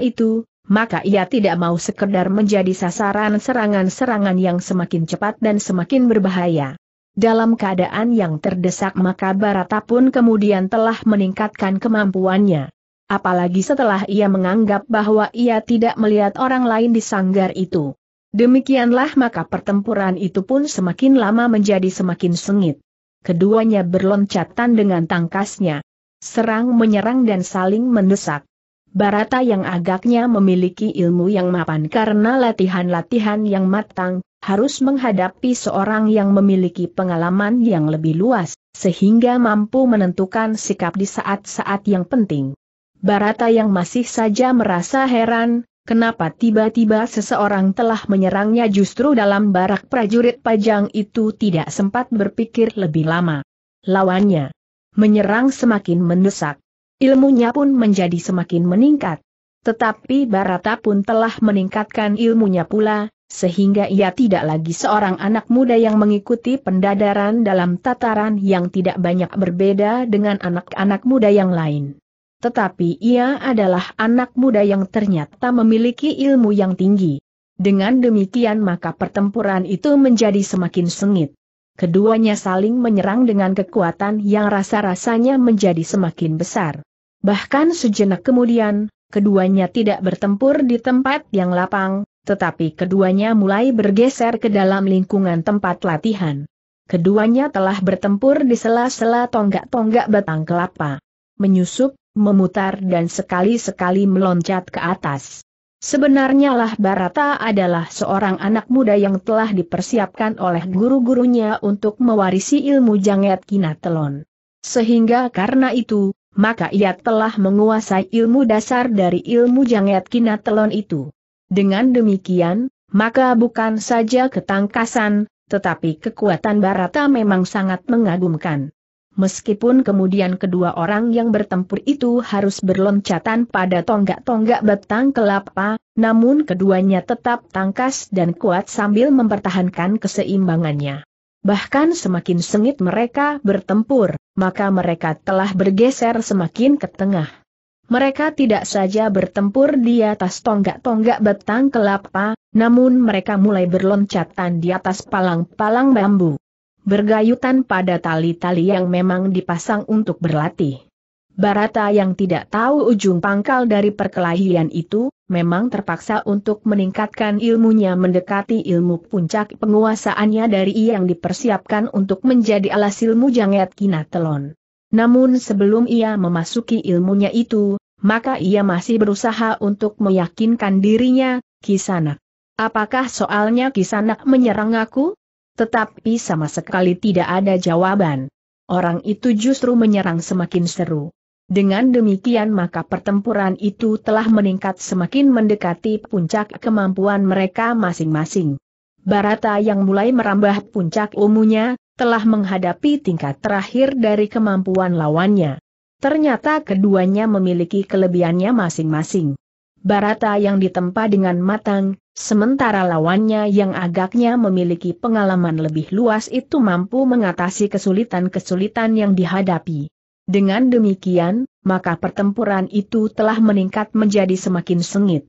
itu, maka ia tidak mau sekedar menjadi sasaran serangan-serangan yang semakin cepat dan semakin berbahaya. Dalam keadaan yang terdesak maka Barata pun kemudian telah meningkatkan kemampuannya. Apalagi setelah ia menganggap bahwa ia tidak melihat orang lain di sanggar itu. Demikianlah maka pertempuran itu pun semakin lama menjadi semakin sengit. Keduanya berloncatan dengan tangkasnya. Serang menyerang dan saling mendesak. Barata yang agaknya memiliki ilmu yang mapan karena latihan-latihan yang matang, harus menghadapi seorang yang memiliki pengalaman yang lebih luas, sehingga mampu menentukan sikap di saat-saat yang penting. Barata yang masih saja merasa heran, Kenapa tiba-tiba seseorang telah menyerangnya justru dalam barak prajurit pajang itu tidak sempat berpikir lebih lama. Lawannya menyerang semakin mendesak. Ilmunya pun menjadi semakin meningkat. Tetapi Barata pun telah meningkatkan ilmunya pula, sehingga ia tidak lagi seorang anak muda yang mengikuti pendadaran dalam tataran yang tidak banyak berbeda dengan anak-anak muda yang lain. Tetapi ia adalah anak muda yang ternyata memiliki ilmu yang tinggi. Dengan demikian maka pertempuran itu menjadi semakin sengit. Keduanya saling menyerang dengan kekuatan yang rasa-rasanya menjadi semakin besar. Bahkan sejenak kemudian, keduanya tidak bertempur di tempat yang lapang, tetapi keduanya mulai bergeser ke dalam lingkungan tempat latihan. Keduanya telah bertempur di sela-sela tonggak-tonggak batang kelapa. Menyusup, memutar dan sekali-sekali meloncat ke atas. Sebenarnya lah Barata adalah seorang anak muda yang telah dipersiapkan oleh guru-gurunya untuk mewarisi ilmu janget kinatelon. Sehingga karena itu, maka ia telah menguasai ilmu dasar dari ilmu janget kinatelon itu. Dengan demikian, maka bukan saja ketangkasan, tetapi kekuatan Barata memang sangat mengagumkan. Meskipun kemudian kedua orang yang bertempur itu harus berloncatan pada tonggak-tonggak batang kelapa, namun keduanya tetap tangkas dan kuat sambil mempertahankan keseimbangannya. Bahkan semakin sengit mereka bertempur, maka mereka telah bergeser semakin ke tengah. Mereka tidak saja bertempur di atas tonggak-tonggak batang kelapa, namun mereka mulai berloncatan di atas palang-palang bambu bergayutan pada tali-tali yang memang dipasang untuk berlatih. Barata yang tidak tahu ujung pangkal dari perkelahian itu, memang terpaksa untuk meningkatkan ilmunya mendekati ilmu puncak penguasaannya dari yang dipersiapkan untuk menjadi alas ilmu jangat kinatelon. Namun sebelum ia memasuki ilmunya itu, maka ia masih berusaha untuk meyakinkan dirinya, Kisanak. Apakah soalnya Kisanak menyerang aku? Tetapi sama sekali tidak ada jawaban. Orang itu justru menyerang semakin seru. Dengan demikian maka pertempuran itu telah meningkat semakin mendekati puncak kemampuan mereka masing-masing. Barata yang mulai merambah puncak umumnya telah menghadapi tingkat terakhir dari kemampuan lawannya. Ternyata keduanya memiliki kelebihannya masing-masing. Barata yang ditempa dengan matang, sementara lawannya yang agaknya memiliki pengalaman lebih luas itu mampu mengatasi kesulitan-kesulitan yang dihadapi. Dengan demikian, maka pertempuran itu telah meningkat menjadi semakin sengit.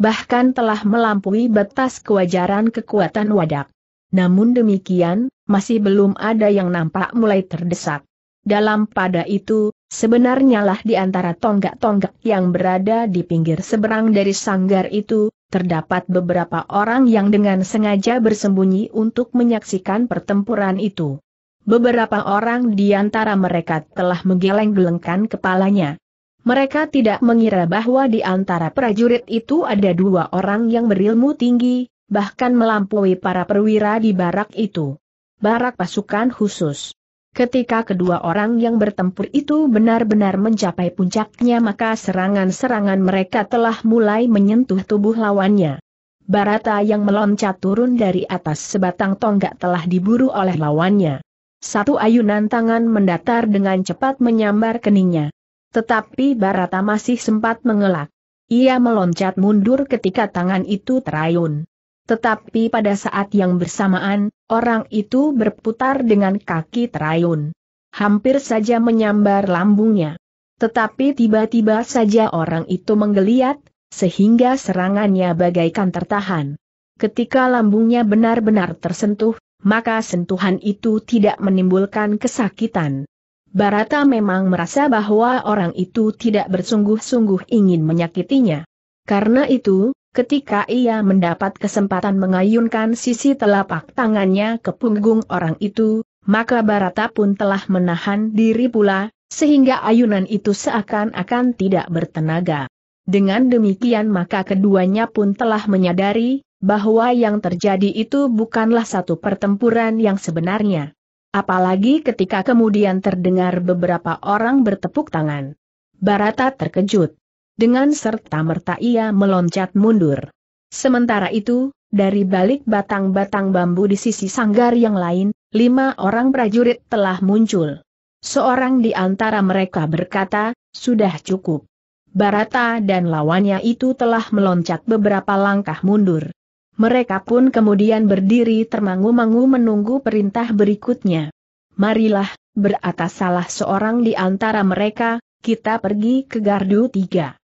Bahkan telah melampaui batas kewajaran kekuatan wadak. Namun demikian, masih belum ada yang nampak mulai terdesak. Dalam pada itu, Sebenarnya lah di antara tonggak-tonggak yang berada di pinggir seberang dari sanggar itu, terdapat beberapa orang yang dengan sengaja bersembunyi untuk menyaksikan pertempuran itu. Beberapa orang di antara mereka telah menggeleng-gelengkan kepalanya. Mereka tidak mengira bahwa di antara prajurit itu ada dua orang yang berilmu tinggi, bahkan melampaui para perwira di barak itu. Barak pasukan khusus. Ketika kedua orang yang bertempur itu benar-benar mencapai puncaknya maka serangan-serangan mereka telah mulai menyentuh tubuh lawannya. Barata yang meloncat turun dari atas sebatang tonggak telah diburu oleh lawannya. Satu ayunan tangan mendatar dengan cepat menyambar keningnya. Tetapi Barata masih sempat mengelak. Ia meloncat mundur ketika tangan itu terayun. Tetapi pada saat yang bersamaan, orang itu berputar dengan kaki terayun. Hampir saja menyambar lambungnya. Tetapi tiba-tiba saja orang itu menggeliat, sehingga serangannya bagaikan tertahan. Ketika lambungnya benar-benar tersentuh, maka sentuhan itu tidak menimbulkan kesakitan. Barata memang merasa bahwa orang itu tidak bersungguh-sungguh ingin menyakitinya. Karena itu, Ketika ia mendapat kesempatan mengayunkan sisi telapak tangannya ke punggung orang itu, maka Barata pun telah menahan diri pula, sehingga ayunan itu seakan-akan tidak bertenaga. Dengan demikian maka keduanya pun telah menyadari, bahwa yang terjadi itu bukanlah satu pertempuran yang sebenarnya. Apalagi ketika kemudian terdengar beberapa orang bertepuk tangan. Barata terkejut dengan serta-merta ia meloncat mundur. Sementara itu, dari balik batang-batang bambu di sisi sanggar yang lain, lima orang prajurit telah muncul. Seorang di antara mereka berkata, sudah cukup. Barata dan lawannya itu telah meloncat beberapa langkah mundur. Mereka pun kemudian berdiri termangu-mangu menunggu perintah berikutnya. Marilah, beratas salah seorang di antara mereka, kita pergi ke gardu tiga.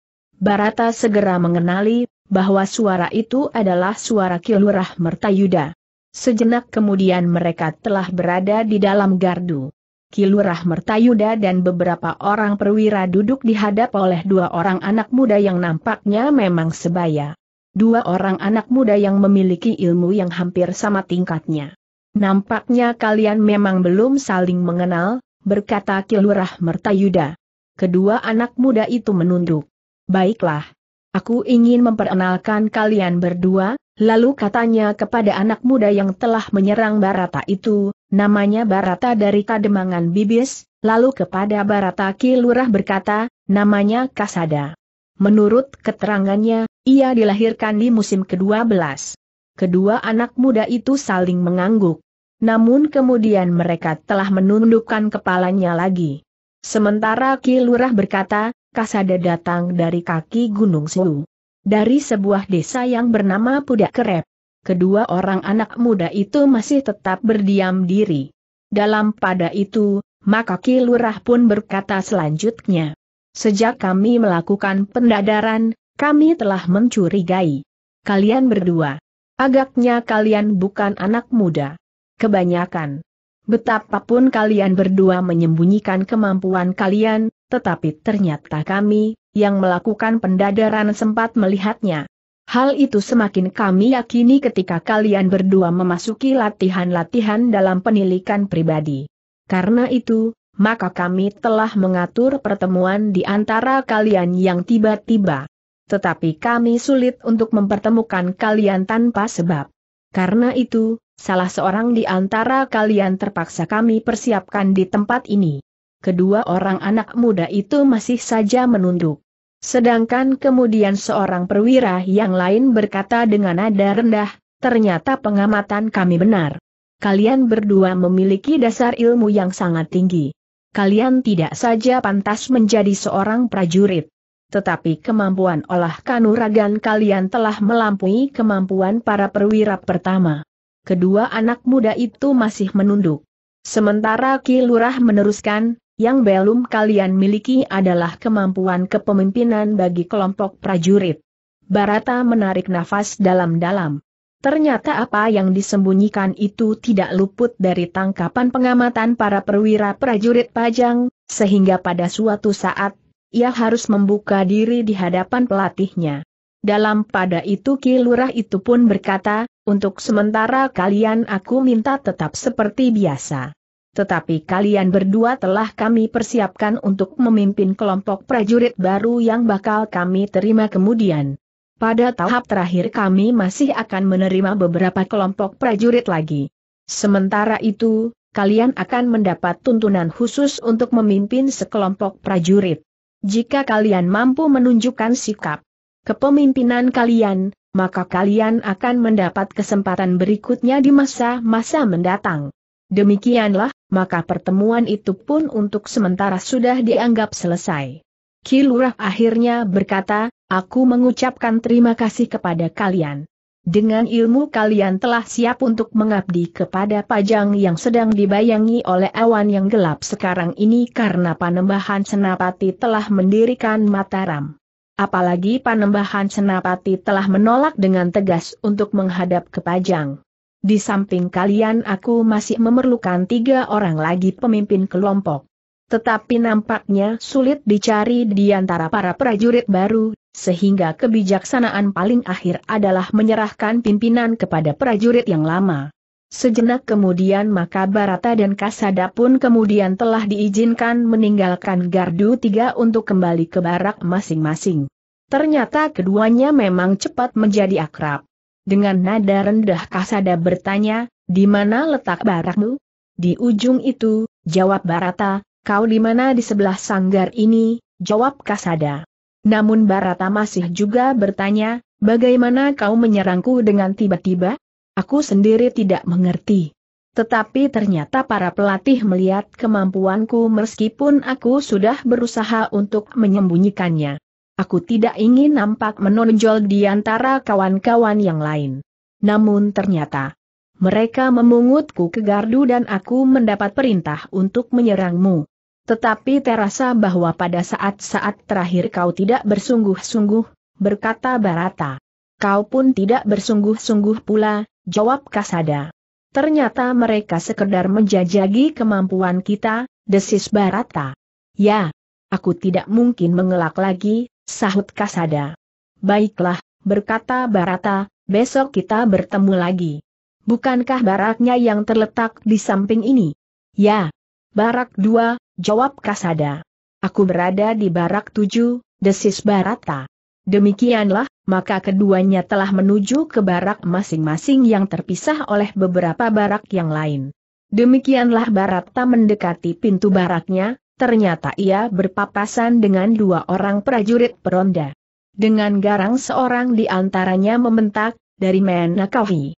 Barata segera mengenali bahwa suara itu adalah suara Kilurah Mertayuda. Sejenak kemudian mereka telah berada di dalam gardu. Kilurah Mertayuda dan beberapa orang perwira duduk dihadap oleh dua orang anak muda yang nampaknya memang sebaya. Dua orang anak muda yang memiliki ilmu yang hampir sama tingkatnya. Nampaknya kalian memang belum saling mengenal, berkata Kilurah Mertayuda. Kedua anak muda itu menunduk baiklah. Aku ingin memperkenalkan kalian berdua, lalu katanya kepada anak muda yang telah menyerang Barata itu, namanya Barata dari Kademangan Bibis, lalu kepada Barata Kilurah berkata, namanya Kasada. Menurut keterangannya, ia dilahirkan di musim ke-12. Kedua anak muda itu saling mengangguk. Namun kemudian mereka telah menundukkan kepalanya lagi. Sementara Kilurah berkata, kasada datang dari kaki Gunung sulu, Dari sebuah desa yang bernama Pudak Kerep. Kedua orang anak muda itu masih tetap berdiam diri. Dalam pada itu, maka Ki Lurah pun berkata selanjutnya. Sejak kami melakukan pendadaran, kami telah mencurigai. Kalian berdua. Agaknya kalian bukan anak muda. Kebanyakan. Betapapun kalian berdua menyembunyikan kemampuan kalian, tetapi ternyata kami, yang melakukan pendadaran sempat melihatnya. Hal itu semakin kami yakini ketika kalian berdua memasuki latihan-latihan dalam penilikan pribadi. Karena itu, maka kami telah mengatur pertemuan di antara kalian yang tiba-tiba. Tetapi kami sulit untuk mempertemukan kalian tanpa sebab. Karena itu, salah seorang di antara kalian terpaksa kami persiapkan di tempat ini kedua orang anak muda itu masih saja menunduk. Sedangkan kemudian seorang perwira yang lain berkata dengan nada rendah, ternyata pengamatan kami benar. Kalian berdua memiliki dasar ilmu yang sangat tinggi. Kalian tidak saja pantas menjadi seorang prajurit tetapi kemampuan olah kanuragan kalian telah melampaui kemampuan para perwira pertama. Kedua anak muda itu masih menunduk. Sementara Ki Lurah meneruskan, yang belum kalian miliki adalah kemampuan kepemimpinan bagi kelompok prajurit. Barata menarik nafas dalam-dalam. Ternyata apa yang disembunyikan itu tidak luput dari tangkapan pengamatan para perwira prajurit pajang, sehingga pada suatu saat, ia harus membuka diri di hadapan pelatihnya. Dalam pada itu Ki itu pun berkata, untuk sementara kalian aku minta tetap seperti biasa tetapi kalian berdua telah kami persiapkan untuk memimpin kelompok prajurit baru yang bakal kami terima kemudian. Pada tahap terakhir kami masih akan menerima beberapa kelompok prajurit lagi. Sementara itu, kalian akan mendapat tuntunan khusus untuk memimpin sekelompok prajurit. Jika kalian mampu menunjukkan sikap kepemimpinan kalian, maka kalian akan mendapat kesempatan berikutnya di masa-masa mendatang. Demikianlah, maka pertemuan itu pun untuk sementara sudah dianggap selesai. Kilurah akhirnya berkata, aku mengucapkan terima kasih kepada kalian. Dengan ilmu kalian telah siap untuk mengabdi kepada pajang yang sedang dibayangi oleh awan yang gelap sekarang ini karena panembahan Senapati telah mendirikan Mataram. Apalagi panembahan Senapati telah menolak dengan tegas untuk menghadap ke pajang. Di samping kalian aku masih memerlukan tiga orang lagi pemimpin kelompok. Tetapi nampaknya sulit dicari di antara para prajurit baru, sehingga kebijaksanaan paling akhir adalah menyerahkan pimpinan kepada prajurit yang lama. Sejenak kemudian maka Barata dan Kasada pun kemudian telah diizinkan meninggalkan gardu tiga untuk kembali ke barak masing-masing. Ternyata keduanya memang cepat menjadi akrab. Dengan nada rendah Kasada bertanya, di mana letak barakmu? Di ujung itu, jawab Barata, kau di mana di sebelah sanggar ini, jawab Kasada. Namun Barata masih juga bertanya, bagaimana kau menyerangku dengan tiba-tiba? Aku sendiri tidak mengerti. Tetapi ternyata para pelatih melihat kemampuanku meskipun aku sudah berusaha untuk menyembunyikannya. Aku tidak ingin nampak menonjol di antara kawan-kawan yang lain. Namun ternyata, mereka memungutku ke gardu dan aku mendapat perintah untuk menyerangmu. Tetapi terasa bahwa pada saat-saat terakhir kau tidak bersungguh-sungguh, berkata Barata. Kau pun tidak bersungguh-sungguh pula, jawab Kasada. Ternyata mereka sekedar menjajagi kemampuan kita, desis Barata. Ya, aku tidak mungkin mengelak lagi, Sahut Kasada. Baiklah, berkata Barata, besok kita bertemu lagi. Bukankah baraknya yang terletak di samping ini? Ya. Barak 2, jawab Kasada. Aku berada di barak tujuh, desis Barata. Demikianlah, maka keduanya telah menuju ke barak masing-masing yang terpisah oleh beberapa barak yang lain. Demikianlah Barata mendekati pintu baraknya, ternyata ia berpapasan dengan dua orang prajurit peronda. Dengan garang seorang di antaranya membentak, dari Menakawi.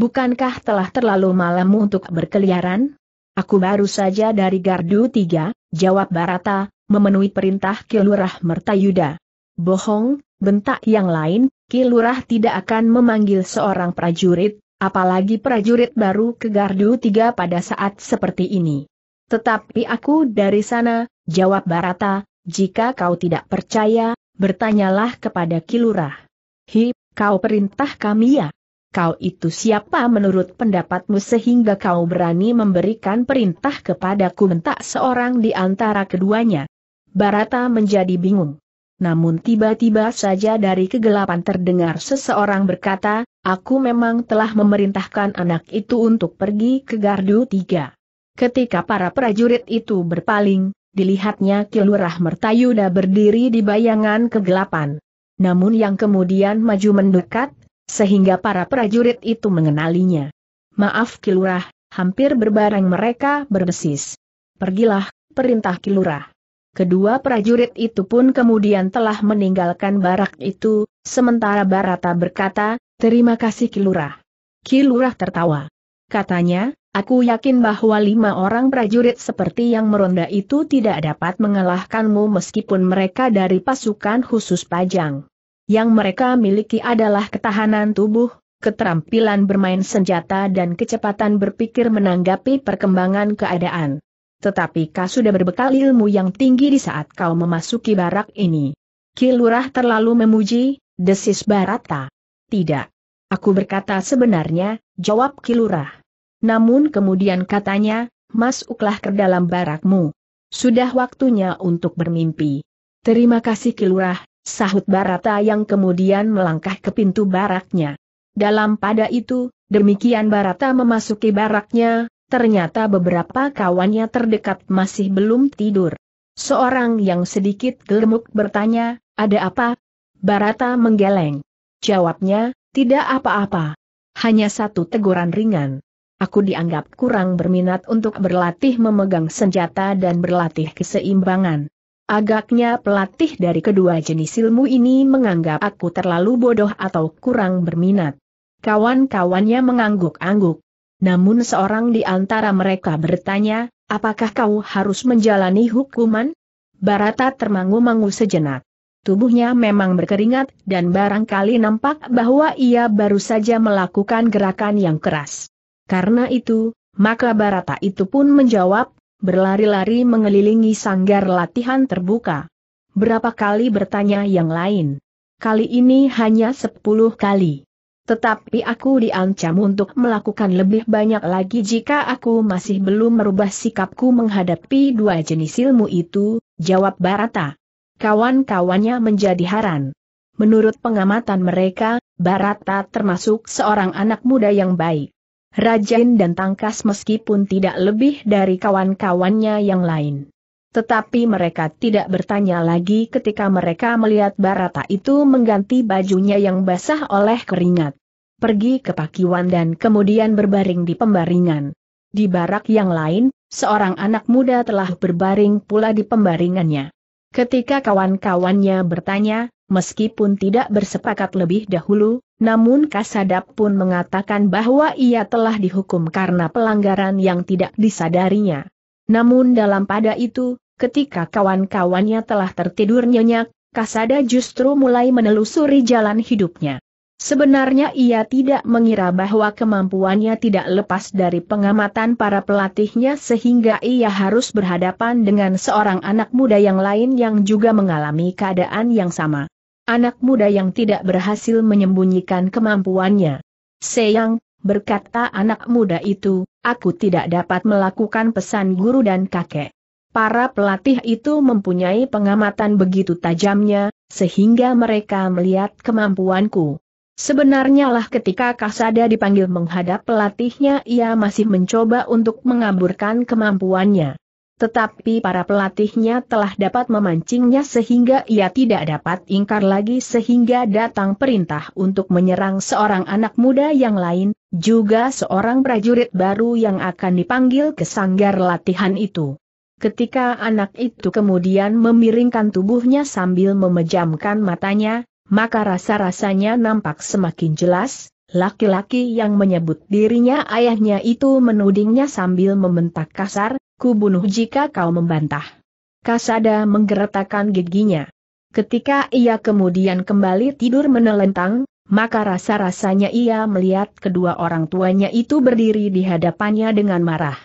Bukankah telah terlalu malam untuk berkeliaran? Aku baru saja dari Gardu tiga, jawab Barata, memenuhi perintah Kilurah Mertayuda. Bohong, bentak yang lain, Kilurah tidak akan memanggil seorang prajurit, apalagi prajurit baru ke Gardu tiga pada saat seperti ini. Tetapi aku dari sana, jawab Barata, jika kau tidak percaya, bertanyalah kepada Kilurah. Hi, kau perintah kami ya? Kau itu siapa menurut pendapatmu sehingga kau berani memberikan perintah kepadaku mentak seorang di antara keduanya? Barata menjadi bingung. Namun tiba-tiba saja dari kegelapan terdengar seseorang berkata, aku memang telah memerintahkan anak itu untuk pergi ke Gardu 3. Ketika para prajurit itu berpaling, dilihatnya Kilurah Mertayuda berdiri di bayangan kegelapan. Namun yang kemudian maju mendekat, sehingga para prajurit itu mengenalinya. Maaf Kilurah, hampir berbareng mereka berdesis. Pergilah, perintah Kilurah. Kedua prajurit itu pun kemudian telah meninggalkan barak itu, sementara Barata berkata, terima kasih Kilurah. Kilurah tertawa. Katanya, Aku yakin bahwa lima orang prajurit seperti yang meronda itu tidak dapat mengalahkanmu meskipun mereka dari pasukan khusus pajang. Yang mereka miliki adalah ketahanan tubuh, keterampilan bermain senjata dan kecepatan berpikir menanggapi perkembangan keadaan. Tetapi kau sudah berbekal ilmu yang tinggi di saat kau memasuki barak ini. Kilurah terlalu memuji, desis Barata. Tidak. Aku berkata sebenarnya, jawab Kilurah. Namun kemudian katanya, masuklah ke dalam barakmu. Sudah waktunya untuk bermimpi. Terima kasih Kilurah, sahut Barata yang kemudian melangkah ke pintu baraknya. Dalam pada itu, demikian Barata memasuki baraknya, ternyata beberapa kawannya terdekat masih belum tidur. Seorang yang sedikit gemuk bertanya, ada apa? Barata menggeleng. Jawabnya, tidak apa-apa. Hanya satu teguran ringan aku dianggap kurang berminat untuk berlatih memegang senjata dan berlatih keseimbangan. Agaknya pelatih dari kedua jenis ilmu ini menganggap aku terlalu bodoh atau kurang berminat. Kawan-kawannya mengangguk-angguk. Namun seorang di antara mereka bertanya, apakah kau harus menjalani hukuman? Barata termangu-mangu sejenak. Tubuhnya memang berkeringat dan barangkali nampak bahwa ia baru saja melakukan gerakan yang keras. Karena itu, maka Barata itu pun menjawab, berlari-lari mengelilingi sanggar latihan terbuka. Berapa kali bertanya yang lain? Kali ini hanya sepuluh kali. Tetapi aku diancam untuk melakukan lebih banyak lagi jika aku masih belum merubah sikapku menghadapi dua jenis ilmu itu, jawab Barata. Kawan-kawannya menjadi haran. Menurut pengamatan mereka, Barata termasuk seorang anak muda yang baik rajin dan tangkas meskipun tidak lebih dari kawan-kawannya yang lain. Tetapi mereka tidak bertanya lagi ketika mereka melihat Barata itu mengganti bajunya yang basah oleh keringat. Pergi ke pakiwan dan kemudian berbaring di pembaringan. Di barak yang lain, seorang anak muda telah berbaring pula di pembaringannya. Ketika kawan-kawannya bertanya, meskipun tidak bersepakat lebih dahulu, namun Kasadap pun mengatakan bahwa ia telah dihukum karena pelanggaran yang tidak disadarinya. Namun dalam pada itu, ketika kawan-kawannya telah tertidur nyenyak, Kasada justru mulai menelusuri jalan hidupnya. Sebenarnya ia tidak mengira bahwa kemampuannya tidak lepas dari pengamatan para pelatihnya sehingga ia harus berhadapan dengan seorang anak muda yang lain yang juga mengalami keadaan yang sama. Anak muda yang tidak berhasil menyembunyikan kemampuannya. Seyang, berkata anak muda itu, aku tidak dapat melakukan pesan guru dan kakek. Para pelatih itu mempunyai pengamatan begitu tajamnya, sehingga mereka melihat kemampuanku. Sebenarnya lah ketika Kasada dipanggil menghadap pelatihnya ia masih mencoba untuk mengaburkan kemampuannya. Tetapi para pelatihnya telah dapat memancingnya sehingga ia tidak dapat ingkar lagi sehingga datang perintah untuk menyerang seorang anak muda yang lain, juga seorang prajurit baru yang akan dipanggil ke sanggar latihan itu. Ketika anak itu kemudian memiringkan tubuhnya sambil memejamkan matanya, maka rasa-rasanya nampak semakin jelas, laki-laki yang menyebut dirinya ayahnya itu menudingnya sambil membentak kasar, Ku bunuh jika kau membantah. Kasada menggeretakan giginya. Ketika ia kemudian kembali tidur menelentang, maka rasa-rasanya ia melihat kedua orang tuanya itu berdiri di hadapannya dengan marah.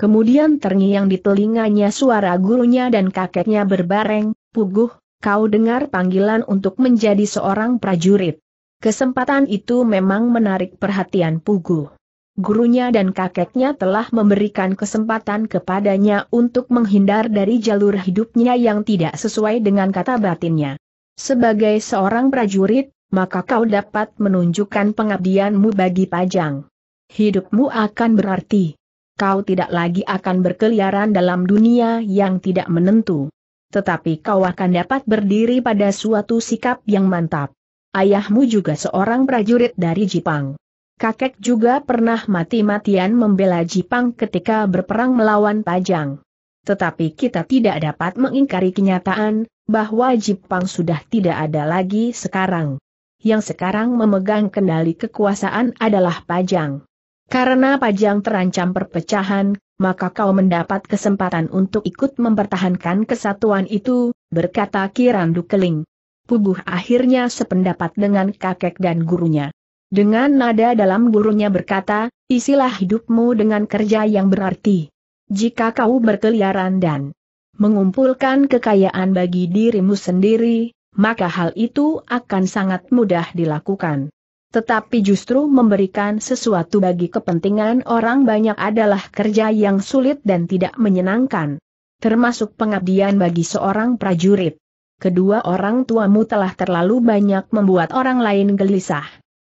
Kemudian terngiang di telinganya suara gurunya dan kakeknya berbareng, Puguh, kau dengar panggilan untuk menjadi seorang prajurit. Kesempatan itu memang menarik perhatian Puguh gurunya dan kakeknya telah memberikan kesempatan kepadanya untuk menghindar dari jalur hidupnya yang tidak sesuai dengan kata batinnya. Sebagai seorang prajurit, maka kau dapat menunjukkan pengabdianmu bagi Pajang. Hidupmu akan berarti. Kau tidak lagi akan berkeliaran dalam dunia yang tidak menentu. Tetapi kau akan dapat berdiri pada suatu sikap yang mantap. Ayahmu juga seorang prajurit dari Jepang. Kakek juga pernah mati-matian membela Jipang ketika berperang melawan Pajang. Tetapi kita tidak dapat mengingkari kenyataan, bahwa Jipang sudah tidak ada lagi sekarang. Yang sekarang memegang kendali kekuasaan adalah Pajang. Karena Pajang terancam perpecahan, maka kau mendapat kesempatan untuk ikut mempertahankan kesatuan itu, berkata Kirandu Keling. Puguh akhirnya sependapat dengan kakek dan gurunya. Dengan nada dalam gurunya berkata, isilah hidupmu dengan kerja yang berarti. Jika kau berkeliaran dan mengumpulkan kekayaan bagi dirimu sendiri, maka hal itu akan sangat mudah dilakukan. Tetapi justru memberikan sesuatu bagi kepentingan orang banyak adalah kerja yang sulit dan tidak menyenangkan. Termasuk pengabdian bagi seorang prajurit. Kedua orang tuamu telah terlalu banyak membuat orang lain gelisah.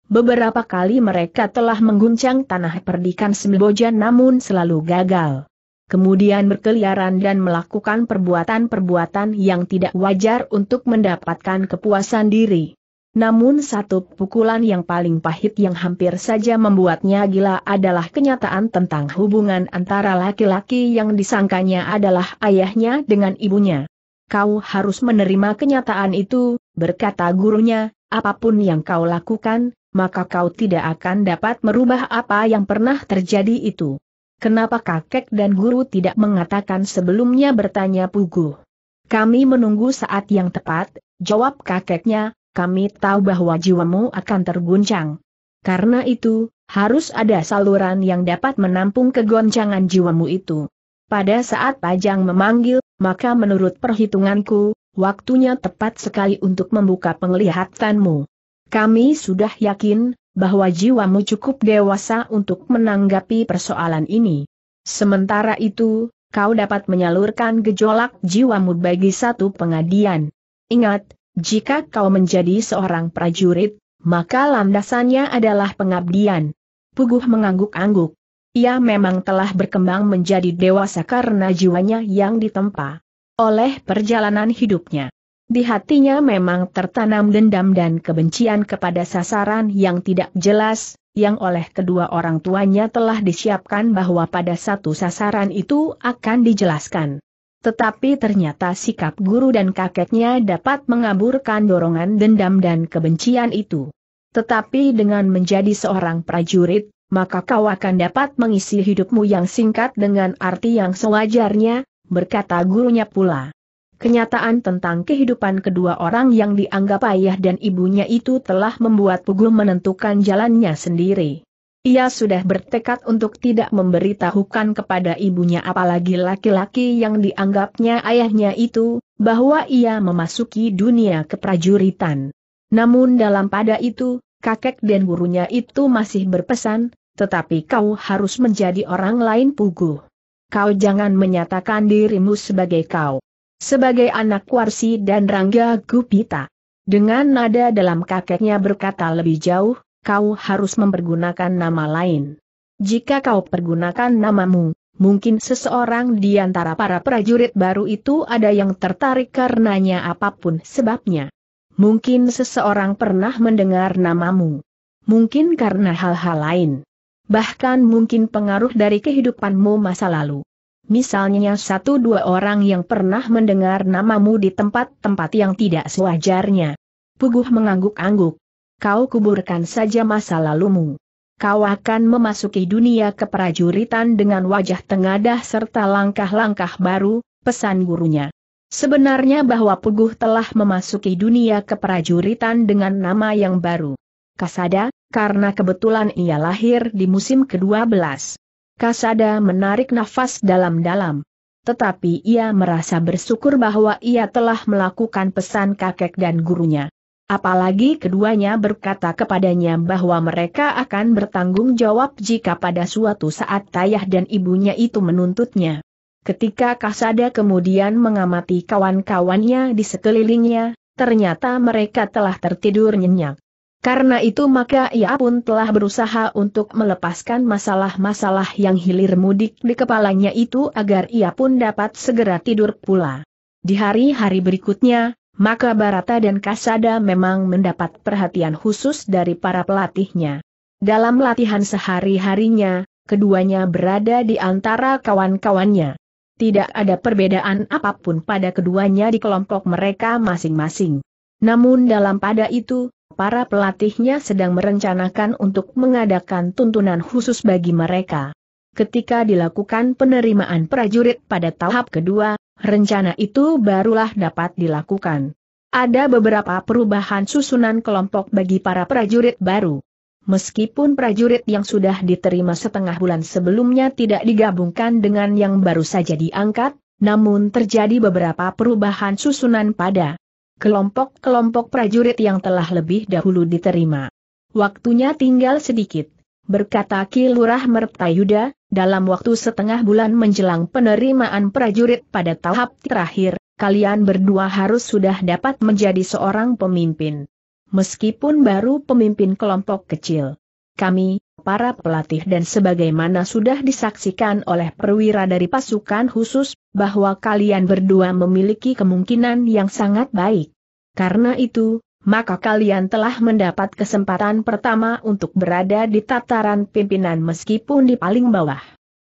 Beberapa kali mereka telah mengguncang tanah perdikan Semboja, namun selalu gagal. Kemudian berkeliaran dan melakukan perbuatan-perbuatan yang tidak wajar untuk mendapatkan kepuasan diri. Namun satu pukulan yang paling pahit yang hampir saja membuatnya gila adalah kenyataan tentang hubungan antara laki-laki yang disangkanya adalah ayahnya dengan ibunya. Kau harus menerima kenyataan itu, berkata gurunya, apapun yang kau lakukan, maka kau tidak akan dapat merubah apa yang pernah terjadi itu. Kenapa kakek dan guru tidak mengatakan sebelumnya bertanya Pugu? Kami menunggu saat yang tepat, jawab kakeknya, kami tahu bahwa jiwamu akan terguncang. Karena itu, harus ada saluran yang dapat menampung kegoncangan jiwamu itu. Pada saat Pajang memanggil, maka menurut perhitunganku, waktunya tepat sekali untuk membuka penglihatanmu. Kami sudah yakin bahwa jiwamu cukup dewasa untuk menanggapi persoalan ini. Sementara itu, kau dapat menyalurkan gejolak jiwamu bagi satu pengadian. Ingat, jika kau menjadi seorang prajurit, maka landasannya adalah pengabdian. Puguh mengangguk-angguk. Ia memang telah berkembang menjadi dewasa karena jiwanya yang ditempa oleh perjalanan hidupnya. Di hatinya memang tertanam dendam dan kebencian kepada sasaran yang tidak jelas, yang oleh kedua orang tuanya telah disiapkan bahwa pada satu sasaran itu akan dijelaskan. Tetapi ternyata sikap guru dan kakeknya dapat mengaburkan dorongan dendam dan kebencian itu. Tetapi dengan menjadi seorang prajurit, maka kau akan dapat mengisi hidupmu yang singkat dengan arti yang sewajarnya, berkata gurunya pula. Kenyataan tentang kehidupan kedua orang yang dianggap ayah dan ibunya itu telah membuat Pugul menentukan jalannya sendiri. Ia sudah bertekad untuk tidak memberitahukan kepada ibunya apalagi laki-laki yang dianggapnya ayahnya itu, bahwa ia memasuki dunia keprajuritan. Namun dalam pada itu, kakek dan gurunya itu masih berpesan, tetapi kau harus menjadi orang lain Pugu. Kau jangan menyatakan dirimu sebagai kau. Sebagai anak Warsi dan Rangga Gupita. Dengan nada dalam kakeknya berkata lebih jauh, kau harus mempergunakan nama lain. Jika kau pergunakan namamu, mungkin seseorang di antara para prajurit baru itu ada yang tertarik karenanya apapun sebabnya. Mungkin seseorang pernah mendengar namamu. Mungkin karena hal-hal lain. Bahkan mungkin pengaruh dari kehidupanmu masa lalu. Misalnya satu dua orang yang pernah mendengar namamu di tempat-tempat yang tidak sewajarnya. Puguh mengangguk-angguk. Kau kuburkan saja masa lalumu. Kau akan memasuki dunia keprajuritan dengan wajah tengadah serta langkah-langkah baru, pesan gurunya. Sebenarnya bahwa Puguh telah memasuki dunia keprajuritan dengan nama yang baru. Kasada, karena kebetulan ia lahir di musim ke-12. Kasada menarik nafas dalam-dalam. Tetapi ia merasa bersyukur bahwa ia telah melakukan pesan kakek dan gurunya. Apalagi keduanya berkata kepadanya bahwa mereka akan bertanggung jawab jika pada suatu saat ayah dan ibunya itu menuntutnya. Ketika Kasada kemudian mengamati kawan-kawannya di sekelilingnya, ternyata mereka telah tertidur nyenyak. Karena itu maka ia pun telah berusaha untuk melepaskan masalah-masalah yang hilir mudik di kepalanya itu agar ia pun dapat segera tidur pula. Di hari-hari berikutnya, maka Barata dan Kasada memang mendapat perhatian khusus dari para pelatihnya. Dalam latihan sehari-harinya, keduanya berada di antara kawan-kawannya. Tidak ada perbedaan apapun pada keduanya di kelompok mereka masing-masing. Namun dalam pada itu, para pelatihnya sedang merencanakan untuk mengadakan tuntunan khusus bagi mereka. Ketika dilakukan penerimaan prajurit pada tahap kedua, rencana itu barulah dapat dilakukan. Ada beberapa perubahan susunan kelompok bagi para prajurit baru. Meskipun prajurit yang sudah diterima setengah bulan sebelumnya tidak digabungkan dengan yang baru saja diangkat, namun terjadi beberapa perubahan susunan pada kelompok-kelompok prajurit yang telah lebih dahulu diterima. Waktunya tinggal sedikit, berkata Ki Lurah Mertayuda, dalam waktu setengah bulan menjelang penerimaan prajurit pada tahap terakhir, kalian berdua harus sudah dapat menjadi seorang pemimpin. Meskipun baru pemimpin kelompok kecil kami, para pelatih dan sebagaimana sudah disaksikan oleh perwira dari pasukan khusus, bahwa kalian berdua memiliki kemungkinan yang sangat baik. Karena itu, maka kalian telah mendapat kesempatan pertama untuk berada di tataran pimpinan meskipun di paling bawah.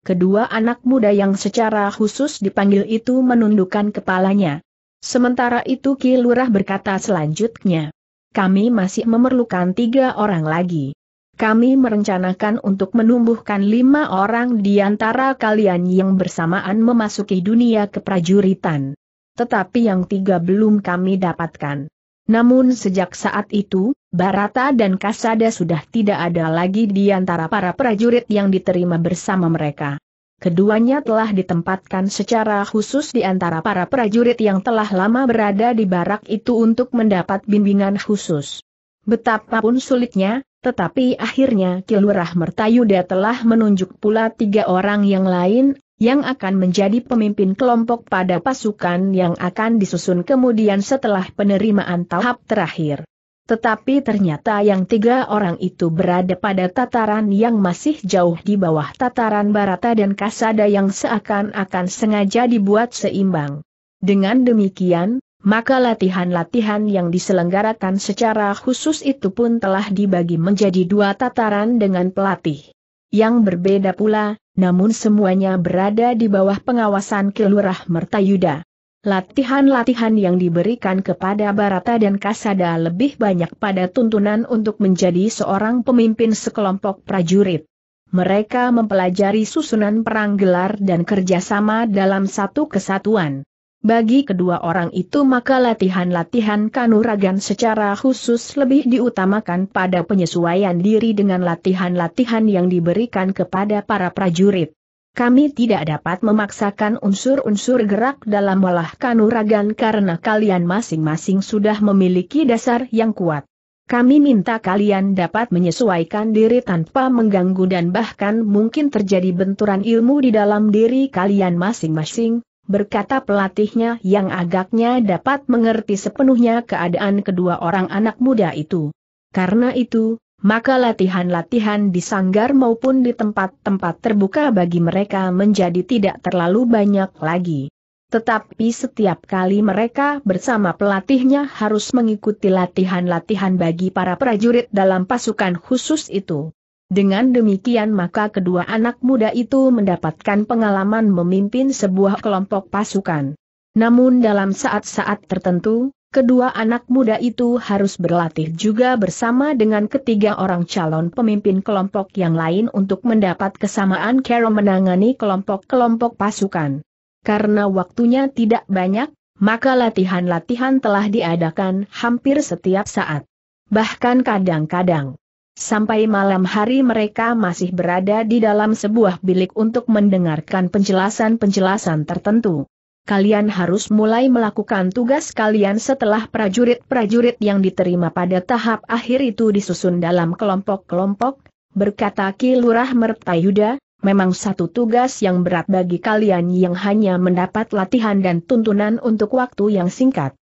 Kedua anak muda yang secara khusus dipanggil itu menundukkan kepalanya. Sementara itu Ki Lurah berkata selanjutnya, kami masih memerlukan tiga orang lagi. Kami merencanakan untuk menumbuhkan lima orang di antara kalian yang bersamaan memasuki dunia keprajuritan. Tetapi yang tiga belum kami dapatkan. Namun sejak saat itu, Barata dan Kasada sudah tidak ada lagi di antara para prajurit yang diterima bersama mereka. Keduanya telah ditempatkan secara khusus di antara para prajurit yang telah lama berada di barak itu untuk mendapat bimbingan khusus. Betapapun sulitnya, tetapi akhirnya Kilurah Mertayuda telah menunjuk pula tiga orang yang lain, yang akan menjadi pemimpin kelompok pada pasukan yang akan disusun kemudian setelah penerimaan tahap terakhir. Tetapi ternyata yang tiga orang itu berada pada tataran yang masih jauh di bawah tataran Barata dan Kasada yang seakan-akan sengaja dibuat seimbang. Dengan demikian, maka latihan-latihan yang diselenggarakan secara khusus itu pun telah dibagi menjadi dua tataran dengan pelatih. Yang berbeda pula, namun semuanya berada di bawah pengawasan Merta Mertayuda. Latihan-latihan yang diberikan kepada Barata dan Kasada lebih banyak pada tuntunan untuk menjadi seorang pemimpin sekelompok prajurit. Mereka mempelajari susunan perang gelar dan kerjasama dalam satu kesatuan. Bagi kedua orang itu maka latihan-latihan kanuragan secara khusus lebih diutamakan pada penyesuaian diri dengan latihan-latihan yang diberikan kepada para prajurit. Kami tidak dapat memaksakan unsur-unsur gerak dalam olah kanuragan karena kalian masing-masing sudah memiliki dasar yang kuat. Kami minta kalian dapat menyesuaikan diri tanpa mengganggu dan bahkan mungkin terjadi benturan ilmu di dalam diri kalian masing-masing, berkata pelatihnya yang agaknya dapat mengerti sepenuhnya keadaan kedua orang anak muda itu. Karena itu, maka latihan-latihan di sanggar maupun di tempat-tempat terbuka bagi mereka menjadi tidak terlalu banyak lagi. Tetapi setiap kali mereka bersama pelatihnya harus mengikuti latihan-latihan bagi para prajurit dalam pasukan khusus itu. Dengan demikian maka kedua anak muda itu mendapatkan pengalaman memimpin sebuah kelompok pasukan. Namun dalam saat-saat tertentu, kedua anak muda itu harus berlatih juga bersama dengan ketiga orang calon pemimpin kelompok yang lain untuk mendapat kesamaan cara menangani kelompok-kelompok pasukan. Karena waktunya tidak banyak, maka latihan-latihan telah diadakan hampir setiap saat. Bahkan kadang-kadang Sampai malam hari mereka masih berada di dalam sebuah bilik untuk mendengarkan penjelasan-penjelasan tertentu. Kalian harus mulai melakukan tugas kalian setelah prajurit-prajurit yang diterima pada tahap akhir itu disusun dalam kelompok-kelompok, berkata Ki Lurah Mertayuda, memang satu tugas yang berat bagi kalian yang hanya mendapat latihan dan tuntunan untuk waktu yang singkat.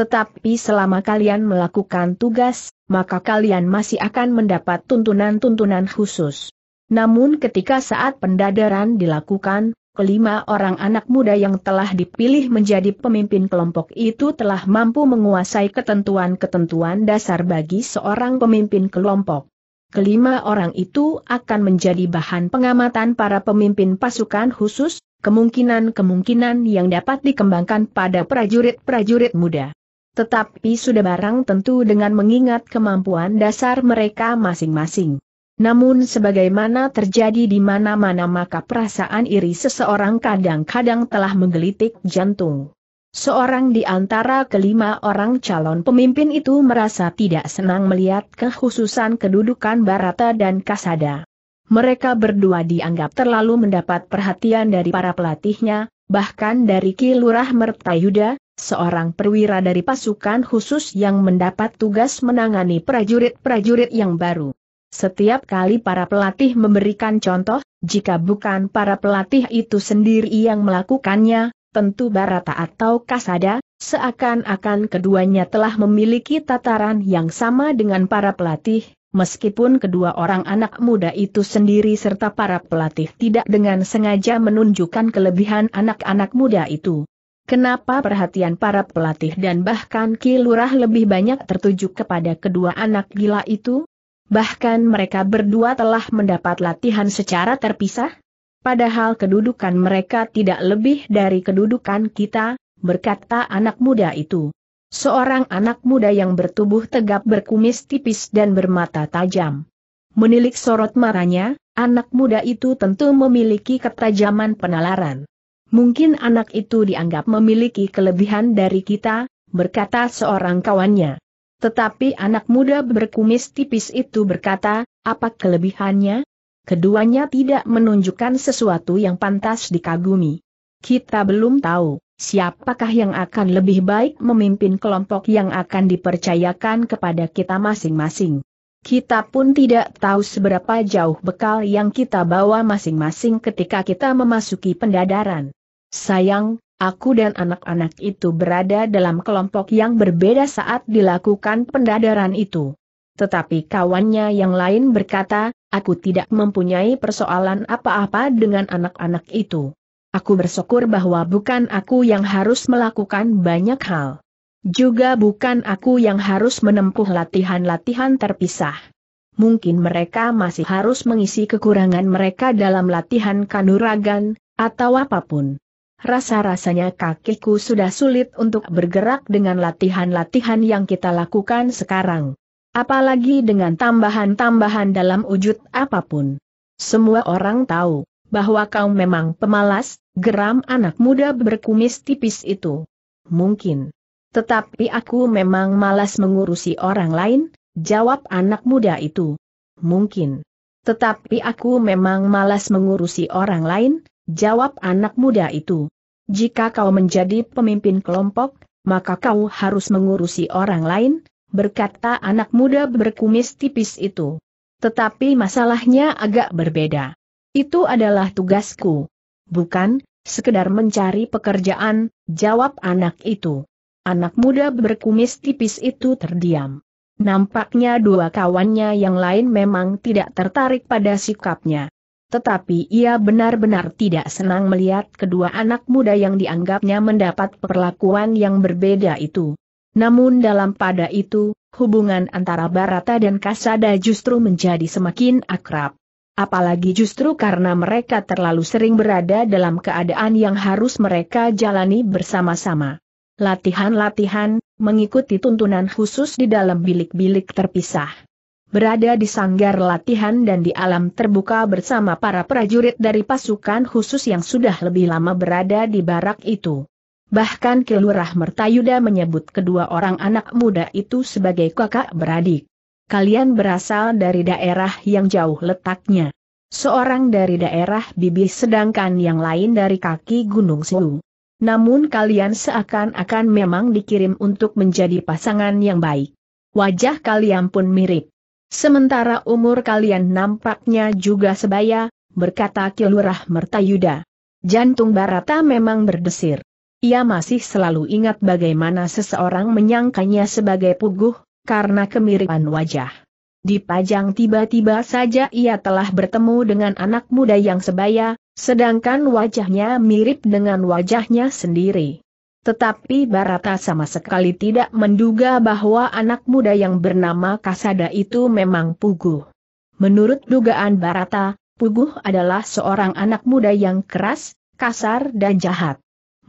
Tetapi selama kalian melakukan tugas, maka kalian masih akan mendapat tuntunan-tuntunan khusus. Namun ketika saat pendadaran dilakukan, kelima orang anak muda yang telah dipilih menjadi pemimpin kelompok itu telah mampu menguasai ketentuan-ketentuan dasar bagi seorang pemimpin kelompok. Kelima orang itu akan menjadi bahan pengamatan para pemimpin pasukan khusus, kemungkinan-kemungkinan yang dapat dikembangkan pada prajurit-prajurit muda. Tetapi sudah barang tentu dengan mengingat kemampuan dasar mereka masing-masing. Namun sebagaimana terjadi di mana-mana maka perasaan iri seseorang kadang-kadang telah menggelitik jantung. Seorang di antara kelima orang calon pemimpin itu merasa tidak senang melihat kekhususan kedudukan Barata dan Kasada. Mereka berdua dianggap terlalu mendapat perhatian dari para pelatihnya, bahkan dari Ki Mertayuda, seorang perwira dari pasukan khusus yang mendapat tugas menangani prajurit-prajurit yang baru. Setiap kali para pelatih memberikan contoh, jika bukan para pelatih itu sendiri yang melakukannya, tentu Barata atau Kasada, seakan-akan keduanya telah memiliki tataran yang sama dengan para pelatih, meskipun kedua orang anak muda itu sendiri serta para pelatih tidak dengan sengaja menunjukkan kelebihan anak-anak muda itu. Kenapa perhatian para pelatih dan bahkan kilurah lebih banyak tertuju kepada kedua anak gila itu? Bahkan mereka berdua telah mendapat latihan secara terpisah? Padahal kedudukan mereka tidak lebih dari kedudukan kita, berkata anak muda itu. Seorang anak muda yang bertubuh tegap berkumis tipis dan bermata tajam. Menilik sorot maranya, anak muda itu tentu memiliki ketajaman penalaran. Mungkin anak itu dianggap memiliki kelebihan dari kita, berkata seorang kawannya. Tetapi anak muda berkumis tipis itu berkata, apa kelebihannya? Keduanya tidak menunjukkan sesuatu yang pantas dikagumi. Kita belum tahu, siapakah yang akan lebih baik memimpin kelompok yang akan dipercayakan kepada kita masing-masing. Kita pun tidak tahu seberapa jauh bekal yang kita bawa masing-masing ketika kita memasuki pendadaran. Sayang, aku dan anak-anak itu berada dalam kelompok yang berbeda saat dilakukan pendadaran itu. Tetapi kawannya yang lain berkata, aku tidak mempunyai persoalan apa-apa dengan anak-anak itu. Aku bersyukur bahwa bukan aku yang harus melakukan banyak hal. Juga bukan aku yang harus menempuh latihan-latihan terpisah. Mungkin mereka masih harus mengisi kekurangan mereka dalam latihan kanuragan, atau apapun. Rasa-rasanya kakiku sudah sulit untuk bergerak dengan latihan-latihan yang kita lakukan sekarang. Apalagi dengan tambahan-tambahan dalam wujud apapun. Semua orang tahu bahwa kau memang pemalas, geram anak muda berkumis tipis itu. Mungkin. Tetapi aku memang malas mengurusi orang lain, jawab anak muda itu. Mungkin. Tetapi aku memang malas mengurusi orang lain, jawab anak muda itu. Jika kau menjadi pemimpin kelompok, maka kau harus mengurusi orang lain, berkata anak muda berkumis tipis itu. Tetapi masalahnya agak berbeda. Itu adalah tugasku. Bukan, sekedar mencari pekerjaan, jawab anak itu. Anak muda berkumis tipis itu terdiam. Nampaknya dua kawannya yang lain memang tidak tertarik pada sikapnya tetapi ia benar-benar tidak senang melihat kedua anak muda yang dianggapnya mendapat perlakuan yang berbeda itu. Namun dalam pada itu, hubungan antara Barata dan Kasada justru menjadi semakin akrab. Apalagi justru karena mereka terlalu sering berada dalam keadaan yang harus mereka jalani bersama-sama. Latihan-latihan, mengikuti tuntunan khusus di dalam bilik-bilik terpisah berada di sanggar latihan dan di alam terbuka bersama para prajurit dari pasukan khusus yang sudah lebih lama berada di barak itu. Bahkan Kilurah Mertayuda menyebut kedua orang anak muda itu sebagai kakak beradik. Kalian berasal dari daerah yang jauh letaknya. Seorang dari daerah Bibi sedangkan yang lain dari kaki Gunung Siu. Namun kalian seakan-akan memang dikirim untuk menjadi pasangan yang baik. Wajah kalian pun mirip. Sementara umur kalian nampaknya juga sebaya, berkata Kilurah Mertayuda. Jantung Barata memang berdesir. Ia masih selalu ingat bagaimana seseorang menyangkanya sebagai puguh, karena kemiripan wajah. Dipajang tiba-tiba saja ia telah bertemu dengan anak muda yang sebaya, sedangkan wajahnya mirip dengan wajahnya sendiri. Tetapi Barata sama sekali tidak menduga bahwa anak muda yang bernama Kasada itu memang Puguh. Menurut dugaan Barata, Puguh adalah seorang anak muda yang keras, kasar dan jahat.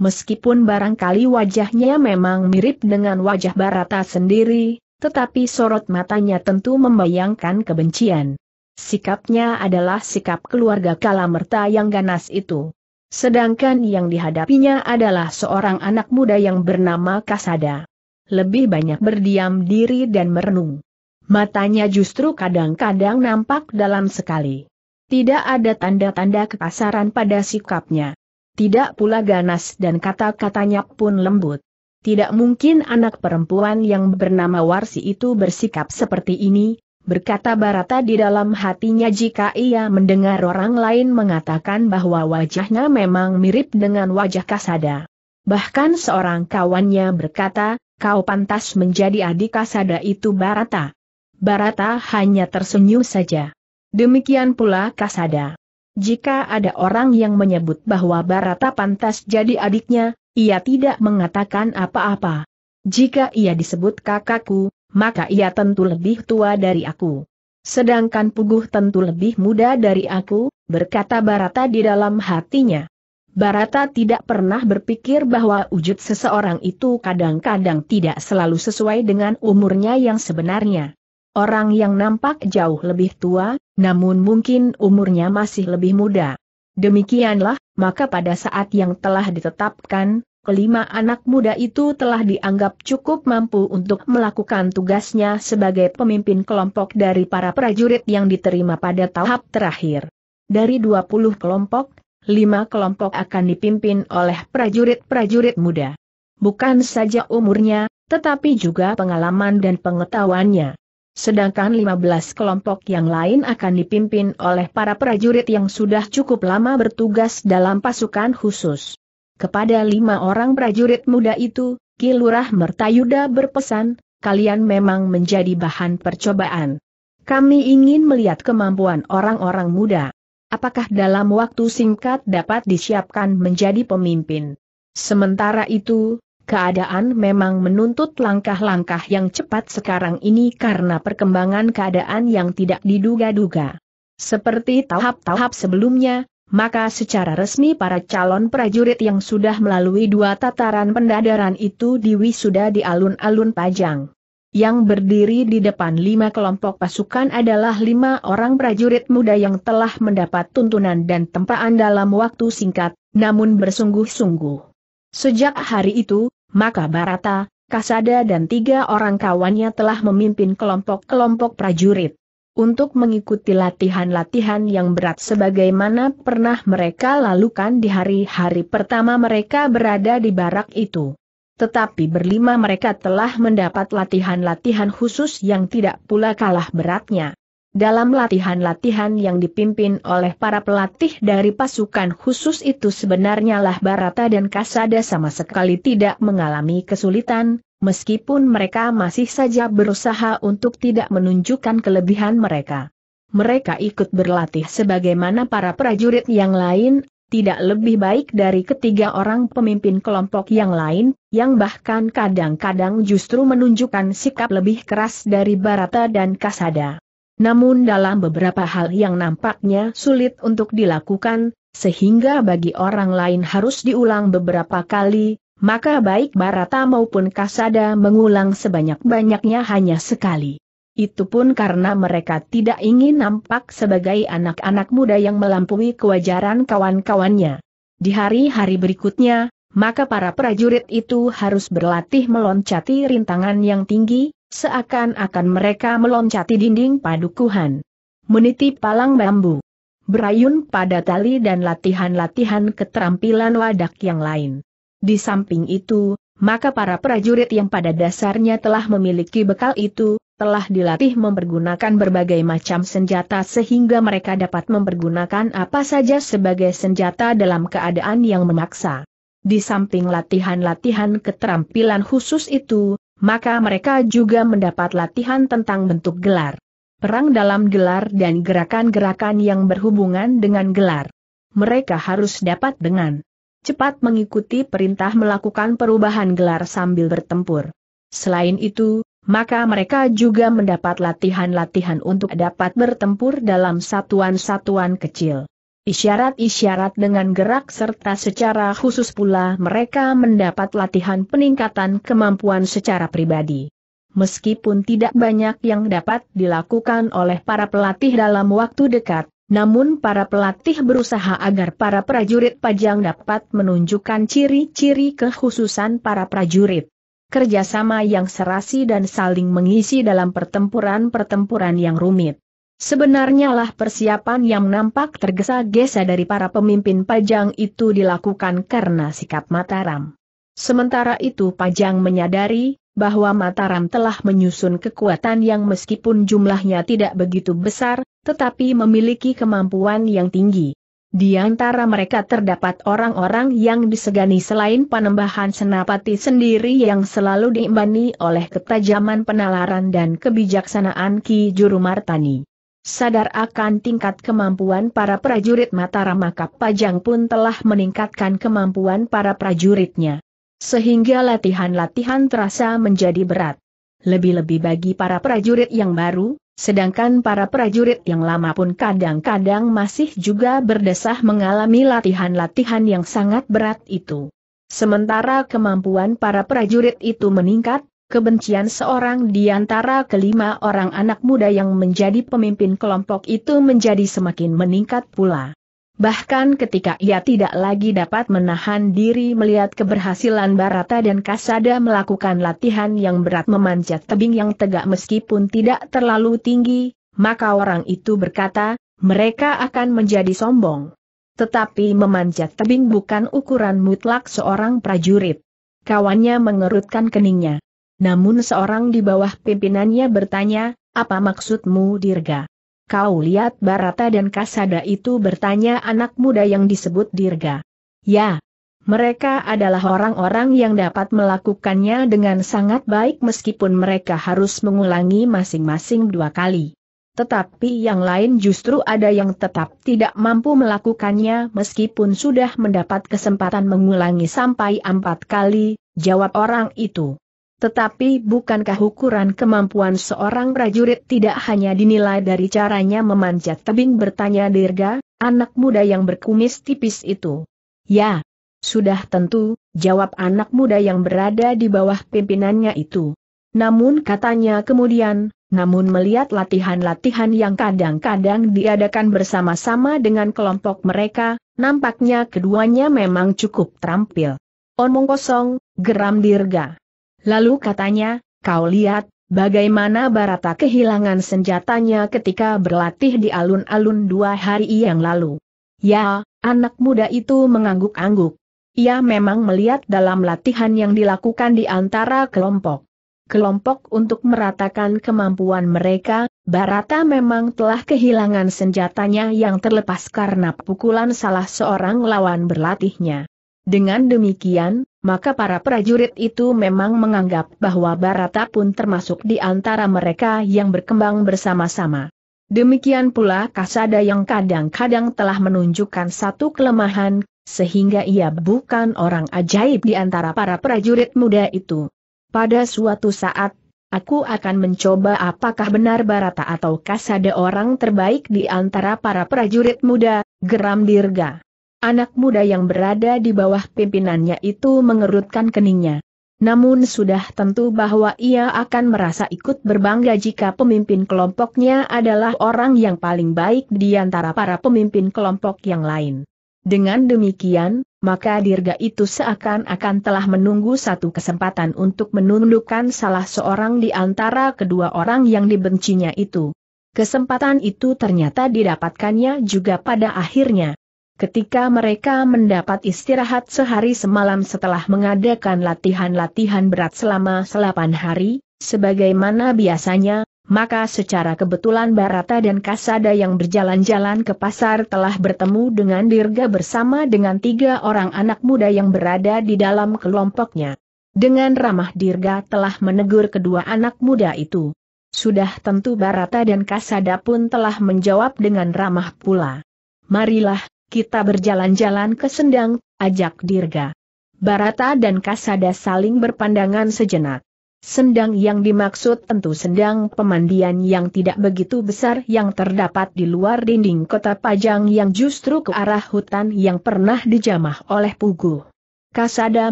Meskipun barangkali wajahnya memang mirip dengan wajah Barata sendiri, tetapi sorot matanya tentu membayangkan kebencian. Sikapnya adalah sikap keluarga kalamerta yang ganas itu. Sedangkan yang dihadapinya adalah seorang anak muda yang bernama Kasada. Lebih banyak berdiam diri dan merenung. Matanya justru kadang-kadang nampak dalam sekali. Tidak ada tanda-tanda kekasaran pada sikapnya. Tidak pula ganas dan kata-katanya pun lembut. Tidak mungkin anak perempuan yang bernama Warsi itu bersikap seperti ini, Berkata Barata di dalam hatinya jika ia mendengar orang lain mengatakan bahwa wajahnya memang mirip dengan wajah Kasada. Bahkan seorang kawannya berkata, kau pantas menjadi adik Kasada itu Barata. Barata hanya tersenyum saja. Demikian pula Kasada. Jika ada orang yang menyebut bahwa Barata pantas jadi adiknya, ia tidak mengatakan apa-apa. Jika ia disebut kakakku, maka ia tentu lebih tua dari aku. Sedangkan Puguh tentu lebih muda dari aku, berkata Barata di dalam hatinya. Barata tidak pernah berpikir bahwa wujud seseorang itu kadang-kadang tidak selalu sesuai dengan umurnya yang sebenarnya. Orang yang nampak jauh lebih tua, namun mungkin umurnya masih lebih muda. Demikianlah, maka pada saat yang telah ditetapkan, kelima anak muda itu telah dianggap cukup mampu untuk melakukan tugasnya sebagai pemimpin kelompok dari para prajurit yang diterima pada tahap terakhir. Dari 20 kelompok, 5 kelompok akan dipimpin oleh prajurit-prajurit muda. Bukan saja umurnya, tetapi juga pengalaman dan pengetahuannya. Sedangkan 15 kelompok yang lain akan dipimpin oleh para prajurit yang sudah cukup lama bertugas dalam pasukan khusus. Kepada lima orang prajurit muda itu, Kilurah Mertayuda berpesan, kalian memang menjadi bahan percobaan. Kami ingin melihat kemampuan orang-orang muda. Apakah dalam waktu singkat dapat disiapkan menjadi pemimpin? Sementara itu, keadaan memang menuntut langkah-langkah yang cepat sekarang ini karena perkembangan keadaan yang tidak diduga-duga. Seperti tahap-tahap sebelumnya, maka secara resmi para calon prajurit yang sudah melalui dua tataran pendadaran itu diwisuda di alun-alun Pajang. Yang berdiri di depan lima kelompok pasukan adalah lima orang prajurit muda yang telah mendapat tuntunan dan tempaan dalam waktu singkat, namun bersungguh-sungguh. Sejak hari itu, maka Barata, Kasada dan tiga orang kawannya telah memimpin kelompok-kelompok prajurit untuk mengikuti latihan-latihan yang berat sebagaimana pernah mereka lalukan di hari-hari pertama mereka berada di barak itu. Tetapi berlima mereka telah mendapat latihan-latihan khusus yang tidak pula kalah beratnya. Dalam latihan-latihan yang dipimpin oleh para pelatih dari pasukan khusus itu sebenarnya lah Barata dan Kasada sama sekali tidak mengalami kesulitan, meskipun mereka masih saja berusaha untuk tidak menunjukkan kelebihan mereka. Mereka ikut berlatih sebagaimana para prajurit yang lain, tidak lebih baik dari ketiga orang pemimpin kelompok yang lain, yang bahkan kadang-kadang justru menunjukkan sikap lebih keras dari Barata dan Kasada. Namun dalam beberapa hal yang nampaknya sulit untuk dilakukan, sehingga bagi orang lain harus diulang beberapa kali, maka baik Barata maupun Kasada mengulang sebanyak-banyaknya hanya sekali. Itu pun karena mereka tidak ingin nampak sebagai anak-anak muda yang melampaui kewajaran kawan-kawannya. Di hari-hari berikutnya, maka para prajurit itu harus berlatih meloncati rintangan yang tinggi, seakan-akan mereka meloncati dinding padukuhan. Meniti palang bambu. Berayun pada tali dan latihan-latihan keterampilan wadak yang lain. Di samping itu, maka para prajurit yang pada dasarnya telah memiliki bekal itu, telah dilatih mempergunakan berbagai macam senjata sehingga mereka dapat mempergunakan apa saja sebagai senjata dalam keadaan yang memaksa. Di samping latihan-latihan keterampilan khusus itu, maka mereka juga mendapat latihan tentang bentuk gelar. Perang dalam gelar dan gerakan-gerakan yang berhubungan dengan gelar. Mereka harus dapat dengan cepat mengikuti perintah melakukan perubahan gelar sambil bertempur. Selain itu, maka mereka juga mendapat latihan-latihan untuk dapat bertempur dalam satuan-satuan kecil. Isyarat-isyarat dengan gerak serta secara khusus pula mereka mendapat latihan peningkatan kemampuan secara pribadi. Meskipun tidak banyak yang dapat dilakukan oleh para pelatih dalam waktu dekat, namun para pelatih berusaha agar para prajurit pajang dapat menunjukkan ciri-ciri kekhususan para prajurit. Kerjasama yang serasi dan saling mengisi dalam pertempuran-pertempuran yang rumit. Sebenarnya lah persiapan yang nampak tergesa-gesa dari para pemimpin pajang itu dilakukan karena sikap Mataram. Sementara itu Pajang menyadari, bahwa Mataram telah menyusun kekuatan yang meskipun jumlahnya tidak begitu besar, tetapi memiliki kemampuan yang tinggi. Di antara mereka terdapat orang-orang yang disegani selain panembahan senapati sendiri yang selalu diimbani oleh ketajaman penalaran dan kebijaksanaan Ki Juru Martani. Sadar akan tingkat kemampuan para prajurit Mataram maka Pajang pun telah meningkatkan kemampuan para prajuritnya sehingga latihan-latihan terasa menjadi berat. Lebih-lebih bagi para prajurit yang baru, sedangkan para prajurit yang lama pun kadang-kadang masih juga berdesah mengalami latihan-latihan yang sangat berat itu. Sementara kemampuan para prajurit itu meningkat, kebencian seorang di antara kelima orang anak muda yang menjadi pemimpin kelompok itu menjadi semakin meningkat pula. Bahkan ketika ia tidak lagi dapat menahan diri melihat keberhasilan Barata dan Kasada melakukan latihan yang berat memanjat tebing yang tegak meskipun tidak terlalu tinggi, maka orang itu berkata, mereka akan menjadi sombong. Tetapi memanjat tebing bukan ukuran mutlak seorang prajurit. Kawannya mengerutkan keningnya. Namun seorang di bawah pimpinannya bertanya, apa maksudmu Dirga? Kau lihat Barata dan Kasada itu bertanya anak muda yang disebut Dirga. Ya. Mereka adalah orang-orang yang dapat melakukannya dengan sangat baik meskipun mereka harus mengulangi masing-masing dua kali. Tetapi yang lain justru ada yang tetap tidak mampu melakukannya meskipun sudah mendapat kesempatan mengulangi sampai empat kali, jawab orang itu. Tetapi bukankah ukuran kemampuan seorang prajurit tidak hanya dinilai dari caranya memanjat tebing bertanya Dirga, anak muda yang berkumis tipis itu? Ya, sudah tentu, jawab anak muda yang berada di bawah pimpinannya itu. Namun katanya kemudian, namun melihat latihan-latihan yang kadang-kadang diadakan bersama-sama dengan kelompok mereka, nampaknya keduanya memang cukup terampil. Omong kosong, geram Dirga. Lalu katanya, kau lihat, bagaimana Barata kehilangan senjatanya ketika berlatih di alun-alun dua hari yang lalu. Ya, anak muda itu mengangguk-angguk. Ia memang melihat dalam latihan yang dilakukan di antara kelompok. Kelompok untuk meratakan kemampuan mereka, Barata memang telah kehilangan senjatanya yang terlepas karena pukulan salah seorang lawan berlatihnya. Dengan demikian, maka para prajurit itu memang menganggap bahwa Barata pun termasuk di antara mereka yang berkembang bersama-sama. Demikian pula Kasada yang kadang-kadang telah menunjukkan satu kelemahan, sehingga ia bukan orang ajaib di antara para prajurit muda itu. Pada suatu saat, aku akan mencoba apakah benar Barata atau Kasada orang terbaik di antara para prajurit muda, geram Dirga. Anak muda yang berada di bawah pimpinannya itu mengerutkan keningnya. Namun sudah tentu bahwa ia akan merasa ikut berbangga jika pemimpin kelompoknya adalah orang yang paling baik di antara para pemimpin kelompok yang lain. Dengan demikian, maka dirga itu seakan-akan telah menunggu satu kesempatan untuk menundukkan salah seorang di antara kedua orang yang dibencinya itu. Kesempatan itu ternyata didapatkannya juga pada akhirnya. Ketika mereka mendapat istirahat sehari semalam setelah mengadakan latihan-latihan berat selama selapan hari, sebagaimana biasanya, maka secara kebetulan Barata dan Kasada yang berjalan-jalan ke pasar telah bertemu dengan Dirga bersama dengan tiga orang anak muda yang berada di dalam kelompoknya. Dengan ramah Dirga telah menegur kedua anak muda itu. Sudah tentu Barata dan Kasada pun telah menjawab dengan ramah pula. Marilah, kita berjalan-jalan ke sendang, ajak Dirga. Barata dan Kasada saling berpandangan sejenak. Sendang yang dimaksud tentu sendang pemandian yang tidak begitu besar yang terdapat di luar dinding kota Pajang yang justru ke arah hutan yang pernah dijamah oleh Pugu. Kasada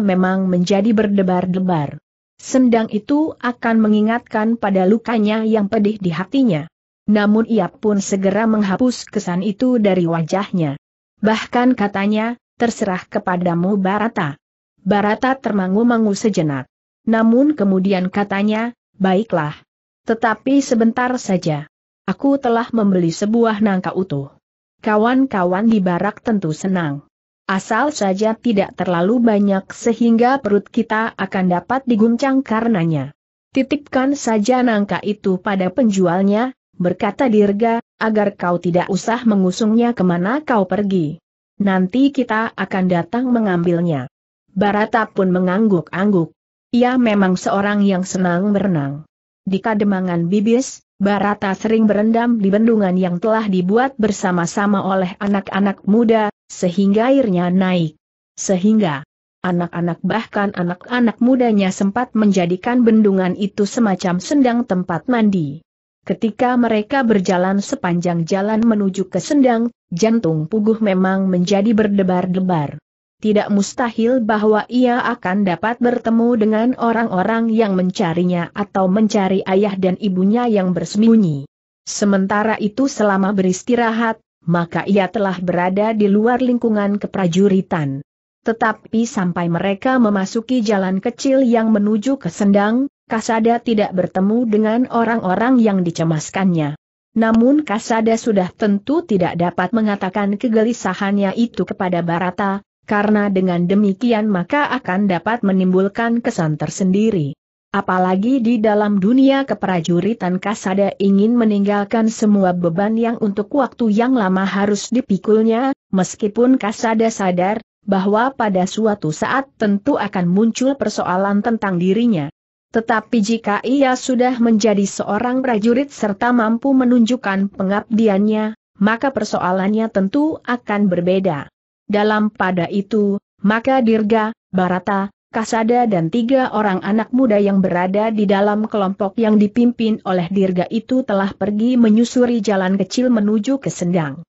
memang menjadi berdebar-debar. Sendang itu akan mengingatkan pada lukanya yang pedih di hatinya. Namun ia pun segera menghapus kesan itu dari wajahnya. Bahkan katanya, terserah kepadamu Barata. Barata termangu-mangu sejenak. Namun kemudian katanya, baiklah. Tetapi sebentar saja. Aku telah membeli sebuah nangka utuh. Kawan-kawan di barak tentu senang. Asal saja tidak terlalu banyak sehingga perut kita akan dapat diguncang karenanya. Titipkan saja nangka itu pada penjualnya, berkata Dirga, agar kau tidak usah mengusungnya kemana kau pergi. Nanti kita akan datang mengambilnya. Barata pun mengangguk-angguk. Ia memang seorang yang senang berenang. Di kademangan bibis, Barata sering berendam di bendungan yang telah dibuat bersama-sama oleh anak-anak muda, sehingga airnya naik. Sehingga anak-anak bahkan anak-anak mudanya sempat menjadikan bendungan itu semacam sendang tempat mandi. Ketika mereka berjalan sepanjang jalan menuju ke sendang, jantung Puguh memang menjadi berdebar-debar. Tidak mustahil bahwa ia akan dapat bertemu dengan orang-orang yang mencarinya atau mencari ayah dan ibunya yang bersembunyi. Sementara itu selama beristirahat, maka ia telah berada di luar lingkungan keprajuritan. Tetapi sampai mereka memasuki jalan kecil yang menuju ke sendang, Kasada tidak bertemu dengan orang-orang yang dicemaskannya. Namun Kasada sudah tentu tidak dapat mengatakan kegelisahannya itu kepada Barata, karena dengan demikian maka akan dapat menimbulkan kesan tersendiri. Apalagi di dalam dunia keprajuritan Kasada ingin meninggalkan semua beban yang untuk waktu yang lama harus dipikulnya, meskipun Kasada sadar bahwa pada suatu saat tentu akan muncul persoalan tentang dirinya. Tetapi jika ia sudah menjadi seorang prajurit serta mampu menunjukkan pengabdiannya, maka persoalannya tentu akan berbeda. Dalam pada itu, maka Dirga, Barata, Kasada dan tiga orang anak muda yang berada di dalam kelompok yang dipimpin oleh Dirga itu telah pergi menyusuri jalan kecil menuju ke Sendang.